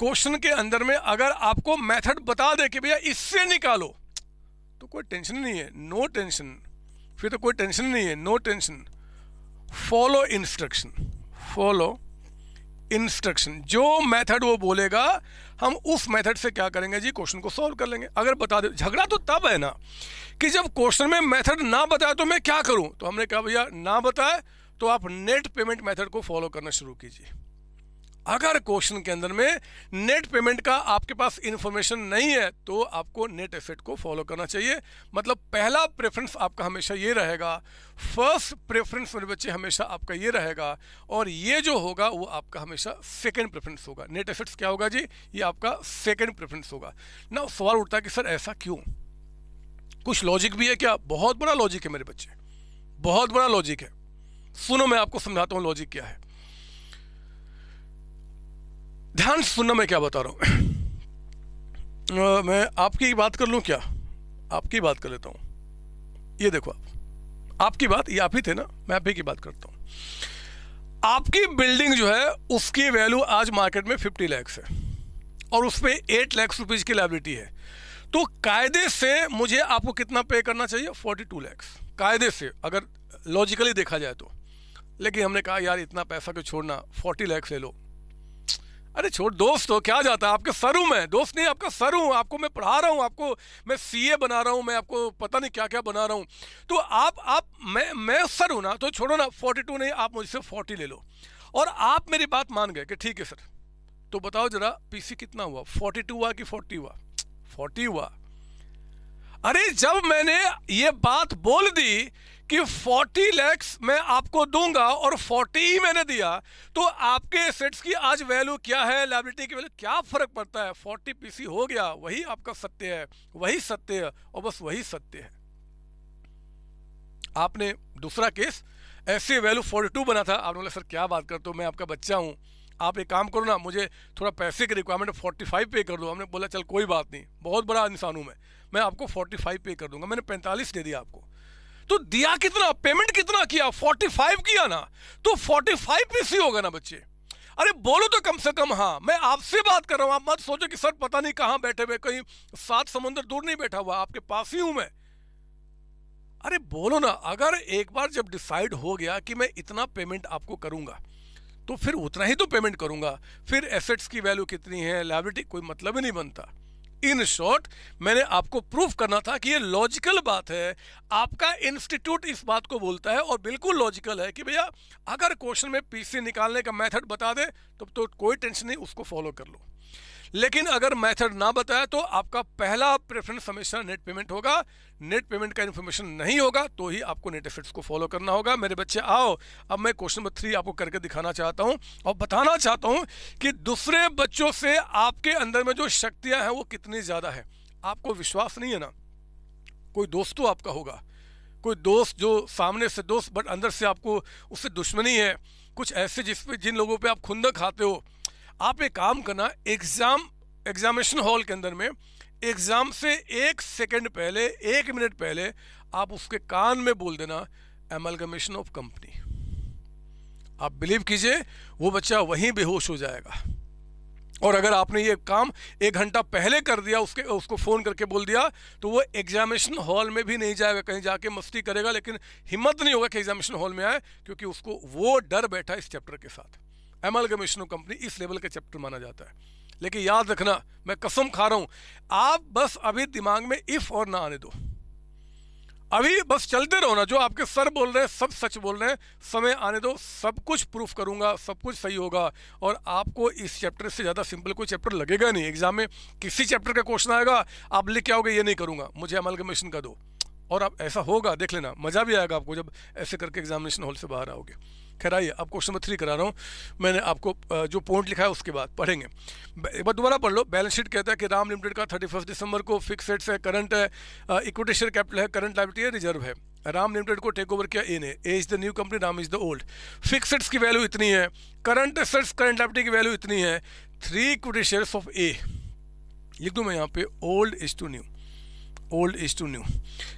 क्वेश्चन के अंदर में अगर आपको मेथड बता दे कि भैया इससे निकालो तो कोई टेंशन नहीं है नो टेंशन फिर तो कोई टेंशन नहीं है no tension follow instruction follow instruction जो मेथड वो बोलेगा हम उस मेथड से क्या करेंगे जी क्वेश्चन को सॉल्व कर लेंगे अगर बता दे झगड़ा तो तब है ना कि जब क्वेश्चन में मेथड ना बताए तो मैं क्या करूं तो हमने कहा भैया ना बताए तो आप नेट पेमेंट मेथड को फॉलो करना शुरू कीजिए अगर क्वेश्चन के अंदर में नेट पेमेंट का आपके पास इन्फॉर्मेशन नहीं है तो आपको नेट एसेट को फॉलो करना चाहिए मतलब पहला प्रेफरेंस आपका हमेशा ये रहेगा फर्स्ट प्रेफरेंस मेरे बच्चे हमेशा आपका ये रहेगा और ये जो होगा वो आपका हमेशा सेकेंड प्रेफरेंस होगा नेट एसेट्स क्या होगा जी ये आपका सेकेंड प्रेफरेंस होगा ना सवाल उठता है कि सर ऐसा क्यों कुछ लॉजिक भी है क्या बहुत बड़ा लॉजिक है मेरे बच्चे बहुत बड़ा लॉजिक है सुनो मैं आपको समझाता हूँ लॉजिक क्या है ध्यान सुनना मैं क्या बता रहा हूँ मैं आपकी बात कर लूँ क्या आपकी बात कर लेता हूँ ये देखो आप आपकी बात ये आप ही थे ना मैं आप ही की बात करता हूँ आपकी बिल्डिंग जो है उसकी वैल्यू आज मार्केट में फिफ्टी लैक्स है और उस पर एट लैक्स रुपीज की लाइबिलिटी है तो कायदे से मुझे आपको कितना पे करना चाहिए फोर्टी टू लैक्स कायदे से अगर लॉजिकली देखा जाए तो लेकिन हमने कहा यार इतना पैसा क्यों छोड़ना फोर्टी लैक्स ले लो अरे छोड़ दोस्त हो क्या जाता है आपके सर हूँ मैं दोस्त नहीं आपका सर हूँ आपको मैं पढ़ा रहा हूँ आपको मैं सी ए बना रहा हूँ मैं आपको पता नहीं क्या क्या बना रहा हूँ तो आप आप मैं मैं सर हूँ ना तो छोड़ो ना फोर्टी टू नहीं आप मुझसे फोर्टी ले लो और आप मेरी बात मान गए कि ठीक है सर तो बताओ जरा पीसी कितना हुआ फोर्टी टू हुआ कि फोर्टी हुआ फोर्टी हुआ अरे जब मैंने ये बात बोल दी कि 40 लैक्स मैं आपको दूंगा और 40 ही मैंने दिया तो आपके एसेट्स की आज वैल्यू क्या है लाइबिलिटी की वैल्यू क्या फर्क पड़ता है 40 पीसी हो गया वही आपका सत्य है वही सत्य है और बस वही सत्य है आपने दूसरा केस ऐसे वैल्यू फोर्टी टू बना था आपने बोला सर क्या बात करते हो मैं आपका बच्चा हूँ आप एक काम करो ना मुझे थोड़ा पैसे की रिक्वायरमेंट फोर्टी फाइव पे कर दो हमने बोला चल कोई बात नहीं बहुत बड़ा इंसान हूँ मैं मैं आपको फोर्टी फाइव पे कर दूंगा मैंने पैंतालीस दे दिया आपको तो दिया कितना पेमेंट कितना किया 45 किया ना तो 45 पीसी होगा ना बच्चे अरे बोलो तो कम से कम हाँ मैं आपसे बात कर रहा हूँ आप मत सोचो कि सर पता नहीं कहाँ बैठे हुए कहीं सात समुंदर दूर नहीं बैठा हुआ आपके पास ही हूं मैं अरे बोलो ना अगर एक बार जब डिसाइड हो गया कि मैं इतना पेमेंट आपको करूंगा तो फिर उतना ही तो पेमेंट करूंगा फिर एसेट्स की वैल्यू कितनी है लाइबिलिटी कोई मतलब ही नहीं बनता इन शॉर्ट मैंने आपको प्रूफ करना था कि ये लॉजिकल बात है आपका इंस्टीट्यूट इस बात को बोलता है और बिल्कुल लॉजिकल है कि भैया अगर क्वेश्चन में पीसी निकालने का मेथड बता दे तो, तो कोई टेंशन नहीं उसको फॉलो कर लो लेकिन अगर मेथड ना बताया तो आपका पहला प्रेफरेंस हमेशा नेट पेमेंट होगा नेट पेमेंट का इन्फॉर्मेशन नहीं होगा तो ही आपको नेट इफेक्ट्स को फॉलो करना होगा मेरे बच्चे आओ अब मैं क्वेश्चन नंबर थ्री आपको करके दिखाना चाहता हूँ और बताना चाहता हूँ कि दूसरे बच्चों से आपके अंदर में जो शक्तियाँ हैं वो कितनी ज़्यादा है आपको विश्वास नहीं है ना कोई दोस्त तो आपका होगा कोई दोस्त जो सामने से दोस्त बट अंदर से आपको उससे दुश्मनी है कुछ ऐसे जिस पे जिन लोगों पे आप खुंदक खाते हो आप एक काम करना एग्जाम एग्जामिनेशन हॉल के अंदर में एग्ज़ाम से एक सेकंड पहले एक मिनट पहले आप उसके कान में बोल देना एमलगमेशन ऑफ कंपनी आप बिलीव कीजिए वो बच्चा वहीं बेहोश हो जाएगा और अगर आपने ये काम एक घंटा पहले कर दिया उसके उसको फ़ोन करके बोल दिया तो वो एग्जामिनेशन हॉल में भी नहीं जाएगा कहीं जाके मस्ती करेगा लेकिन हिम्मत नहीं होगा कि एग्जामिनेशन हॉल में आए क्योंकि उसको वो डर बैठा इस चैप्टर के साथ एमलगमेशन कंपनी इस लेवल का चैप्टर माना जाता है लेकिन याद रखना मैं कसम खा रहा हूं आप बस अभी दिमाग में इफ़ और ना आने दो अभी बस चलते रहो ना जो आपके सर बोल रहे हैं सब सच बोल रहे हैं समय आने दो सब कुछ प्रूफ करूंगा सब कुछ सही होगा और आपको इस चैप्टर से ज़्यादा सिंपल कोई चैप्टर लगेगा नहीं एग्जाम में किसी चैप्टर का क्वेश्चन आएगा आप लिख के आओगे ये नहीं करूंगा मुझे अमलगमेशन का दो और आप ऐसा होगा देख लेना मज़ा भी आएगा आपको जब ऐसे करके एग्जामिनेशन हॉल से बाहर आओगे आइए अब क्वेश्चन नंबर थ्री करा रहा हूँ मैंने आपको जो पॉइंट लिखा है उसके बाद पढ़ेंगे एक बार दोबारा पढ़ लो बैलेंस शीट कहता है कि राम लिमिटेड का थर्टी फर्स्ट दिसंबर को फिक्स रेट्स है करंट है इक्विटी शेयर कैपिटल है करंट लाइबिलिटी है रिजर्व है राम लिमिटेड को टेक ओवर किया ए ने A is the new company Ram is the old फिक्सड्स की वैल्यू इतनी है करंट एसेट्स करंट लाइबिलिटी की वैल्यू इतनी है three equity shares of A लिख दूँ मैं यहाँ पे old is to new old is to new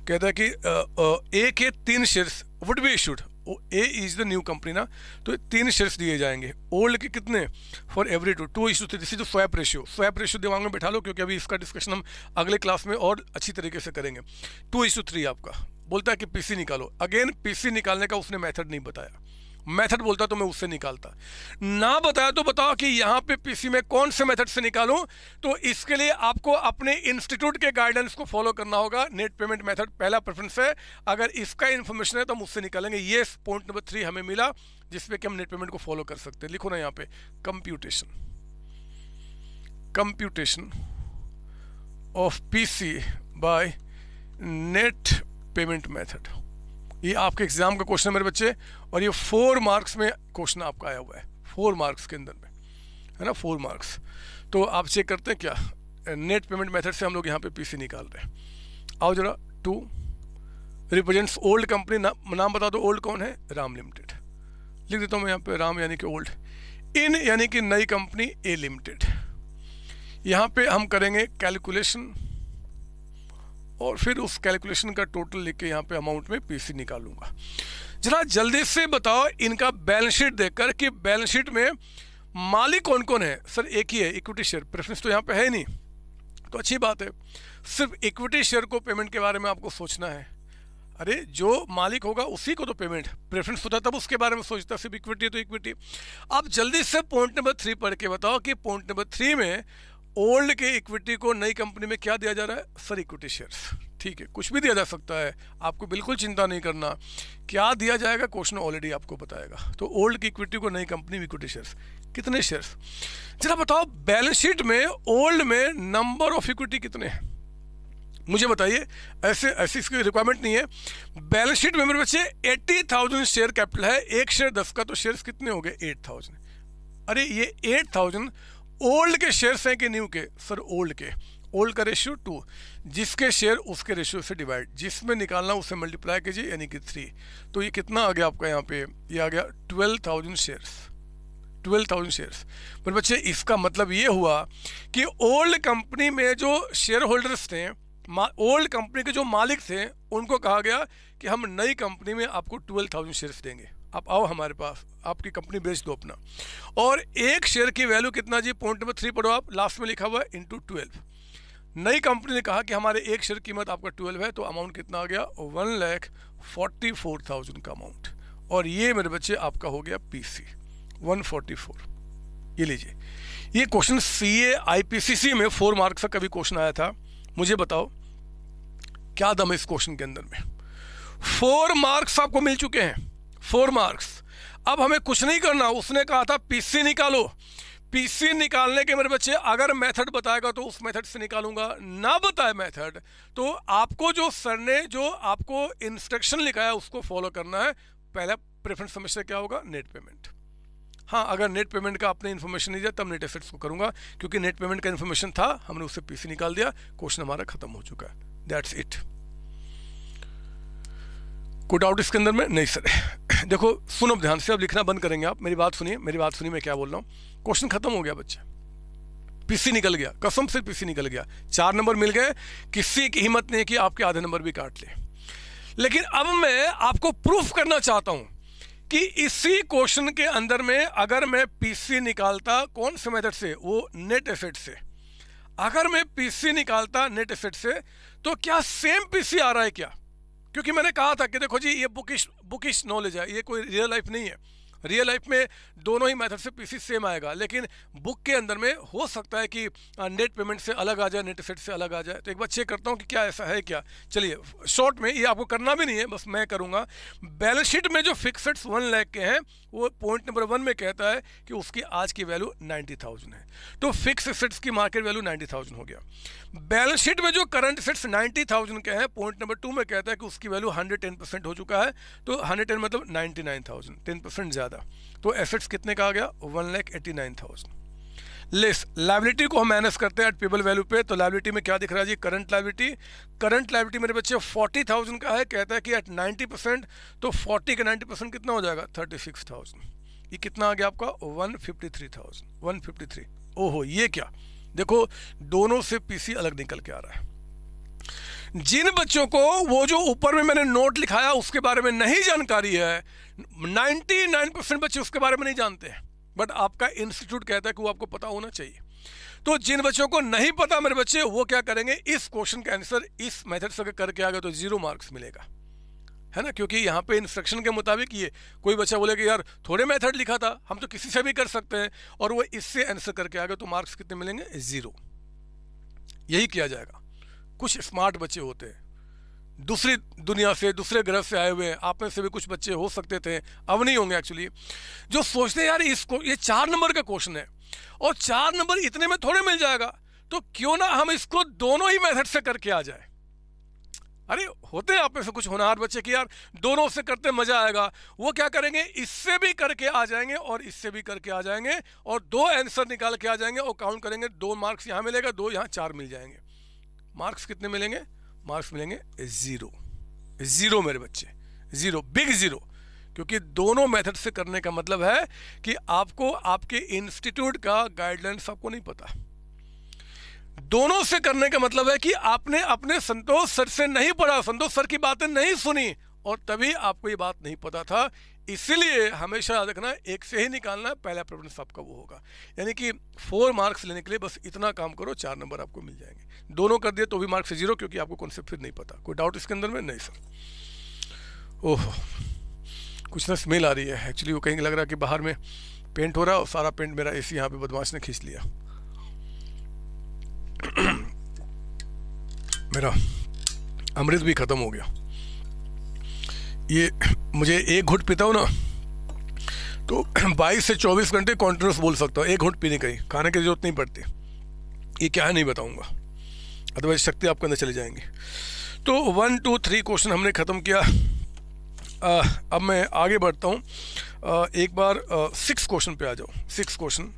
कहता है कि ए के तीन shares would be issued A is the new company ना तो तीन शेयर्स दिए जाएंगे ओल्ड के कितने for every two two issue three जो स्वैप रेशियो स्वैप रेशियो दिमाग में बैठा लो क्योंकि अभी इसका डिस्कशन हम अगले क्लास में और अच्छी तरीके से करेंगे टू टू थ्री आपका बोलता है कि पीसी निकालो अगेन पीसी निकालने का उसने मेथड नहीं बताया मेथड बोलता तो मैं उससे निकालता ना बताया तो बताओ कि यहाँ पे पीसी में कौन से मेथड से निकालूं तो इसके लिए आपको अपने इंस्टीट्यूट के गाइडेंस को फॉलो करना होगा नेट पेमेंट मेथड पहला प्रेफरेंस है अगर इसका इन्फॉर्मेशन है तो हम उससे निकालेंगे ये पॉइंट नंबर थ्री हमें मिला जिसपे कि हम नेट पेमेंट को फॉलो कर सकते हैं लिखो ना यहाँ पे computation computation of PC by net payment method ये आपके एग्जाम का क्वेश्चन है मेरे बच्चे और ये फोर मार्क्स में क्वेश्चन आपका आया हुआ है फोर मार्क्स के अंदर में है ना फोर मार्क्स तो आप चेक करते हैं क्या नेट पेमेंट मेथड से हम लोग यहाँ पे पीसी निकाल रहे हैं आओ जरा टू रिप्रेजेंट्स ओल्ड कंपनी ना, नाम बता दो ओल्ड कौन है राम लिमिटेड लिख देता हूँ मैं यहाँ पे राम यानी कि ओल्ड इन यानी कि नई कंपनी ए लिमिटेड यहाँ पे हम करेंगे कैलकुलेशन और फिर उस कैलकुलेशन का टोटल लेके यहाँ पे अमाउंट में पीसी निकालूंगा जरा जल्दी से बताओ इनका बैलेंस शीट देखकर कि बैलेंस शीट में मालिक कौन कौन है सर एक ही है इक्विटी शेयर प्रेफरेंस तो यहाँ पे है नहीं तो अच्छी बात है सिर्फ इक्विटी शेयर को पेमेंट के बारे में आपको सोचना है अरे जो मालिक होगा उसी को तो पेमेंट प्रेफरेंस होता तब उसके बारे में सोचता सिर्फ इक्विटी तो इक्विटी आप जल्दी से पॉइंट नंबर थ्री पढ़ के बताओ कि पॉइंट नंबर थ्री में ओल्ड के इक्विटी को नई कंपनी में क्या दिया जा रहा है सर इक्विटी शेयर्स ठीक है कुछ भी दिया जा सकता है आपको बिल्कुल चिंता नहीं करना क्या दिया जाएगा क्वेश्चन ऑलरेडी आपको बताएगा तो ओल्ड की इक्विटी को नई कंपनी में इक्विटी शेयर्स कितने शेयर्स जरा बताओ बैलेंस शीट में ओल्ड में नंबर ऑफ इक्विटी कितने हैं मुझे बताइए ऐसे ऐसी इसकी रिक्वायरमेंट नहीं है बैलेंस शीट में मेरे बच्चे एट्टी थाउजेंड शेयर कैपिटल है एक शेयर दस का तो शेयर्स कितने हो गए एट थाउजेंड अरे ये एट थाउजेंड ओल्ड के शेयर्स हैं कि न्यू के सर ओल्ड के ओल्ड का रेशियो टू जिसके शेयर उसके रेशियो से डिवाइड जिसमें निकालना उसे मल्टीप्लाई कीजिए यानी कि थ्री तो ये कितना आ गया आपका यहाँ पे ये आ गया twelve thousand shares twelve thousand shares पर बच्चे इसका मतलब ये हुआ कि ओल्ड कंपनी में जो शेयर होल्डर्स थे ओल्ड कंपनी के जो मालिक थे उनको कहा गया कि हम नई कंपनी में आपको ट्वेल्व थाउजेंड शेयर्स देंगे आप आओ हमारे पास आपकी कंपनी बेच दो अपना और एक शेयर की वैल्यू कितना जी पॉइंट नंबर थ्री पढ़ो आप लास्ट में लिखा हुआ है इंटू ट्वेल्व नई कंपनी ने कहा कि हमारे एक शेयर कीमत आपका ट्वेल्व है तो अमाउंट कितना आ गया one lakh forty four thousand का अमाउंट और ये मेरे बच्चे आपका हो गया P C one forty four ये लीजिए ये question C A I P C सी में फोर मार्क्स का कभी क्वेश्चन आया था मुझे बताओ क्या दम है इस क्वेश्चन के अंदर में फोर मार्क्स आपको मिल चुके हैं फोर मार्क्स अब हमें कुछ नहीं करना उसने कहा था पीसी निकालो पीसी निकालने के मेरे बच्चे अगर मेथड बताएगा तो उस मेथड से निकालूंगा ना बताए मेथड तो आपको जो सर ने जो आपको इंस्ट्रक्शन लिखा है उसको फॉलो करना है पहला प्रेफरेंस समस्या क्या होगा नेट पेमेंट हाँ अगर नेट पेमेंट का आपने इन्फॉर्मेशन नहीं दिया तब नेट एफेट्स को करूंगा क्योंकि नेट पेमेंट का इन्फॉर्मेशन था हमने उससे पीसी निकाल दिया क्वेश्चन हमारा खत्म हो चुका है दैट्स इट कोई डाउट इसके अंदर में नहीं सर देखो सुनो ध्यान से अब लिखना बंद करेंगे आप मेरी बात सुनिए मेरी बात सुनिए मैं क्या बोल रहा हूँ क्वेश्चन खत्म हो गया बच्चे पीसी निकल गया कसम से पीसी निकल गया चार नंबर मिल गए किसी की हिम्मत नहीं कि आपके आधे नंबर भी काट ले लेकिन अब मैं आपको प्रूफ करना चाहता हूँ कि इसी क्वेश्चन के अंदर में अगर मैं पीसी निकालता कौन से मेथड से वो नेट एफेट से अगर मैं पीसी निकालता नेट एफेट से तो क्या सेम पीसी आ रहा है क्या क्योंकि मैंने कहा था कि देखो जी ये बुकिश बुकिश नॉलेज है ये कोई रियल लाइफ नहीं है रियल लाइफ में दोनों ही मेथड से पीसी सेम आएगा लेकिन बुक के अंदर में हो सकता है कि नेट पेमेंट से अलग आ जाए नेट सेट से अलग आ जाए तो एक बार चेक करता हूँ कि क्या ऐसा है क्या चलिए शॉर्ट में ये आपको करना भी नहीं है बस मैं करूँगा बैलेंस शीट में जो फिक्सड्स वन लैख के हैं वो पॉइंट नंबर वन में कहता है कि उसकी आज की वैल्यू नाइन्टी है तो फिक्स सेट्स की मार्केट वैल्यू नाइन्टी हो गया बैलेंस शीट में जो करंट सेट्स नाइन्टी के हैं पॉइंट नंबर टू में कहता है कि उसकी वैल्यू हंड्रेड हो चुका है तो हंड्रेड मतलब नाइन्टी नाइन थाउजेंड परसेंट ज़्यादा ज़्यादा तो एसेट्स कितने का आ गया one lakh eighty nine thousand less liability को हम माइनस करते हैं एट पेबल वैल्यू पे तो लाइबिलिटी में क्या दिख रहा है जी करंट लाइबिलिटी करंट लाइबिलिटी मेरे बच्चे फोर्टी थाउजेंड का है कहता है कि एट नाइन्टी परसेंट तो फोर्टी का नाइन्टी परसेंट कितना हो जाएगा थर्टी सिक्स थाउजेंड ये कितना आ गया आपका one fifty three thousand one fifty three ओहो ये क्या देखो दोनों से पीसी अलग निकल के आ रहा है जिन बच्चों को वो जो ऊपर में मैंने नोट लिखाया उसके बारे में नहीं जानकारी है 99 परसेंट बच्चे उसके बारे में नहीं जानते हैं बट आपका इंस्टीट्यूट कहता है कि वो आपको पता होना चाहिए तो जिन बच्चों को नहीं पता मेरे बच्चे वो क्या करेंगे इस क्वेश्चन का आंसर इस मेथड से अगर करके आ गए तो जीरो मार्क्स मिलेगा है ना क्योंकि यहाँ पे इंस्ट्रक्शन के मुताबिक ये कोई बच्चा बोले कि यार थोड़े मेथड लिखा था हम तो किसी से भी कर सकते हैं और वो इससे आंसर करके आ गए तो मार्क्स कितने मिलेंगे जीरो यही किया जाएगा कुछ स्मार्ट बच्चे होते हैं दूसरी दुनिया से दूसरे ग्रह से आए हुए हैं आप में से भी कुछ बच्चे हो सकते थे अब नहीं होंगे एक्चुअली जो सोचते हैं यार इसको ये चार नंबर का क्वेश्चन है और चार नंबर इतने में थोड़े मिल जाएगा तो क्यों ना हम इसको दोनों ही मेथड से करके आ जाए अरे होते हैं आप में से कुछ होनहार बच्चे कि यार दोनों से करते मजा आएगा वो क्या करेंगे इससे भी करके आ जाएंगे और इससे भी करके आ जाएंगे और दो आंसर निकाल के आ जाएंगे और काउंट करेंगे दो मार्क्स यहाँ मिलेगा दो यहाँ चार मिल जाएंगे मार्क्स कितने मिलेंगे मार्क्स मिलेंगे ज़ीरो ज़ीरो मेरे बच्चे ज़ीरो बिग ज़ीरो क्योंकि दोनों मेथड से करने का मतलब है कि आपको आपके इंस्टीट्यूट का गाइडलाइंस आपको नहीं पता दोनों से करने का मतलब है कि आपने अपने संतोष सर से नहीं पढ़ा संतोष सर की बातें नहीं सुनी और तभी आपको ये बात नहीं पता था इसीलिए हमेशा याद रखना एक से ही निकालना है पहला प्रेफरेंस आपका वो होगा यानी कि फोर मार्क्स लेने के लिए बस इतना काम करो चार नंबर आपको मिल जाएंगे दोनों कर दिए तो भी मार्क्स जीरो क्योंकि आपको कॉन्सेप्ट फिर नहीं पता कोई डाउट इसके अंदर में नहीं सर ओह कुछ ना स्मेल आ रही है एक्चुअली वो कहीं लग रहा है कि बाहर में पेंट हो रहा है और सारा पेंट मेरा ए सी यहाँ पे बदमाश ने खींच लिया मेरा अमृत भी ख़त्म हो गया ये मुझे एक घुट पीता हूँ ना तो 22 से 24 घंटे कॉन्टिन्यूस बोल सकता हूँ एक घुट पीने का ही खाने की जरूरत नहीं पड़ती ये क्या है नहीं बताऊँगा अदरवाइज शक्ति आपके अंदर चले जाएंगी तो वन टू थ्री क्वेश्चन हमने ख़त्म किया आ, अब मैं आगे बढ़ता हूँ एक बार सिक्स क्वेश्चन पे आ जाओ सिक्स क्वेश्चन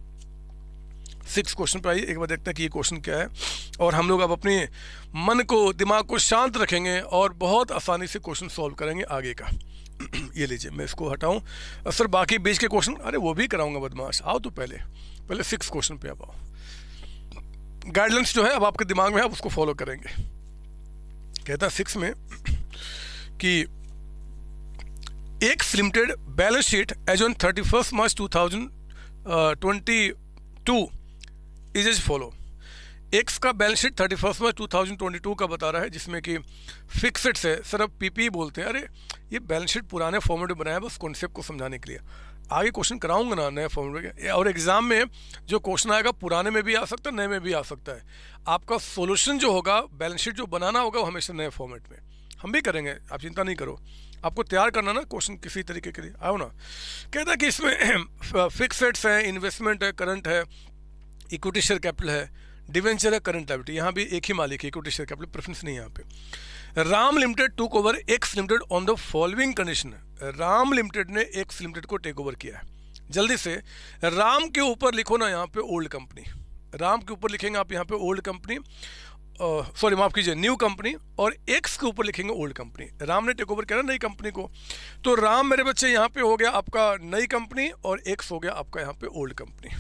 सिक्स क्वेश्चन पर आइए एक बार देखते हैं कि ये क्वेश्चन क्या है और हम लोग अब अपने मन को दिमाग को शांत रखेंगे और बहुत आसानी से क्वेश्चन सॉल्व करेंगे आगे का ये लीजिए मैं इसको हटाऊँ सर बाकी बीच के क्वेश्चन अरे वो भी कराऊंगा बदमाश आओ तो पहले पहले सिक्स क्वेश्चन पे आप आओ गाइडलाइंस जो है अब आपके दिमाग में आप उसको फॉलो करेंगे कहता है सिक्स में कि एक limited balance sheet as on thirty first March two thousand twenty two is is follow X का balance sheet thirty first March two thousand twenty two का बता रहा है जिसमें कि फिक्सड है सर अब पी बोलते हैं अरे ये बैलेंस शीट पुराने फॉर्मेट में बनाया है बस कॉन्सेप्ट को समझाने के लिए आगे क्वेश्चन कराऊंगा ना नए फॉर्मेट में और एग्ज़ाम में जो क्वेश्चन आएगा पुराने में भी आ सकता है नए में भी आ सकता है आपका सोल्यूशन जो होगा बैलेंस शीट जो बनाना होगा वो हमेशा नए फॉर्मेट में हम भी करेंगे आप चिंता नहीं करो आपको तैयार करना ना क्वेश्चन किसी तरीके के लिए आओ ना कहता है कि इसमें फिक्सड्स हैं इन्वेस्टमेंट है करंट है इक्विटी शेयर कैपिटल है डिवेंचर है करंट लाइबिलिटी यहाँ भी एक ही मालिक है इक्विटी शेयर कैपिटल प्रेफरेंस नहीं यहाँ पे Ram limited took over X limited on the following condition Ram limited ने एक्स लिमिटेड को टेक ओवर किया है जल्दी से राम के ऊपर लिखो ना यहाँ पे ओल्ड कंपनी राम के ऊपर लिखेंगे आप यहाँ पे ओल्ड कंपनी सॉरी माफ कीजिए न्यू कंपनी और एक्स के ऊपर लिखेंगे ओल्ड कंपनी राम ने टेक ओवर किया नई कंपनी को तो राम मेरे बच्चे यहाँ पे हो गया आपका नई कंपनी और एक्स हो गया आपका यहाँ पे ओल्ड कंपनी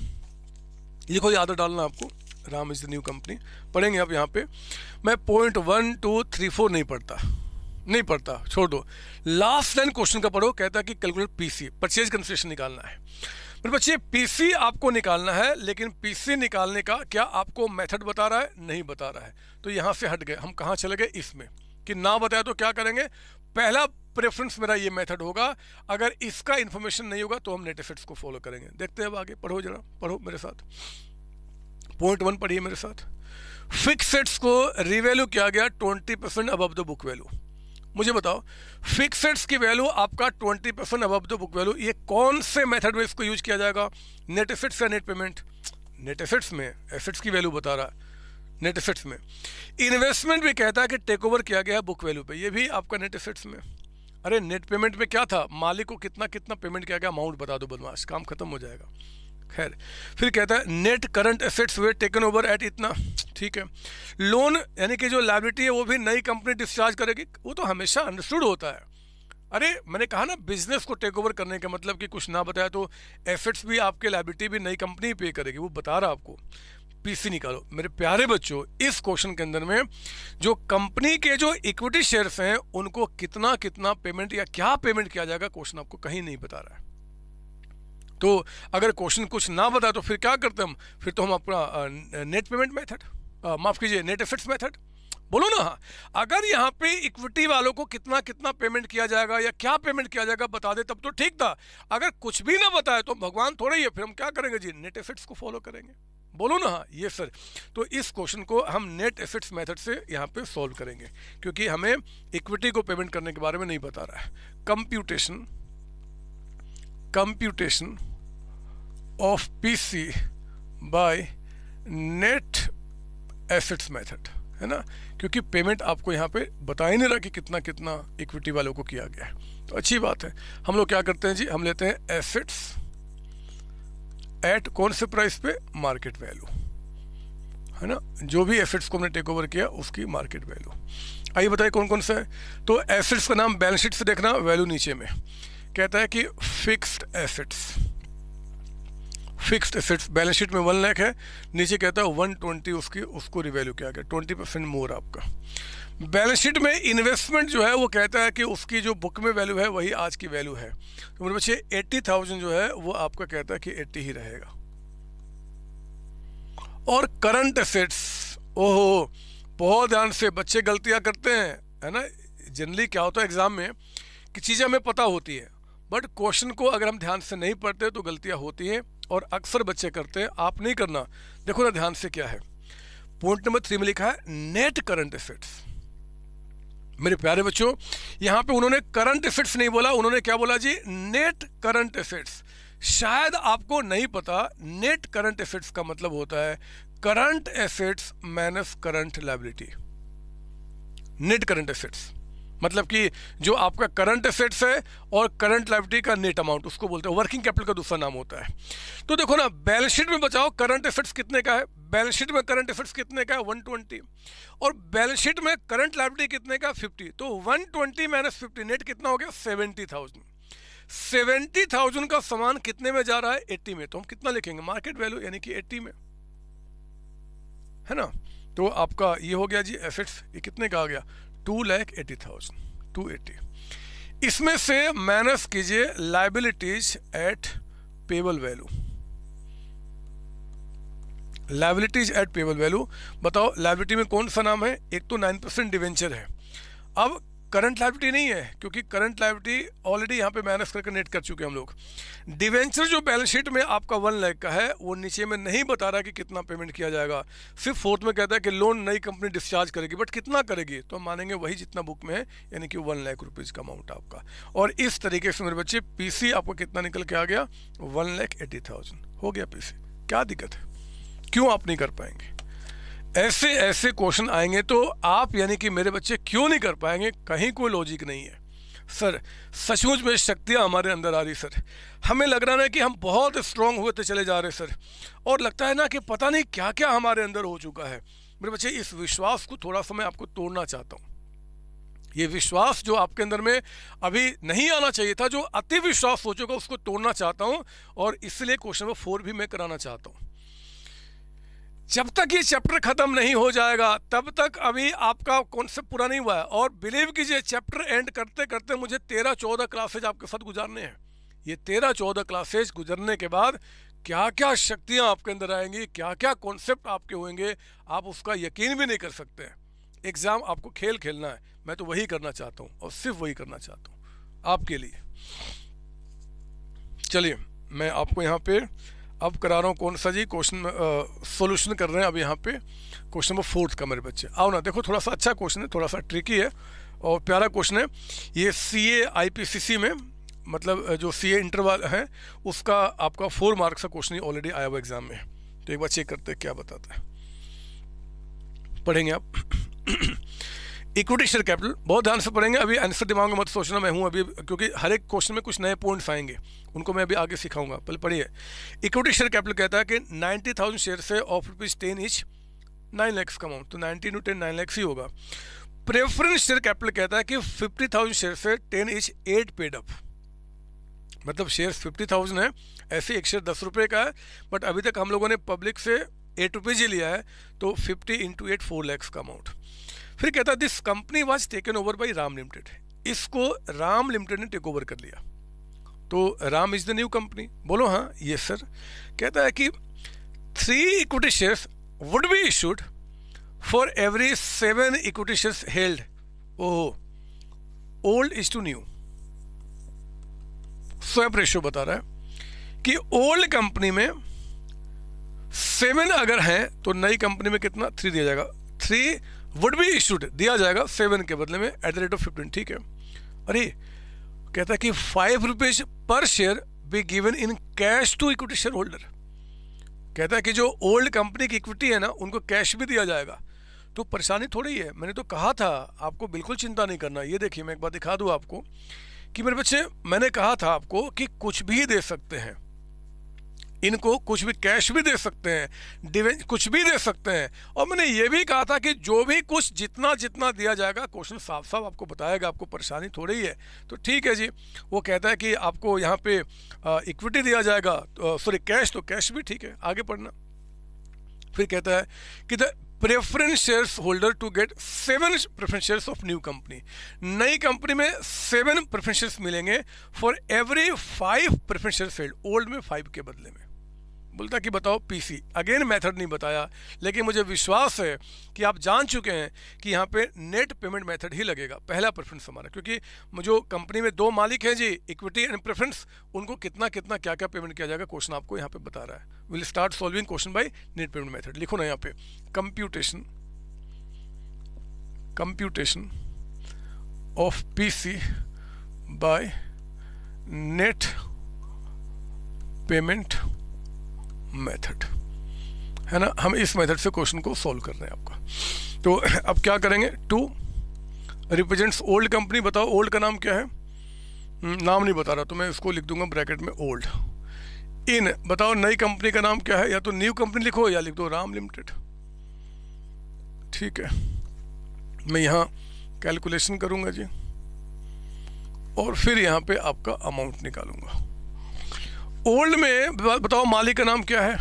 लिखो याद डालना आपको Ram is the new company पढ़ेंगे आप यहाँ पे मैं point one two three four नहीं पढ़ता नहीं पढ़ता छोड़ दो लास्ट लाइन क्वेश्चन का पढ़ो कहता है कि कैलकुलेट पीसी परचेज कंसेशन निकालना है मेरे बच्चे पीसी आपको निकालना है लेकिन पीसी निकालने का क्या आपको मेथड बता रहा है नहीं बता रहा है तो यहाँ से हट गए हम कहाँ चले गए इसमें कि ना बताया तो क्या करेंगे पहला प्रेफरेंस मेरा ये मेथड होगा अगर इसका इंफॉर्मेशन नहीं होगा तो हम नेट इफेक्ट्स को फॉलो करेंगे देखते हैं अब आगे पढ़ो जरा पढ़ो मेरे साथ पॉइंट वन पढ़िए मेरे साथ फिक्सेट्स को रिवैल्यू किया गया ट्वेंटी परसेंट अब द बुक वैल्यू मुझे बताओ फिक्सेट्स की वैल्यू आपका ट्वेंटी परसेंट अब द बुक वैल्यू ये कौन से मेथड में इसको यूज किया जाएगा नेट इफेक्ट्स या नेट पेमेंट नेट एसेट्स में एसेट्स की वैल्यू बता रहा है नेट एसेट्स में इन्वेस्टमेंट भी कहता है कि टेक ओवर किया गया है बुक वैल्यू पे ये भी आपका नेट एसेट्स में अरे नेट पेमेंट में क्या था मालिक को कितना कितना पेमेंट किया गया अमाउंट बता दो बदमाश काम खत्म हो जाएगा खैर फिर कहता है net current assets were taken over at इतना ठीक है लोन यानी कि जो लाइबिलिटी है वो भी नई कंपनी डिस्चार्ज करेगी वो तो हमेशा अंडरस्टूड होता है अरे मैंने कहा ना बिजनेस को टेक ओवर करने का मतलब कि कुछ ना बताया तो एसेट्स भी आपके लाइबिलिटी भी नई कंपनी पे करेगी वो बता रहा आपको पीसी निकालो मेरे प्यारे बच्चों इस क्वेश्चन के अंदर में जो कंपनी के जो इक्विटी शेयर्स हैं उनको कितना कितना पेमेंट या क्या पेमेंट किया जाएगा क्वेश्चन आपको कहीं नहीं बता रहा है तो अगर क्वेश्चन कुछ ना बताए तो फिर क्या करते हम फिर तो हम अपना नेट पेमेंट मेथड माफ़ कीजिए नेट एफिट्स मेथड बोलो ना हाँ। अगर यहाँ पे इक्विटी वालों को कितना कितना पेमेंट किया जाएगा या क्या पेमेंट किया जाएगा बता दे तब तो ठीक था अगर कुछ भी ना बताए तो भगवान थोड़ा ही है फिर हम क्या करेंगे जी नेट एफिट्स को फॉलो करेंगे बोलो ना ये सर तो इस क्वेश्चन को हम नेट एसेट्स मेथड से यहाँ पे सॉल्व करेंगे क्योंकि हमें इक्विटी को पेमेंट करने के बारे में नहीं बता रहा है computation computation of PC by net assets method है ना क्योंकि पेमेंट आपको यहाँ पे बता ही नहीं रहा कि कितना कितना इक्विटी वालों को किया गया है तो अच्छी बात है हम लोग क्या करते हैं जी हम लेते हैं एसेट्स एट कौन से प्राइस पे मार्केट वैल्यू है ना जो भी एसेट्स को हमने टेक ओवर किया उसकी मार्केट वैल्यू आइए बताइए कौन कौन सा है तो एसेट्स का नाम बैलेंस शीट से देखना वैल्यू नीचे में कहता है कि fixed assets fixed assets balance sheet में वन लैख है नीचे कहता है वन ट्वेंटी उसकी उसको रिवैल्यू किया गया ट्वेंटी परसेंट मोर आपका बैलेंस शीट में इन्वेस्टमेंट जो है वो कहता है कि उसकी जो बुक में वैल्यू है वही आज की वैल्यू है तो मेरे बच्चे एट्टी थाउजेंड जो है वो आपका कहता है कि एट्टी ही रहेगा और करंट एसेट्स ओहो बहुत ध्यान से बच्चे गलतियां करते हैं है ना जनरली क्या होता है एग्ज़ाम में कि चीज़ें हमें पता होती है बट क्वेश्चन को अगर हम ध्यान से नहीं पढ़ते तो गलतियां होती हैं और अक्सर बच्चे करते हैं आप नहीं करना देखो ना ध्यान से क्या है पॉइंट नंबर थ्री में लिखा है नेट करंट एसेट्स मेरे प्यारे बच्चों यहाँ पे उन्होंने करंट इफेक्ट्स नहीं बोला उन्होंने क्या बोला जी नेट करंट इफेक्ट्स शायद आपको नहीं पता नेट करंट इफेक्ट्स का मतलब होता है current assets minus current liability net current assets मतलब कि जो आपका करंट एसेट्स है और करंट लाइबिलिटी का नेट अमाउंट उसको बोलते हैं वर्किंग कैपिटल का दूसरा नाम होता है तो देखो ना बैलेंस शीट में बचाओ करंट एसेट्स कितने का है बैलेंस शीट में करंट एफेट्स कितने का वन ट्वेंटी और बैलेंस शीट में करंट लाइबिलिटी कितने का फिफ्टी तो one twenty minus fifty net कितना हो गया सेवेंटी थाउजेंड सेवेंटी थाउजेंड का सामान कितने में जा रहा है एट्टी में तो हम कितना लिखेंगे मार्केट वैल्यू यानी कि एट्टी में है ना तो आपका ये हो गया जी एफेट्स ये कितने का आ गया two lakh eighty thousand two eighty इसमें से माइनस कीजिए liabilities at payable value liabilities at payable value बताओ लाइबिलिटी में कौन सा नाम है एक तो नाइन परसेंट डिवेंचर है अब करंट लाइबिलिटी नहीं है क्योंकि करंट लाइबिलिटी ऑलरेडी यहाँ पे माइनस करके नेट कर चुके हम लोग डिवेंचर जो बैलेंस शीट में आपका वन लैख का है वो नीचे में नहीं बता रहा कि कितना पेमेंट किया जाएगा सिर्फ फोर्थ में कहता है कि लोन नई कंपनी डिस्चार्ज करेगी बट कितना करेगी तो हम मानेंगे वही जितना बुक में है यानी कि वन लाख रुपीज़ का अमाउंट आपका और इस तरीके से मेरे बच्चे पी आपका कितना निकल के आ गया वन लैख एटी थाउजेंड हो गया पी क्या दिक्कत है क्यों आप नहीं कर पाएंगे ऐसे ऐसे क्वेश्चन आएंगे तो आप यानी कि मेरे बच्चे क्यों नहीं कर पाएंगे कहीं कोई लॉजिक नहीं है सर सचमुच में शक्तियाँ हमारे अंदर आ रही सर हमें लग रहा है कि हम बहुत स्ट्रांग होते तो चले जा रहे सर और लगता है ना कि पता नहीं क्या क्या हमारे अंदर हो चुका है मेरे बच्चे इस विश्वास को थोड़ा सा मैं आपको तोड़ना चाहता हूँ ये विश्वास जो आपके अंदर में अभी नहीं आना चाहिए था जो अति विश्वास हो चुका उसको तोड़ना चाहता हूँ और इसलिए क्वेश्चन नंबर फोर भी मैं कराना चाहता हूँ जब तक ये चैप्टर खत्म नहीं हो जाएगा तब तक अभी आपका कॉन्सेप्ट पूरा नहीं हुआ है और बिलीव कीजिए चैप्टर एंड करते करते मुझे तेरह चौदह क्लासेज आपके साथ गुजारने हैं ये तेरह चौदह क्लासेज गुजरने के बाद क्या क्या शक्तियाँ आपके अंदर आएंगी क्या क्या कॉन्सेप्ट आपके होंगे आप उसका यकीन भी नहीं कर सकते एग्ज़ाम आपको खेल खेलना है मैं तो वही करना चाहता हूँ और सिर्फ वही करना चाहता हूँ आपके लिए चलिए मैं आपको यहाँ पे अब करा रहा हूँ कौन सा जी क्वेश्चन सोल्यूशन कर रहे हैं अब यहाँ पे क्वेश्चन नंबर फोर्थ का मेरे बच्चे आओ ना देखो थोड़ा सा अच्छा क्वेश्चन है थोड़ा सा ट्रिकी है और प्यारा क्वेश्चन है ये सी ए आई पी सी सी में मतलब जो सी ए इंटरवाल है उसका आपका फोर मार्क्स का क्वेश्चन ऑलरेडी आया हुआ एग्जाम में तो एक बार चेक करते हैं क्या बताता है पढ़ेंगे आप इक्विटी शेयर कैपिटल बहुत ध्यान से पढ़ेंगे अभी आंसर दिमाग में मत सोचना मैं हूँ अभी क्योंकि हर एक क्वेश्चन में कुछ नए पॉइंट्स आएंगे उनको मैं अभी आगे सिखाऊंगा पहले पढ़िए इक्विटी शेयर कैपिटल कहता है कि नाइन्टी थाउजेंड शेयर से of rupees ten each nine lakhs का अमाउंट तो ninety to ten nine lakhs ही होगा प्रेफरेंस शेयर कैपिटल कहता है कि फिफ्टी थाउजेंड शेयर से ten each at paid up मतलब शेयर फिफ्टी थाउजेंड है ऐसे एक शेयर दस रुपये का है बट अभी तक हम लोगों ने पब्लिक से एट रुपीज़ ही लिया है तो fifty into eight four lakhs का अमाउंट फिर कहता this company was taken over by Ram limited इसको राम लिमिटेड ने टेक ओवर कर लिया तो Ram is the new company बोलो हाँ ये सर कहता है कि three equity shares would be issued for every seven equity shares held ओहो old is to new swap ratio बता रहा है कि ओल्ड कंपनी में सेवन अगर हैं तो नई कंपनी में कितना थ्री दिया जाएगा थ्री वुड बी इशूड दिया जाएगा सेवन के बदले में at the rate of fifteen ठीक है अरे कहता है कि five rupees per share be given in cash to equity share holder कहता है कि जो ओल्ड कंपनी की इक्विटी है ना उनको कैश भी दिया जाएगा तो परेशानी थोड़ी है मैंने तो कहा था आपको बिल्कुल चिंता नहीं करना ये देखिए मैं एक बार दिखा दूँ आपको कि मेरे बच्चे मैंने कहा था आपको कि कुछ भी दे सकते हैं इनको कुछ भी कैश भी दे सकते हैं डिवेंच कुछ भी दे सकते हैं और मैंने ये भी कहा था कि जो भी कुछ जितना जितना दिया जाएगा क्वेश्चन साफ साफ आपको बताएगा आपको परेशानी थोड़ी है तो ठीक है जी वो कहता है कि आपको यहाँ पे इक्विटी दिया जाएगा तो सॉरी कैश तो कैश भी ठीक है आगे पढ़ना फिर कहता है कि the preference shares holder to get seven preference shares of new company नई कंपनी में सेवन प्रेफरेंस शेयर्स मिलेंगे for every five preference share held old में फाइव के बदले में बोलता कि बताओ पीसी अगेन मेथड नहीं बताया लेकिन मुझे विश्वास है कि आप जान चुके हैं कि यहाँ पे नेट पेमेंट मेथड ही लगेगा पहला प्रेफरेंस हमारा क्योंकि जो कंपनी में दो मालिक हैं जी इक्विटी एंड प्रेफरेंस उनको कितना कितना क्या क्या पेमेंट किया जाएगा क्वेश्चन आपको यहाँ पे बता रहा है will start solving question by net payment method लिखो ना यहाँ पे computation computation of P C by net payment method है ना हम इस मेथड से क्वेश्चन को सॉल्व रहे हैं आपका तो अब क्या करेंगे टू रिप्रेजेंट्स ओल्ड कंपनी बताओ ओल्ड का नाम क्या है हम्म, नाम नहीं बता रहा तो मैं इसको लिख दूंगा ब्रैकेट में ओल्ड इन बताओ नई कंपनी का नाम क्या है या तो न्यू कंपनी लिखो या लिख दो राम लिमिटेड ठीक है मैं यहाँ कैलकुलेशन करूँगा जी और फिर यहाँ पे आपका अमाउंट निकालूंगा ओल्ड में बताओ मालिक का नाम क्या है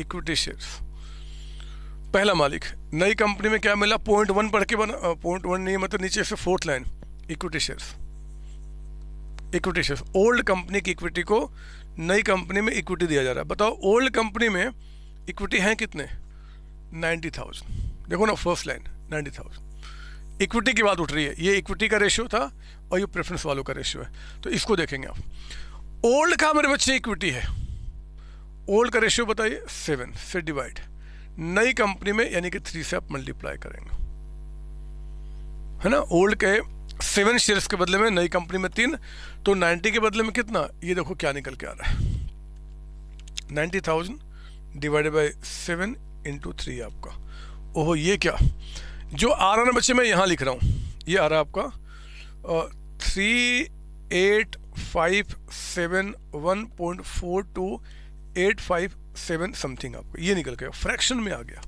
इक्विटी शेयर पहला मालिक नई कंपनी में क्या मिला पॉइंट वन पढ़ के बना पॉइंट वन नहीं मतलब नीचे से fourth line equity share equity share old company की इक्विटी को नई कंपनी में इक्विटी दिया जा रहा है बताओ ओल्ड कंपनी में इक्विटी है कितने नाइन्टी थाउजेंड देखो ना first line ninety thousand equity की बात उठ रही है ये इक्विटी का रेशियो था और ये प्रेफरेंस वालों का रेशियो है तो इसको देखेंगे आप ओल्ड का मेरे बच्चे इक्विटी है ओल्ड का रेशियो बताइए सेवन से डिवाइड नई कंपनी में यानी कि थ्री से आप मल्टीप्लाई करेंगे है ना ओल्ड के सेवन शेयर्स के बदले में नई कंपनी में तीन तो नाइन्टी के बदले में कितना ये देखो क्या निकल के आ रहा है ninety thousand divided by seven into three आपका ओहो ये क्या जो आ रहा ना बच्चे मैं यहाँ लिख रहा हूँ ये आ रहा है आपका three eight five seven one point four two eight five seven something आपको ये निकल गया फ्रैक्शन में आ गया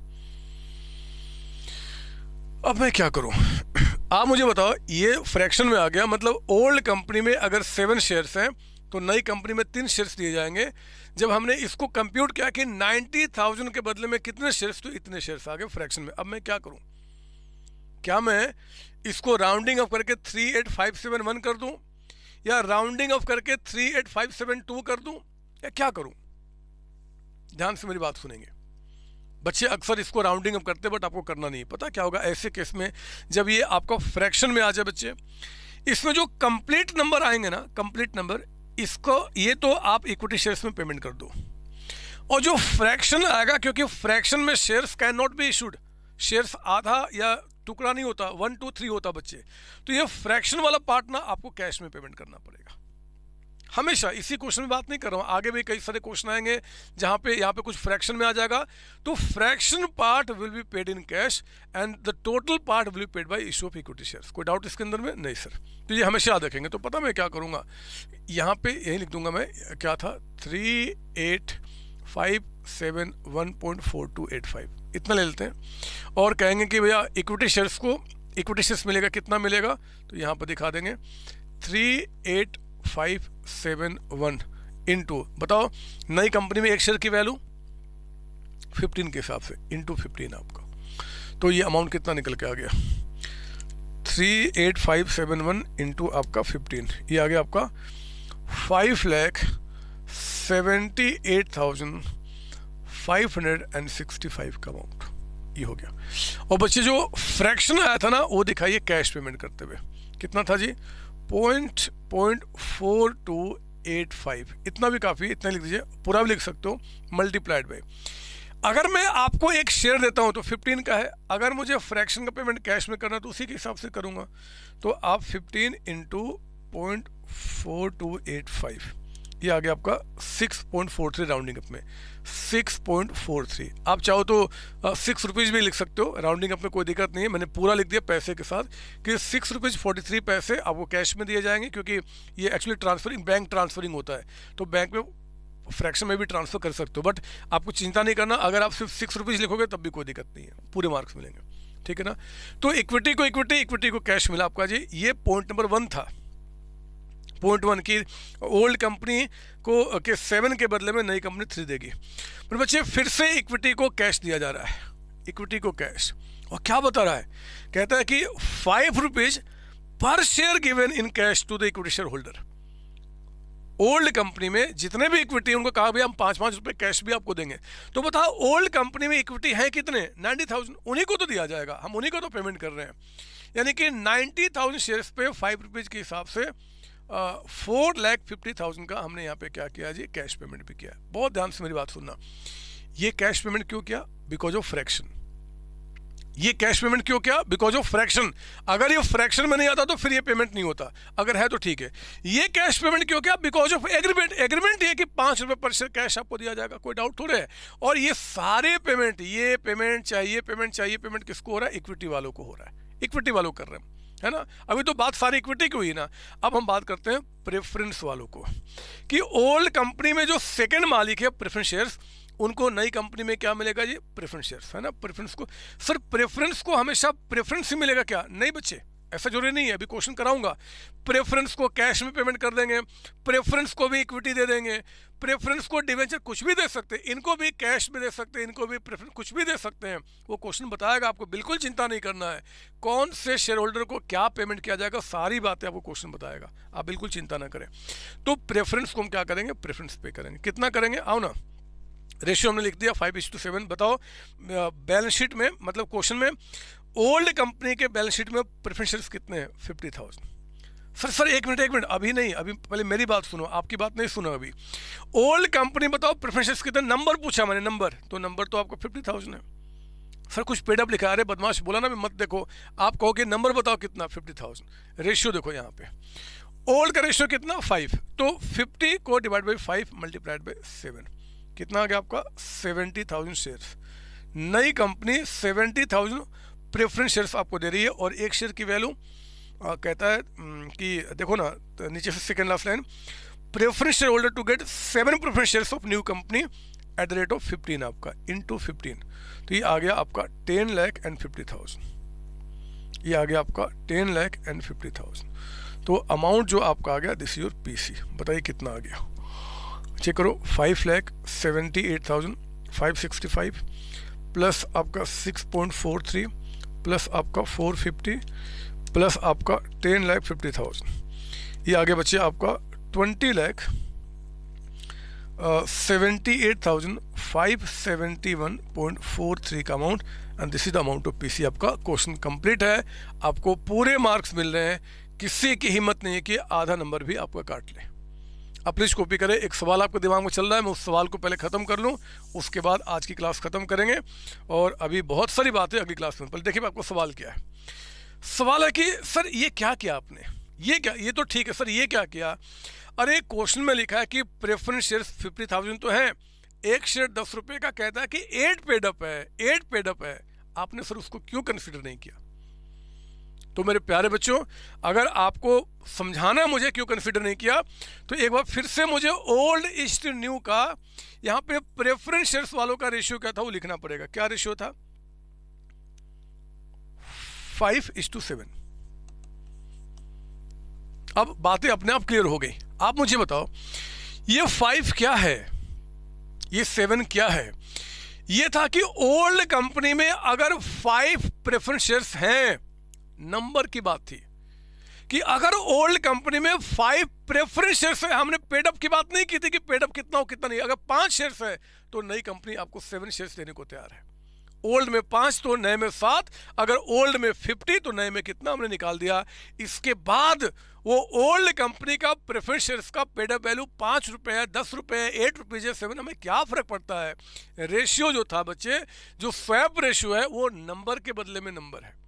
अब मैं क्या करूं आप मुझे बताओ ये फ्रैक्शन में आ गया मतलब ओल्ड कंपनी में अगर सेवन शेयर्स हैं तो नई कंपनी में तीन शेयर्स दिए जाएंगे जब हमने इसको कंप्यूट किया कि नाइन्टी थाउजेंड के बदले में कितने शेयर्स तो इतने शेयर्स आ गए फ्रैक्शन में अब मैं क्या करूं क्या मैं इसको राउंडिंग अप करके three eight five seven one कर दूं या राउंडिंग ऑफ करके three eight five seven two कर दूं या क्या करूं ध्यान से मेरी बात सुनेंगे बच्चे अक्सर इसको राउंडिंग अप करते बट आपको करना नहीं पता क्या होगा ऐसे केस में जब ये आपका फ्रैक्शन में आ जाए बच्चे इसमें जो कंप्लीट नंबर आएंगे ना कंप्लीट नंबर इसको ये तो आप इक्विटी शेयर्स में पेमेंट कर दो और जो फ्रैक्शन आएगा क्योंकि फ्रैक्शन में shares can not be issued shares आधा या टुकड़ा नहीं होता वन टू थ्री होता बच्चे तो ये फ्रैक्शन वाला पार्ट ना आपको कैश में पेमेंट करना पड़ेगा हमेशा इसी क्वेश्चन में बात नहीं कर रहा हूँ आगे भी कई सारे क्वेश्चन आएंगे जहाँ पे यहाँ पे कुछ फ्रैक्शन में आ जाएगा तो fraction part will be paid in cash and the total part will be paid by issue of equity shares कोई डाउट इसके अंदर में नहीं सर तो ये हमेशा याद रखेंगे तो पता मैं क्या करूँगा यहाँ पे यही लिख दूंगा मैं क्या था three eight five seven one point four two eight five इतना ले लेते हैं और कहेंगे कि भैया इक्विटी शेयर्स को इक्विटी शेयर्स मिलेगा कितना मिलेगा तो यहाँ पर दिखा देंगे three eight five seven one into बताओ नई कंपनी में एक शेयर की वैल्यू फिफ्टीन के हिसाब से इन टू फिफ्टीन आपका तो ये अमाउंट कितना निकल के आ गया three eight five seven one into आपका फिफ्टीन ये आ गया आपका five lakh seventy eight thousand 565 का अमाउंट ये हो गया और बच्चे जो फ्रैक्शन आया था ना वो दिखाइए कैश पेमेंट करते हुए कितना था जी point point four two eight five इतना भी काफ़ी इतना लिख दीजिए पूरा भी लिख सकते हो मल्टीप्लाइड बाई अगर मैं आपको एक शेयर देता हूं तो 15 का है अगर मुझे फ्रैक्शन का पेमेंट कैश में करना तो उसी के हिसाब से करूंगा तो आप 15 into point four two eight five ये आ गया आपका 6.43 राउंडिंग अप में 6.43 आप चाहो तो सिक्स रुपीज़ भी लिख सकते हो राउंडिंग अप में कोई दिक्कत नहीं है मैंने पूरा लिख दिया पैसे के साथ कि सिक्स रुपीज़ फोर्टी थ्री पैसे आपको कैश में दिए जाएंगे क्योंकि ये एक्चुअली ट्रांसफरिंग बैंक ट्रांसफरिंग होता है तो बैंक में फ्रैक्शन में भी ट्रांसफ़र कर सकते हो बट आपको चिंता नहीं करना अगर आप सिर्फ सिक्स रुपीज़ लिखोगे तब भी कोई दिक्कत नहीं है पूरे मार्क्स मिलेंगे ठीक है ना तो इक्विटी को इक्विटी इक्विटी को कैश मिला आपका जी ये पॉइंट नंबर वन था पॉइंट वन की ओल्ड कंपनी को के सेवन के बदले में नई कंपनी थ्री देगी पर बच्चे फिर से इक्विटी को कैश दिया जा रहा है इक्विटी को कैश और क्या बता रहा है कहता है कि five rupees per share given in cash to the equity share holder old company में जितने भी इक्विटी उनको कहा भाई हम पांच पांच रुपए कैश भी आपको देंगे तो बताओ ओल्ड कंपनी में इक्विटी है कितने नाइनटी थाउजेंड उन्हीं को तो दिया जाएगा हम उन्हीं को तो पेमेंट कर रहे हैं यानी कि नाइनटी थाउजेंड शेयर पे फाइव रुपीज़ के हिसाब से फोर लैख फिफ्टी थाउजेंड का हमने यहाँ पे क्या किया जी कैश पेमेंट भी किया बहुत ध्यान से मेरी बात सुनना ये कैश पेमेंट क्यों किया बिकॉज ऑफ फ्रैक्शन ये कैश पेमेंट क्यों किया बिकॉज ऑफ फ्रैक्शन अगर ये फ्रैक्शन में नहीं आता तो फिर ये पेमेंट नहीं होता अगर है तो ठीक है ये कैश पेमेंट क्यों किया बिकॉज ऑफ एग्रीमेंट एग्रीमेंट ये कि पांच रुपए पर शेयर कैश आपको दिया जाएगा कोई डाउट थोड़े है और ये सारे पेमेंट ये पेमेंट चाहिए पेमेंट चाहिए पेमेंट किसको हो रहा है इक्विटी वालों को हो रहा है इक्विटी वालों कर रहे हैं है ना अभी तो बात सारी इक्विटी की हुई ना अब हम बात करते हैं प्रेफरेंस वालों को कि ओल्ड कंपनी में जो सेकंड मालिक है प्रेफरेंस शेयर्स उनको नई कंपनी में क्या मिलेगा जी प्रेफरेंस शेयर्स है ना प्रेफरेंस को सर प्रेफरेंस को हमेशा प्रेफरेंस ही मिलेगा क्या नहीं बच्चे ऐसा जरूरी नहीं है अभी क्वेश्चन कराऊंगा प्रेफरेंस को कैश में पेमेंट कर देंगे प्रेफरेंस को भी इक्विटी दे देंगे प्रेफरेंस को डिवेंचर कुछ भी दे सकते हैं इनको भी कैश में दे सकते हैं इनको भी प्रेफरेंस कुछ भी दे सकते हैं वो क्वेश्चन बताएगा आपको बिल्कुल चिंता नहीं करना है कौन से शेयर होल्डर को क्या पेमेंट किया जाएगा सारी बातें आपको क्वेश्चन बताएगा आप बिल्कुल चिंता ना करें तो प्रेफरेंस को हम क्या करेंगे प्रेफरेंस पे करेंगे कितना करेंगे आओ ना रेशियो हमने लिख दिया फाइव इज टू सेवन बताओ बैलेंस शीट में मतलब क्वेश्चन में ओल्ड कंपनी के बैलेंस शीट में प्रेफरेंस कितने हैं फिफ्टी थाउजेंड सर सर एक मिनट एक मिनट अभी नहीं अभी पहले मेरी बात सुनो आपकी बात नहीं सुनो अभी ओल्ड कंपनी बताओ प्रेफरेंस कितने नंबर पूछा मैंने नंबर तो नंबर तो आपको फिफ्टी थाउजेंड है सर कुछ पेडअप लिखा अरे बदमाश बोला ना भी मत देखो आप कहो कि नंबर बताओ कितना फिफ्टी थाउजेंड रेशियो देखो यहाँ पे ओल्ड का रेशियो कितना फाइव तो फिफ्टी को divide by five multiplied by seven कितना आ गया आपका सेवेंटी थाउजेंड शेयर नई company seventy thousand preference share आपको दे रही है और एक शेयर की वैल्यू कहता है कि देखो ना तो नीचे से second last line preference share holder to get seven preference shares of new company at the rate of fifteen आपका इन टू फिफ्टीन तो ये आ गया आपका ten lakh and fifty thousand ये आ गया आपका ten lakh and fifty thousand तो अमाउंट जो आपका आ गया दिस योर पी सी बताइए कितना आ गया चेक करो five lakh seventy eight thousand five sixty five plus आपका six point four three plus आपका फोर फिफ्टी प्लस आपका टेन लैख फिफ्टी थाउजेंड ये आगे बचे आपका twenty lakh seventy eight thousand five seventy one point four three का amount and this is the amount of PC आपका क्वेश्चन कंप्लीट है आपको पूरे मार्क्स मिल रहे हैं किसी की हिम्मत नहीं है कि आधा नंबर भी आपका काट लें अब प्लीज़ कॉपी करें एक सवाल आपके दिमाग में चल रहा है मैं उस सवाल को पहले ख़त्म कर लूँ उसके बाद आज की क्लास ख़त्म करेंगे और अभी बहुत सारी बातें अगली क्लास में पहले देखिए आपको सवाल क्या है सवाल है कि सर ये क्या किया आपने ये क्या ये तो ठीक है सर ये क्या किया अरे क्वेश्चन में लिखा है कि प्रेफरेंस शेयर फिफ्टी थाउजेंड तो है एक शेयर दस रुपये का कहता है कि एट पेडअप है एट पेडअप है आपने सर उसको क्यों कंसिडर नहीं किया तो मेरे प्यारे बच्चों अगर आपको समझाना मुझे क्यों कंसिडर नहीं किया तो एक बार फिर से मुझे ओल्ड ईस्ट न्यू का यहाँ पे प्रेफरेंस शेयर्स वालों का रेशियो क्या था वो लिखना पड़ेगा क्या रेशियो था फाइव इज टू सेवन अब बातें अपने आप क्लियर हो गई आप मुझे बताओ ये फाइव क्या है ये सेवन क्या है ये था कि ओल्ड कंपनी में अगर फाइव प्रेफरेंस शेयर्स हैं नंबर की बात थी कि अगर ओल्ड कंपनी में फाइव प्रेफरेंस शेयर है हमने पेडअप की बात नहीं की थी कि पेडअप कितना हो कितना नहीं अगर पांच शेयर है तो नई कंपनी आपको सेवन शेयर देने को तैयार है ओल्ड में पांच तो नए में सात अगर ओल्ड में फिफ्टी तो नए में कितना हमने निकाल दिया इसके बाद वो ओल्ड कंपनी का प्रेफरेंस शेयर का पेडअप वैल्यू रुपए है दस है एट रुपीज़ है सेवन हमें क्या फ़र्क पड़ता है रेशियो जो था बच्चे जो फैप रेशियो है वो नंबर के बदले में नंबर है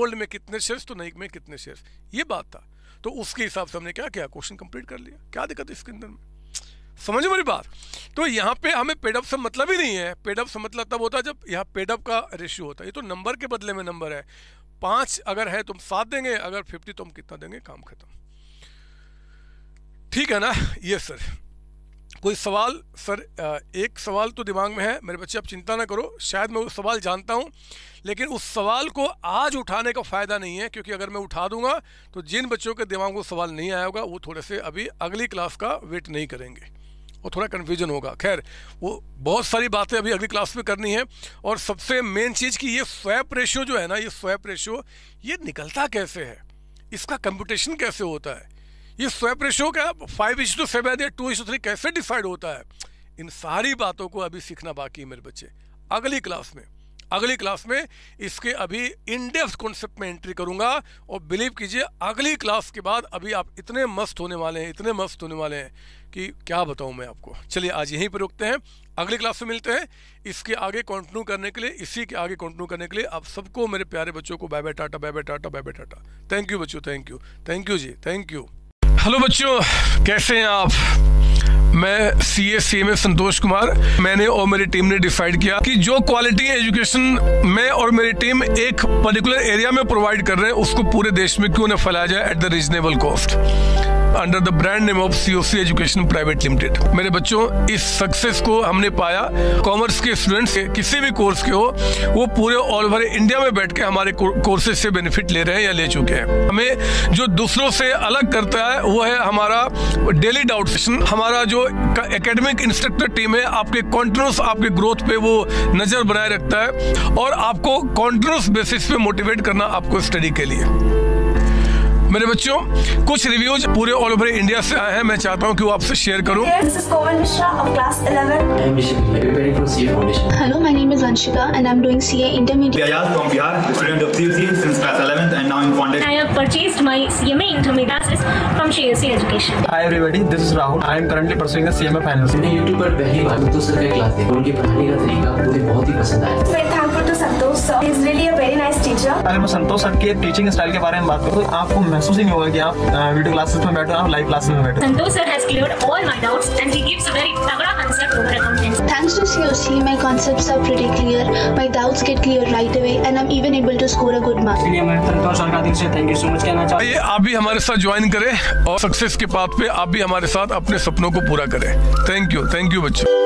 ओल्ड में कितने शेयर्स तो नई में कितने शेयर्स ये बात था तो उसके हिसाब से हमने क्या किया क्वेश्चन कंप्लीट कर लिया क्या दिक्कत है इसके अंदर में समझ मेरी बात तो यहाँ पे हमें पेडअप से मतलब ही नहीं है पेडअप से मतलब तब होता है जब यहाँ पेडअप का रेशियो होता है ये तो नंबर के बदले में नंबर है पांच अगर है तो हम सात देंगे अगर फिफ्टी तो हम कितना देंगे काम खत्म ठीक है ना ये सर कोई सवाल सर एक सवाल तो दिमाग में है मेरे बच्चे आप चिंता ना करो शायद मैं उस सवाल जानता हूँ लेकिन उस सवाल को आज उठाने का फ़ायदा नहीं है क्योंकि अगर मैं उठा दूंगा तो जिन बच्चों के दिमाग में सवाल नहीं आया होगा वो थोड़े से अभी अगली क्लास का वेट नहीं करेंगे और थोड़ा कन्फ्यूजन होगा खैर वो बहुत सारी बातें अभी अगली क्लास में करनी है और सबसे मेन चीज़ कि ये स्वैप रेशियो जो है ना ये स्वैप रेशियो ये निकलता कैसे है इसका कंप्यूटेशन कैसे होता है ये स्वैप रेशो का फाइव इज टू सेवन या टू इज टू थ्री कैसे डिसाइड होता है इन सारी बातों को अभी सीखना बाकी है मेरे बच्चे अगली क्लास में अगली क्लास में इसके अभी इनडेप्थ कॉन्सेप्ट में एंट्री करूंगा और बिलीव कीजिए अगली क्लास के बाद अभी आप इतने मस्त होने वाले हैं इतने मस्त होने वाले हैं कि क्या बताऊं मैं आपको चलिए आज यहीं पर रुकते हैं अगली क्लास में मिलते हैं इसके आगे कंटिन्यू करने के लिए इसी के आगे कंटिन्यू करने के लिए आप सबको मेरे प्यारे बच्चों को bye bye tata bye bye tata bye bye tata thank you बच्चों थैंक यू थैंक यू जी थैंक यू हेलो बच्चों कैसे हैं आप मैं सी ए सी एम ए संतोष कुमार मैंने और मेरी टीम ने डिसाइड किया कि जो क्वालिटी एजुकेशन मैं और मेरी टीम एक पर्टिकुलर एरिया में प्रोवाइड कर रहे हैं उसको पूरे देश में क्यों ना फैलाया जाए at the reasonable cost under the brand name of COC education private limited मेरे बच्चों इस सक्सेस को हमने पाया कॉमर्स के स्टूडेंट्स किसी भी कोर्स के हो वो पूरे ऑल ओवर इंडिया में बैठ के हमारे कोर्सेज से बेनिफिट ले रहे हैं या ले चुके हैं हमें जो दूसरों से अलग करता है वो है हमारा डेली डाउट सेशन हमारा जो एकेडमिक इंस्ट्रक्टर टीम है आपके कॉन्टिन्यूस आपके ग्रोथ पे वो नज़र बनाए रखता है और आपको कॉन्टिन्यूस बेसिस पे मोटिवेट करना आपको स्टडी के लिए मेरे बच्चों कुछ रिव्यूज पूरे ऑल ओवर इंडिया से आए हैं मैं चाहता हूँ कि वो आपसे शेयर करूँ hello my name is Anshika and Rahul अगर मैं संतोष सर के टीचिंग स्टाइल के बारे में बात करूं तो आपको महसूस ही नहीं होगा कि आप वीडियो क्लासेस में बैठो आप लाइव क्लासेस में बैठो Santosh sir has clear all my doubts and he gives a very तगड़ा answer to my accountants thanks to COC my concepts are pretty clear my doubts get clear right away and I'm even able to score a good mark इसलिए मैं संतोष सर का दिल से थैंक यू सो मच कहना चाहता हूं आप भी हमारे साथ ज्वाइन करें और सक्सेस के पाथ पे आप भी हमारे साथ अपने सपनों को पूरा करें थैंक यू थैंक यू बच्चों